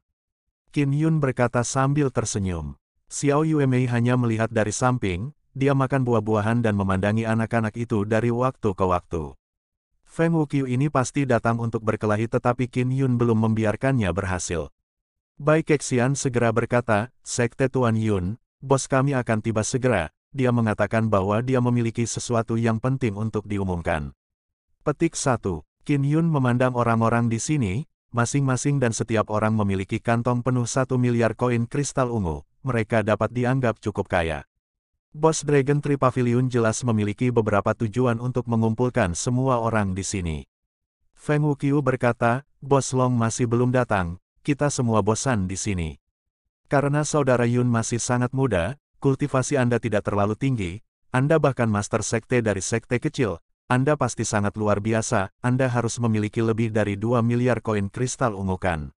[SPEAKER 1] Kim Yun berkata sambil tersenyum. Xiao Yuemei hanya melihat dari samping, dia makan buah-buahan dan memandangi anak-anak itu dari waktu ke waktu. Feng Wukyu ini pasti datang untuk berkelahi tetapi Qin Yun belum membiarkannya berhasil. Bai Kexian segera berkata, Sekte Tuan Yun, bos kami akan tiba segera, dia mengatakan bahwa dia memiliki sesuatu yang penting untuk diumumkan. Petik 1. Qin Yun memandang orang-orang di sini, masing-masing dan setiap orang memiliki kantong penuh satu miliar koin kristal ungu, mereka dapat dianggap cukup kaya. Bos Dragon Tree Pavilion jelas memiliki beberapa tujuan untuk mengumpulkan semua orang di sini. Feng Wukiu berkata, Bos Long masih belum datang, kita semua bosan di sini. Karena saudara Yun masih sangat muda, kultivasi Anda tidak terlalu tinggi, Anda bahkan master sekte dari sekte kecil, Anda pasti sangat luar biasa, Anda harus memiliki lebih dari 2 miliar koin kristal ungu kan?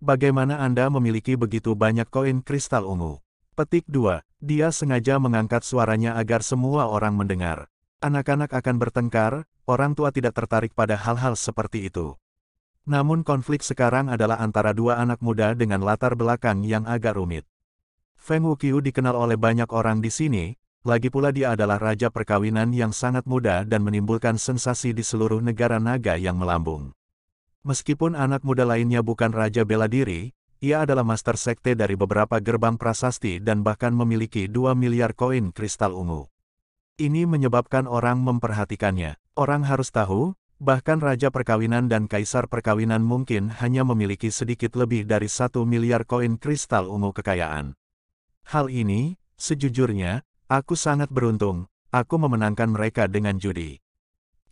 [SPEAKER 1] Bagaimana Anda memiliki begitu banyak koin kristal ungu? Petik 2. Dia sengaja mengangkat suaranya agar semua orang mendengar. Anak-anak akan bertengkar, orang tua tidak tertarik pada hal-hal seperti itu. Namun konflik sekarang adalah antara dua anak muda dengan latar belakang yang agak rumit. Feng Wukiu dikenal oleh banyak orang di sini, lagi pula dia adalah raja perkawinan yang sangat muda dan menimbulkan sensasi di seluruh negara naga yang melambung. Meskipun anak muda lainnya bukan raja bela diri, ia adalah master sekte dari beberapa gerbang prasasti dan bahkan memiliki 2 miliar koin kristal ungu. Ini menyebabkan orang memperhatikannya. Orang harus tahu, bahkan raja perkawinan dan kaisar perkawinan mungkin hanya memiliki sedikit lebih dari 1 miliar koin kristal ungu kekayaan. Hal ini, sejujurnya, aku sangat beruntung, aku memenangkan mereka dengan judi.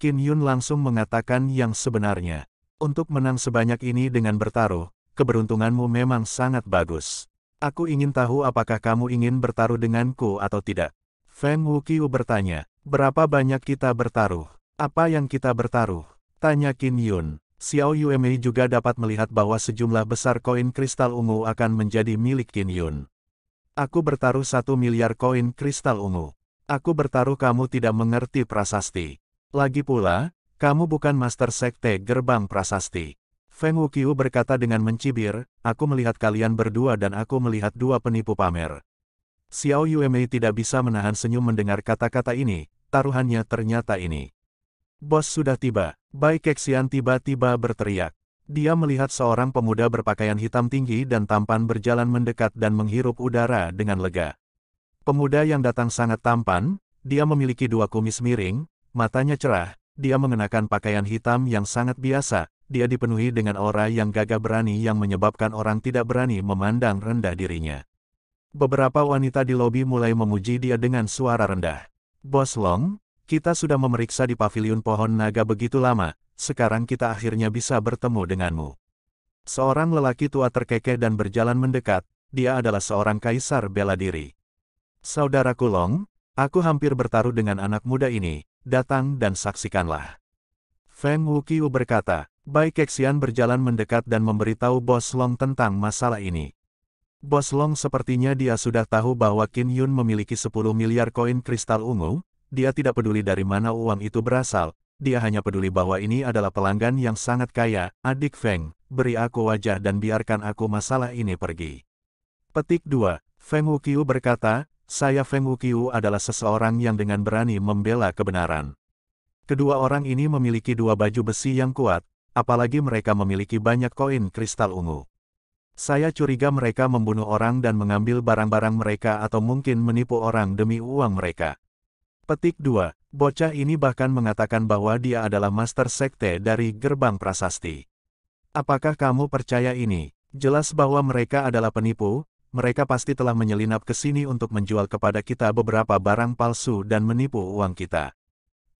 [SPEAKER 1] Kin Yun langsung mengatakan yang sebenarnya. Untuk menang sebanyak ini dengan bertaruh, keberuntunganmu memang sangat bagus. Aku ingin tahu apakah kamu ingin bertaruh denganku atau tidak. Feng Wukiu bertanya, berapa banyak kita bertaruh? Apa yang kita bertaruh? Tanya Qin Yun. Xiao Yuemei juga dapat melihat bahwa sejumlah besar koin kristal ungu akan menjadi milik Qin Yun. Aku bertaruh satu miliar koin kristal ungu. Aku bertaruh kamu tidak mengerti prasasti. Lagi pula, kamu bukan master sekte gerbang prasasti. Feng Wukiu berkata dengan mencibir, aku melihat kalian berdua dan aku melihat dua penipu pamer. Xiao Yuemei tidak bisa menahan senyum mendengar kata-kata ini, taruhannya ternyata ini. Bos sudah tiba, Bai Kexian tiba-tiba berteriak. Dia melihat seorang pemuda berpakaian hitam tinggi dan tampan berjalan mendekat dan menghirup udara dengan lega. Pemuda yang datang sangat tampan, dia memiliki dua kumis miring, matanya cerah, dia mengenakan pakaian hitam yang sangat biasa, dia dipenuhi dengan aura yang gagah berani yang menyebabkan orang tidak berani memandang rendah dirinya. Beberapa wanita di lobi mulai memuji dia dengan suara rendah. Bos Long, kita sudah memeriksa di paviliun pohon naga begitu lama, sekarang kita akhirnya bisa bertemu denganmu. Seorang lelaki tua terkekeh dan berjalan mendekat, dia adalah seorang kaisar bela diri. Saudaraku Long, aku hampir bertaruh dengan anak muda ini, datang dan saksikanlah. Feng Wukiu berkata, Bai Kexian berjalan mendekat dan memberitahu Bos Long tentang masalah ini. Bos Long sepertinya dia sudah tahu bahwa Qin Yun memiliki 10 miliar koin kristal ungu, dia tidak peduli dari mana uang itu berasal, dia hanya peduli bahwa ini adalah pelanggan yang sangat kaya, adik Feng, beri aku wajah dan biarkan aku masalah ini pergi. Petik 2, Feng Wuqiu berkata, saya Feng Wuqiu adalah seseorang yang dengan berani membela kebenaran. Kedua orang ini memiliki dua baju besi yang kuat, apalagi mereka memiliki banyak koin kristal ungu. Saya curiga mereka membunuh orang dan mengambil barang-barang mereka atau mungkin menipu orang demi uang mereka. Petik 2. Bocah ini bahkan mengatakan bahwa dia adalah master sekte dari gerbang prasasti. Apakah kamu percaya ini? Jelas bahwa mereka adalah penipu, mereka pasti telah menyelinap ke sini untuk menjual kepada kita beberapa barang palsu dan menipu uang kita.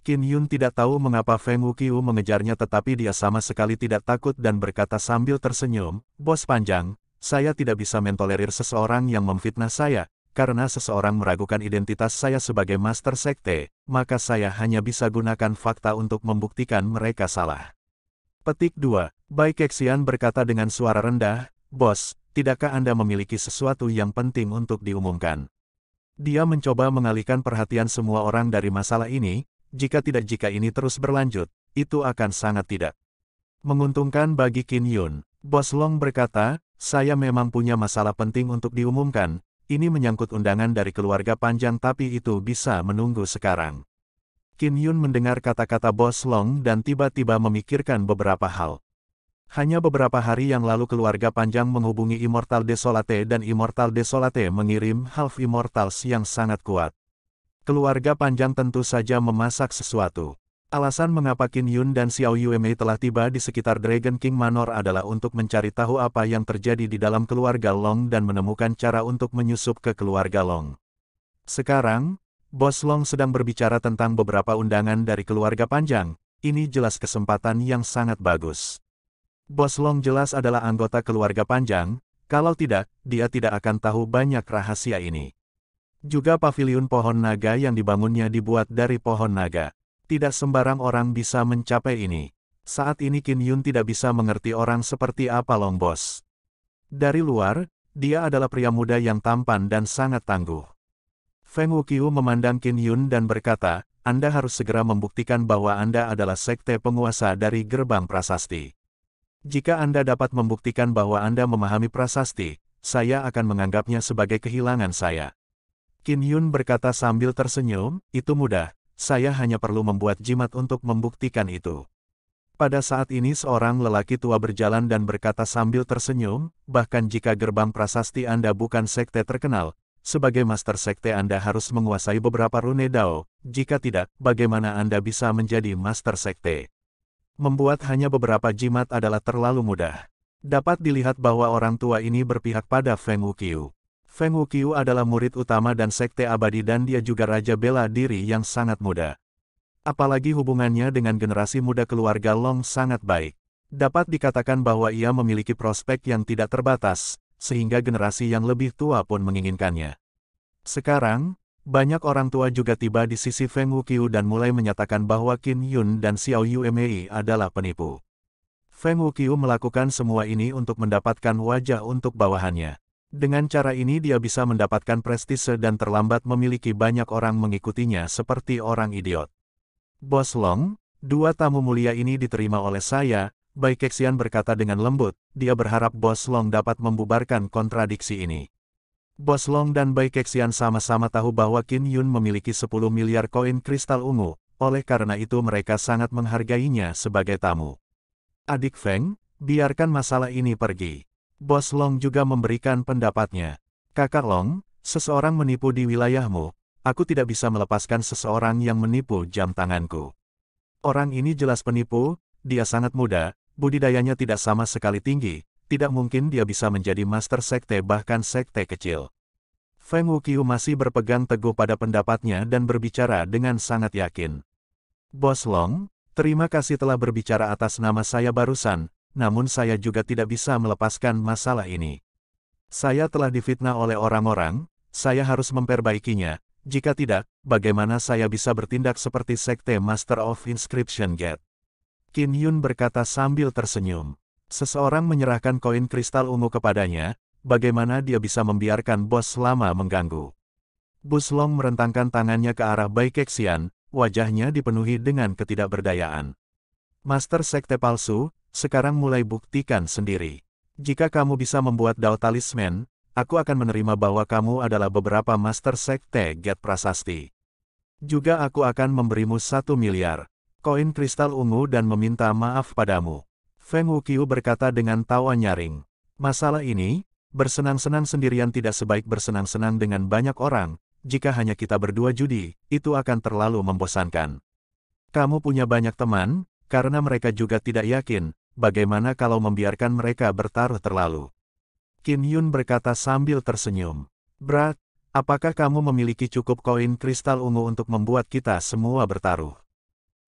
[SPEAKER 1] Qin Yun tidak tahu mengapa Feng Wukiu mengejarnya tetapi dia sama sekali tidak takut dan berkata sambil tersenyum, Bos panjang, saya tidak bisa mentolerir seseorang yang memfitnah saya, karena seseorang meragukan identitas saya sebagai Master Sekte, maka saya hanya bisa gunakan fakta untuk membuktikan mereka salah. Petik 2. Bai Kexian berkata dengan suara rendah, Bos, tidakkah Anda memiliki sesuatu yang penting untuk diumumkan? Dia mencoba mengalihkan perhatian semua orang dari masalah ini, jika tidak jika ini terus berlanjut, itu akan sangat tidak menguntungkan bagi Kin Yun. Bos Long berkata, saya memang punya masalah penting untuk diumumkan, ini menyangkut undangan dari keluarga panjang tapi itu bisa menunggu sekarang. Kin Yun mendengar kata-kata Bos Long dan tiba-tiba memikirkan beberapa hal. Hanya beberapa hari yang lalu keluarga panjang menghubungi Immortal Desolate dan Immortal Desolate mengirim Half Immortals yang sangat kuat. Keluarga Panjang tentu saja memasak sesuatu. Alasan mengapa Qin Yun dan Xiao Yuemei telah tiba di sekitar Dragon King Manor adalah untuk mencari tahu apa yang terjadi di dalam keluarga Long dan menemukan cara untuk menyusup ke keluarga Long. Sekarang, Bos Long sedang berbicara tentang beberapa undangan dari keluarga panjang, ini jelas kesempatan yang sangat bagus. Bos Long jelas adalah anggota keluarga panjang, kalau tidak, dia tidak akan tahu banyak rahasia ini. Juga paviliun pohon naga yang dibangunnya dibuat dari pohon naga. Tidak sembarang orang bisa mencapai ini. Saat ini Qin Yun tidak bisa mengerti orang seperti apa Long Bos. Dari luar, dia adalah pria muda yang tampan dan sangat tangguh. Feng Wukiu memandang Qin Yun dan berkata, Anda harus segera membuktikan bahwa Anda adalah sekte penguasa dari gerbang prasasti. Jika Anda dapat membuktikan bahwa Anda memahami prasasti, saya akan menganggapnya sebagai kehilangan saya. Kin Yun berkata sambil tersenyum, itu mudah, saya hanya perlu membuat jimat untuk membuktikan itu. Pada saat ini seorang lelaki tua berjalan dan berkata sambil tersenyum, bahkan jika gerbang prasasti Anda bukan sekte terkenal, sebagai master sekte Anda harus menguasai beberapa rune dao, jika tidak, bagaimana Anda bisa menjadi master sekte? Membuat hanya beberapa jimat adalah terlalu mudah. Dapat dilihat bahwa orang tua ini berpihak pada Feng Wukiu. Feng Wuqiu adalah murid utama dan sekte abadi dan dia juga raja bela diri yang sangat muda. Apalagi hubungannya dengan generasi muda keluarga Long sangat baik. Dapat dikatakan bahwa ia memiliki prospek yang tidak terbatas, sehingga generasi yang lebih tua pun menginginkannya. Sekarang, banyak orang tua juga tiba di sisi Feng Wuqiu dan mulai menyatakan bahwa Qin Yun dan Xiao Yu adalah penipu. Feng Wuqiu melakukan semua ini untuk mendapatkan wajah untuk bawahannya. Dengan cara ini dia bisa mendapatkan prestise dan terlambat memiliki banyak orang mengikutinya seperti orang idiot. Bos Long, dua tamu mulia ini diterima oleh saya, Bai Keksian berkata dengan lembut, dia berharap Bos Long dapat membubarkan kontradiksi ini. Bos Long dan Bai Keksian sama-sama tahu bahwa Kin Yun memiliki 10 miliar koin kristal ungu, oleh karena itu mereka sangat menghargainya sebagai tamu. Adik Feng, biarkan masalah ini pergi. Bos Long juga memberikan pendapatnya. Kakak Long, seseorang menipu di wilayahmu. Aku tidak bisa melepaskan seseorang yang menipu jam tanganku. Orang ini jelas penipu, dia sangat muda, budidayanya tidak sama sekali tinggi, tidak mungkin dia bisa menjadi master sekte bahkan sekte kecil. Feng Wukiu masih berpegang teguh pada pendapatnya dan berbicara dengan sangat yakin. Bos Long, terima kasih telah berbicara atas nama saya barusan, namun saya juga tidak bisa melepaskan masalah ini. Saya telah difitnah oleh orang-orang, saya harus memperbaikinya, jika tidak, bagaimana saya bisa bertindak seperti sekte Master of Inscription Gate? Kim Yun berkata sambil tersenyum. Seseorang menyerahkan koin kristal ungu kepadanya, bagaimana dia bisa membiarkan bos lama mengganggu. Bus Long merentangkan tangannya ke arah Bai Kexian, wajahnya dipenuhi dengan ketidakberdayaan. Master Sekte Palsu, sekarang mulai buktikan sendiri. Jika kamu bisa membuat Dao Talisman, aku akan menerima bahwa kamu adalah beberapa Master Sekte Get Prasasti. Juga aku akan memberimu satu miliar koin kristal ungu dan meminta maaf padamu. Feng Wukiu berkata dengan tawa nyaring. Masalah ini, bersenang-senang sendirian tidak sebaik bersenang-senang dengan banyak orang, jika hanya kita berdua judi, itu akan terlalu membosankan. Kamu punya banyak teman, karena mereka juga tidak yakin, bagaimana kalau membiarkan mereka bertaruh terlalu? Kim Yun berkata sambil tersenyum. Brad, apakah kamu memiliki cukup koin kristal ungu untuk membuat kita semua bertaruh?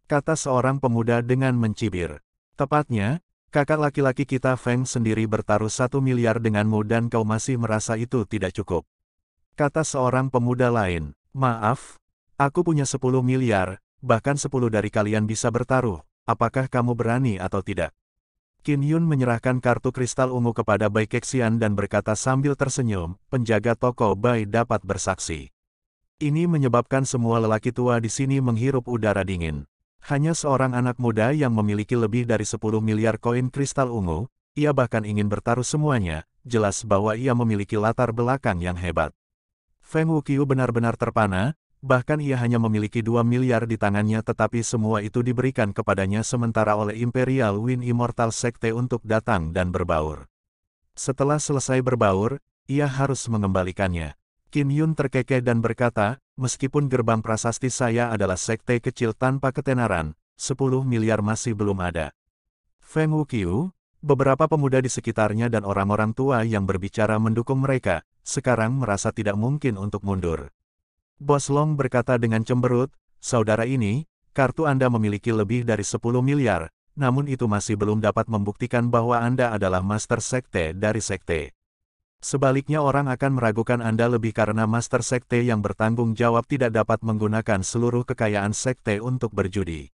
[SPEAKER 1] Kata seorang pemuda dengan mencibir. Tepatnya, kakak laki-laki kita Feng sendiri bertaruh satu miliar denganmu dan kau masih merasa itu tidak cukup. Kata seorang pemuda lain, maaf, aku punya sepuluh miliar, bahkan sepuluh dari kalian bisa bertaruh, apakah kamu berani atau tidak? Qin Yun menyerahkan kartu kristal ungu kepada Bai Kexian dan berkata sambil tersenyum, penjaga toko Bai dapat bersaksi. Ini menyebabkan semua lelaki tua di sini menghirup udara dingin. Hanya seorang anak muda yang memiliki lebih dari 10 miliar koin kristal ungu, ia bahkan ingin bertaruh semuanya, jelas bahwa ia memiliki latar belakang yang hebat. Feng Wuqiu benar-benar terpana, Bahkan ia hanya memiliki 2 miliar di tangannya tetapi semua itu diberikan kepadanya sementara oleh Imperial Win Immortal Sekte untuk datang dan berbaur. Setelah selesai berbaur, ia harus mengembalikannya. Kim Yun terkekeh dan berkata, meskipun gerbang prasasti saya adalah sekte kecil tanpa ketenaran, 10 miliar masih belum ada. Feng Wuqiu, beberapa pemuda di sekitarnya dan orang-orang tua yang berbicara mendukung mereka, sekarang merasa tidak mungkin untuk mundur. Bos Long berkata dengan cemberut, Saudara ini, kartu Anda memiliki lebih dari 10 miliar, namun itu masih belum dapat membuktikan bahwa Anda adalah master sekte dari sekte. Sebaliknya orang akan meragukan Anda lebih karena master sekte yang bertanggung jawab tidak dapat menggunakan seluruh kekayaan sekte untuk berjudi.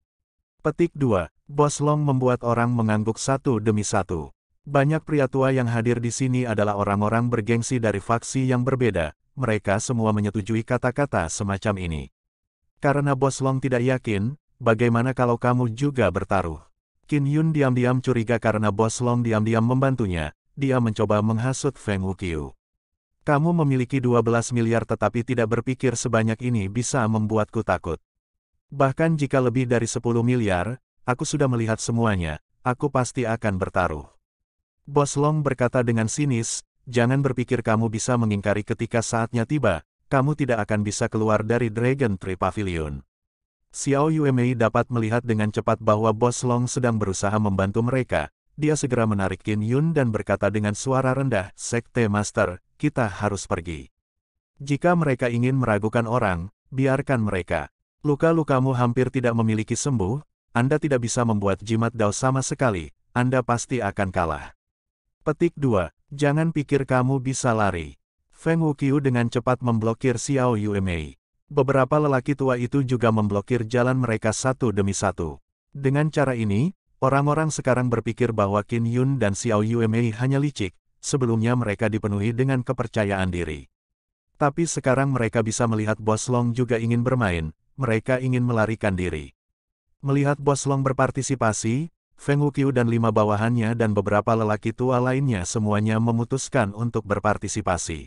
[SPEAKER 1] Petik 2. Bos Long membuat orang mengangguk satu demi satu. Banyak pria tua yang hadir di sini adalah orang-orang bergengsi dari faksi yang berbeda, mereka semua menyetujui kata-kata semacam ini. Karena Bos Long tidak yakin, bagaimana kalau kamu juga bertaruh? Qin Yun diam-diam curiga karena Bos Long diam-diam membantunya, dia mencoba menghasut Feng Wuqiu. Kamu memiliki 12 miliar tetapi tidak berpikir sebanyak ini bisa membuatku takut. Bahkan jika lebih dari 10 miliar, aku sudah melihat semuanya, aku pasti akan bertaruh. Bos Long berkata dengan sinis, jangan berpikir kamu bisa mengingkari ketika saatnya tiba, kamu tidak akan bisa keluar dari Dragon Tree Pavilion. Xiao Yuemei dapat melihat dengan cepat bahwa Bos Long sedang berusaha membantu mereka. Dia segera menarik Qin Yun dan berkata dengan suara rendah, Sekte Master, kita harus pergi. Jika mereka ingin meragukan orang, biarkan mereka. Luka-lukamu hampir tidak memiliki sembuh, Anda tidak bisa membuat jimat dao sama sekali, Anda pasti akan kalah. Petik 2. Jangan pikir kamu bisa lari. Feng Wuqiu dengan cepat memblokir Xiao Yuemei. Beberapa lelaki tua itu juga memblokir jalan mereka satu demi satu. Dengan cara ini, orang-orang sekarang berpikir bahwa Qin Yun dan Xiao Yuemei hanya licik, sebelumnya mereka dipenuhi dengan kepercayaan diri. Tapi sekarang mereka bisa melihat Bos Long juga ingin bermain, mereka ingin melarikan diri. Melihat Bos Long berpartisipasi, Feng Wukiu dan lima bawahannya dan beberapa lelaki tua lainnya semuanya memutuskan untuk berpartisipasi.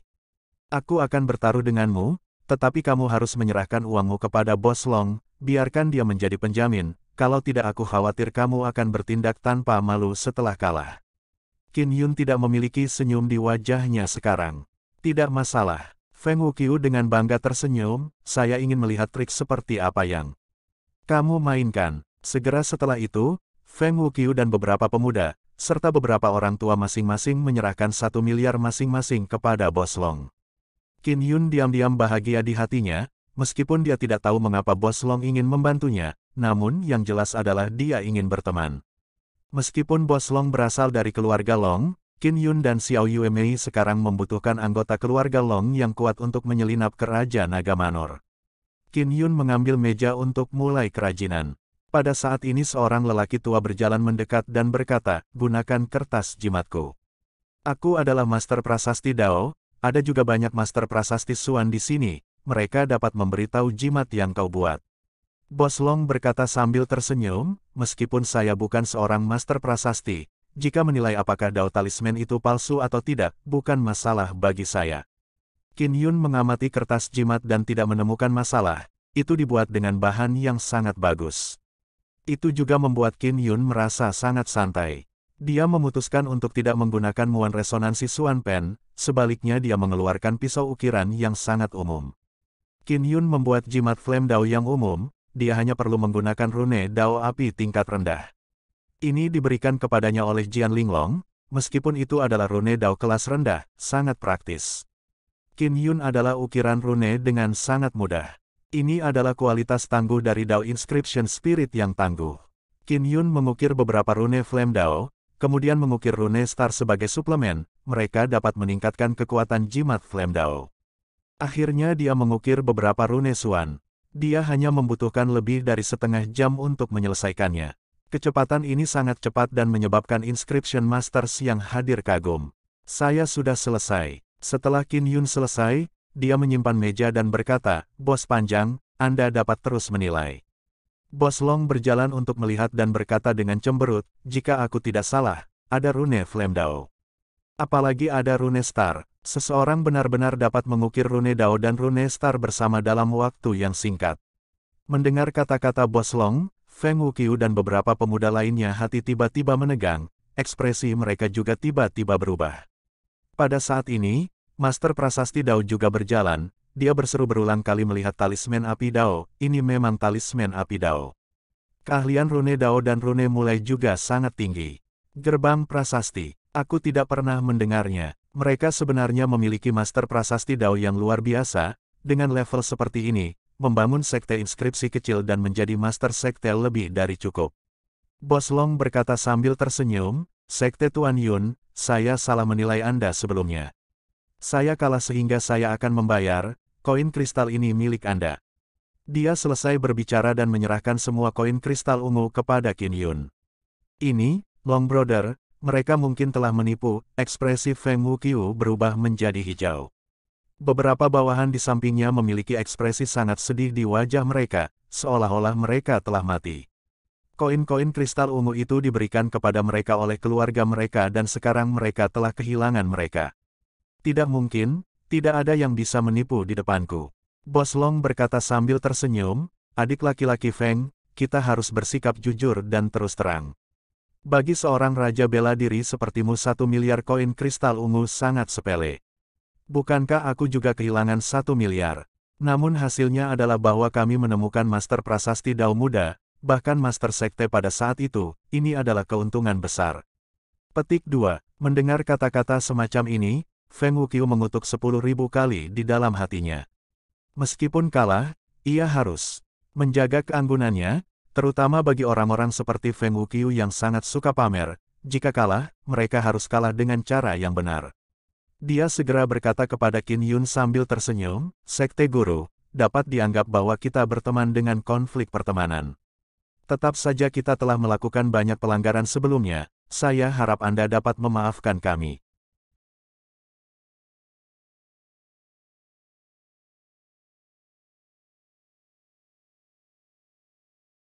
[SPEAKER 1] Aku akan bertaruh denganmu, tetapi kamu harus menyerahkan uangmu kepada Bos Long, biarkan dia menjadi penjamin, kalau tidak aku khawatir kamu akan bertindak tanpa malu setelah kalah. Qin Yun tidak memiliki senyum di wajahnya sekarang. Tidak masalah. Feng Wukiu dengan bangga tersenyum, saya ingin melihat trik seperti apa yang kamu mainkan. Segera setelah itu, Feng Wukiu dan beberapa pemuda, serta beberapa orang tua masing-masing menyerahkan satu miliar masing-masing kepada Bos Long. Qin Yun diam-diam bahagia di hatinya, meskipun dia tidak tahu mengapa Bos Long ingin membantunya, namun yang jelas adalah dia ingin berteman. Meskipun Bos Long berasal dari keluarga Long, Qin Yun dan Xiao Yue Mei sekarang membutuhkan anggota keluarga Long yang kuat untuk menyelinap ke Raja Naga Manor. Qin Yun mengambil meja untuk mulai kerajinan. Pada saat ini seorang lelaki tua berjalan mendekat dan berkata, gunakan kertas jimatku. Aku adalah Master Prasasti Dao, ada juga banyak Master Prasasti Suan di sini, mereka dapat memberitahu jimat yang kau buat. Bos Long berkata sambil tersenyum, meskipun saya bukan seorang Master Prasasti, jika menilai apakah Dao Talisman itu palsu atau tidak, bukan masalah bagi saya. Qin Yun mengamati kertas jimat dan tidak menemukan masalah, itu dibuat dengan bahan yang sangat bagus. Itu juga membuat Qin Yun merasa sangat santai. Dia memutuskan untuk tidak menggunakan muan resonansi Suan Pen, sebaliknya dia mengeluarkan pisau ukiran yang sangat umum. Qin Yun membuat jimat flame dao yang umum, dia hanya perlu menggunakan rune dao api tingkat rendah. Ini diberikan kepadanya oleh Jian Linglong, meskipun itu adalah rune dao kelas rendah, sangat praktis. Qin Yun adalah ukiran rune dengan sangat mudah. Ini adalah kualitas tangguh dari Dao Inscription Spirit yang tangguh. Qin Yun mengukir beberapa rune Flame Dao, kemudian mengukir rune Star sebagai suplemen, mereka dapat meningkatkan kekuatan jimat Flame Dao. Akhirnya dia mengukir beberapa rune Suan. Dia hanya membutuhkan lebih dari setengah jam untuk menyelesaikannya. Kecepatan ini sangat cepat dan menyebabkan Inscription Masters yang hadir kagum. Saya sudah selesai. Setelah Qin Yun selesai, dia menyimpan meja dan berkata, Bos panjang, Anda dapat terus menilai. Bos Long berjalan untuk melihat dan berkata dengan cemberut, jika aku tidak salah, ada Rune Flamdao. Apalagi ada Rune Star, seseorang benar-benar dapat mengukir Rune Dao dan Rune Star bersama dalam waktu yang singkat. Mendengar kata-kata Bos Long, Feng Wukiu dan beberapa pemuda lainnya hati tiba-tiba menegang, ekspresi mereka juga tiba-tiba berubah. Pada saat ini, Master Prasasti Dao juga berjalan, dia berseru berulang kali melihat talisman api Dao, ini memang talisman api Dao. Keahlian rune Dao dan rune mulai juga sangat tinggi. Gerbang Prasasti, aku tidak pernah mendengarnya. Mereka sebenarnya memiliki master Prasasti Dao yang luar biasa, dengan level seperti ini, membangun sekte inskripsi kecil dan menjadi master sekte lebih dari cukup. Bos Long berkata sambil tersenyum, Sekte Tuan Yun, saya salah menilai Anda sebelumnya. Saya kalah sehingga saya akan membayar, koin kristal ini milik Anda. Dia selesai berbicara dan menyerahkan semua koin kristal ungu kepada Qin Yun. Ini, Long Brother, mereka mungkin telah menipu, ekspresi Feng Wukiu berubah menjadi hijau. Beberapa bawahan di sampingnya memiliki ekspresi sangat sedih di wajah mereka, seolah-olah mereka telah mati. Koin-koin kristal ungu itu diberikan kepada mereka oleh keluarga mereka dan sekarang mereka telah kehilangan mereka. Tidak mungkin, tidak ada yang bisa menipu di depanku. Bos Long berkata sambil tersenyum, adik laki-laki Feng, kita harus bersikap jujur dan terus terang. Bagi seorang raja bela diri sepertimu satu miliar koin kristal ungu sangat sepele. Bukankah aku juga kehilangan satu miliar? Namun hasilnya adalah bahwa kami menemukan Master Prasasti Dao Muda, bahkan Master Sekte pada saat itu, ini adalah keuntungan besar. Petik 2. Mendengar kata-kata semacam ini, Feng Wukiu mengutuk sepuluh ribu kali di dalam hatinya. Meskipun kalah, ia harus menjaga keanggunannya, terutama bagi orang-orang seperti Feng Wukiu yang sangat suka pamer, jika kalah, mereka harus kalah dengan cara yang benar. Dia segera berkata kepada Qin Yun sambil tersenyum, Sekte Guru, dapat dianggap bahwa kita berteman dengan konflik pertemanan. Tetap saja kita telah melakukan banyak pelanggaran sebelumnya, saya harap Anda dapat memaafkan kami.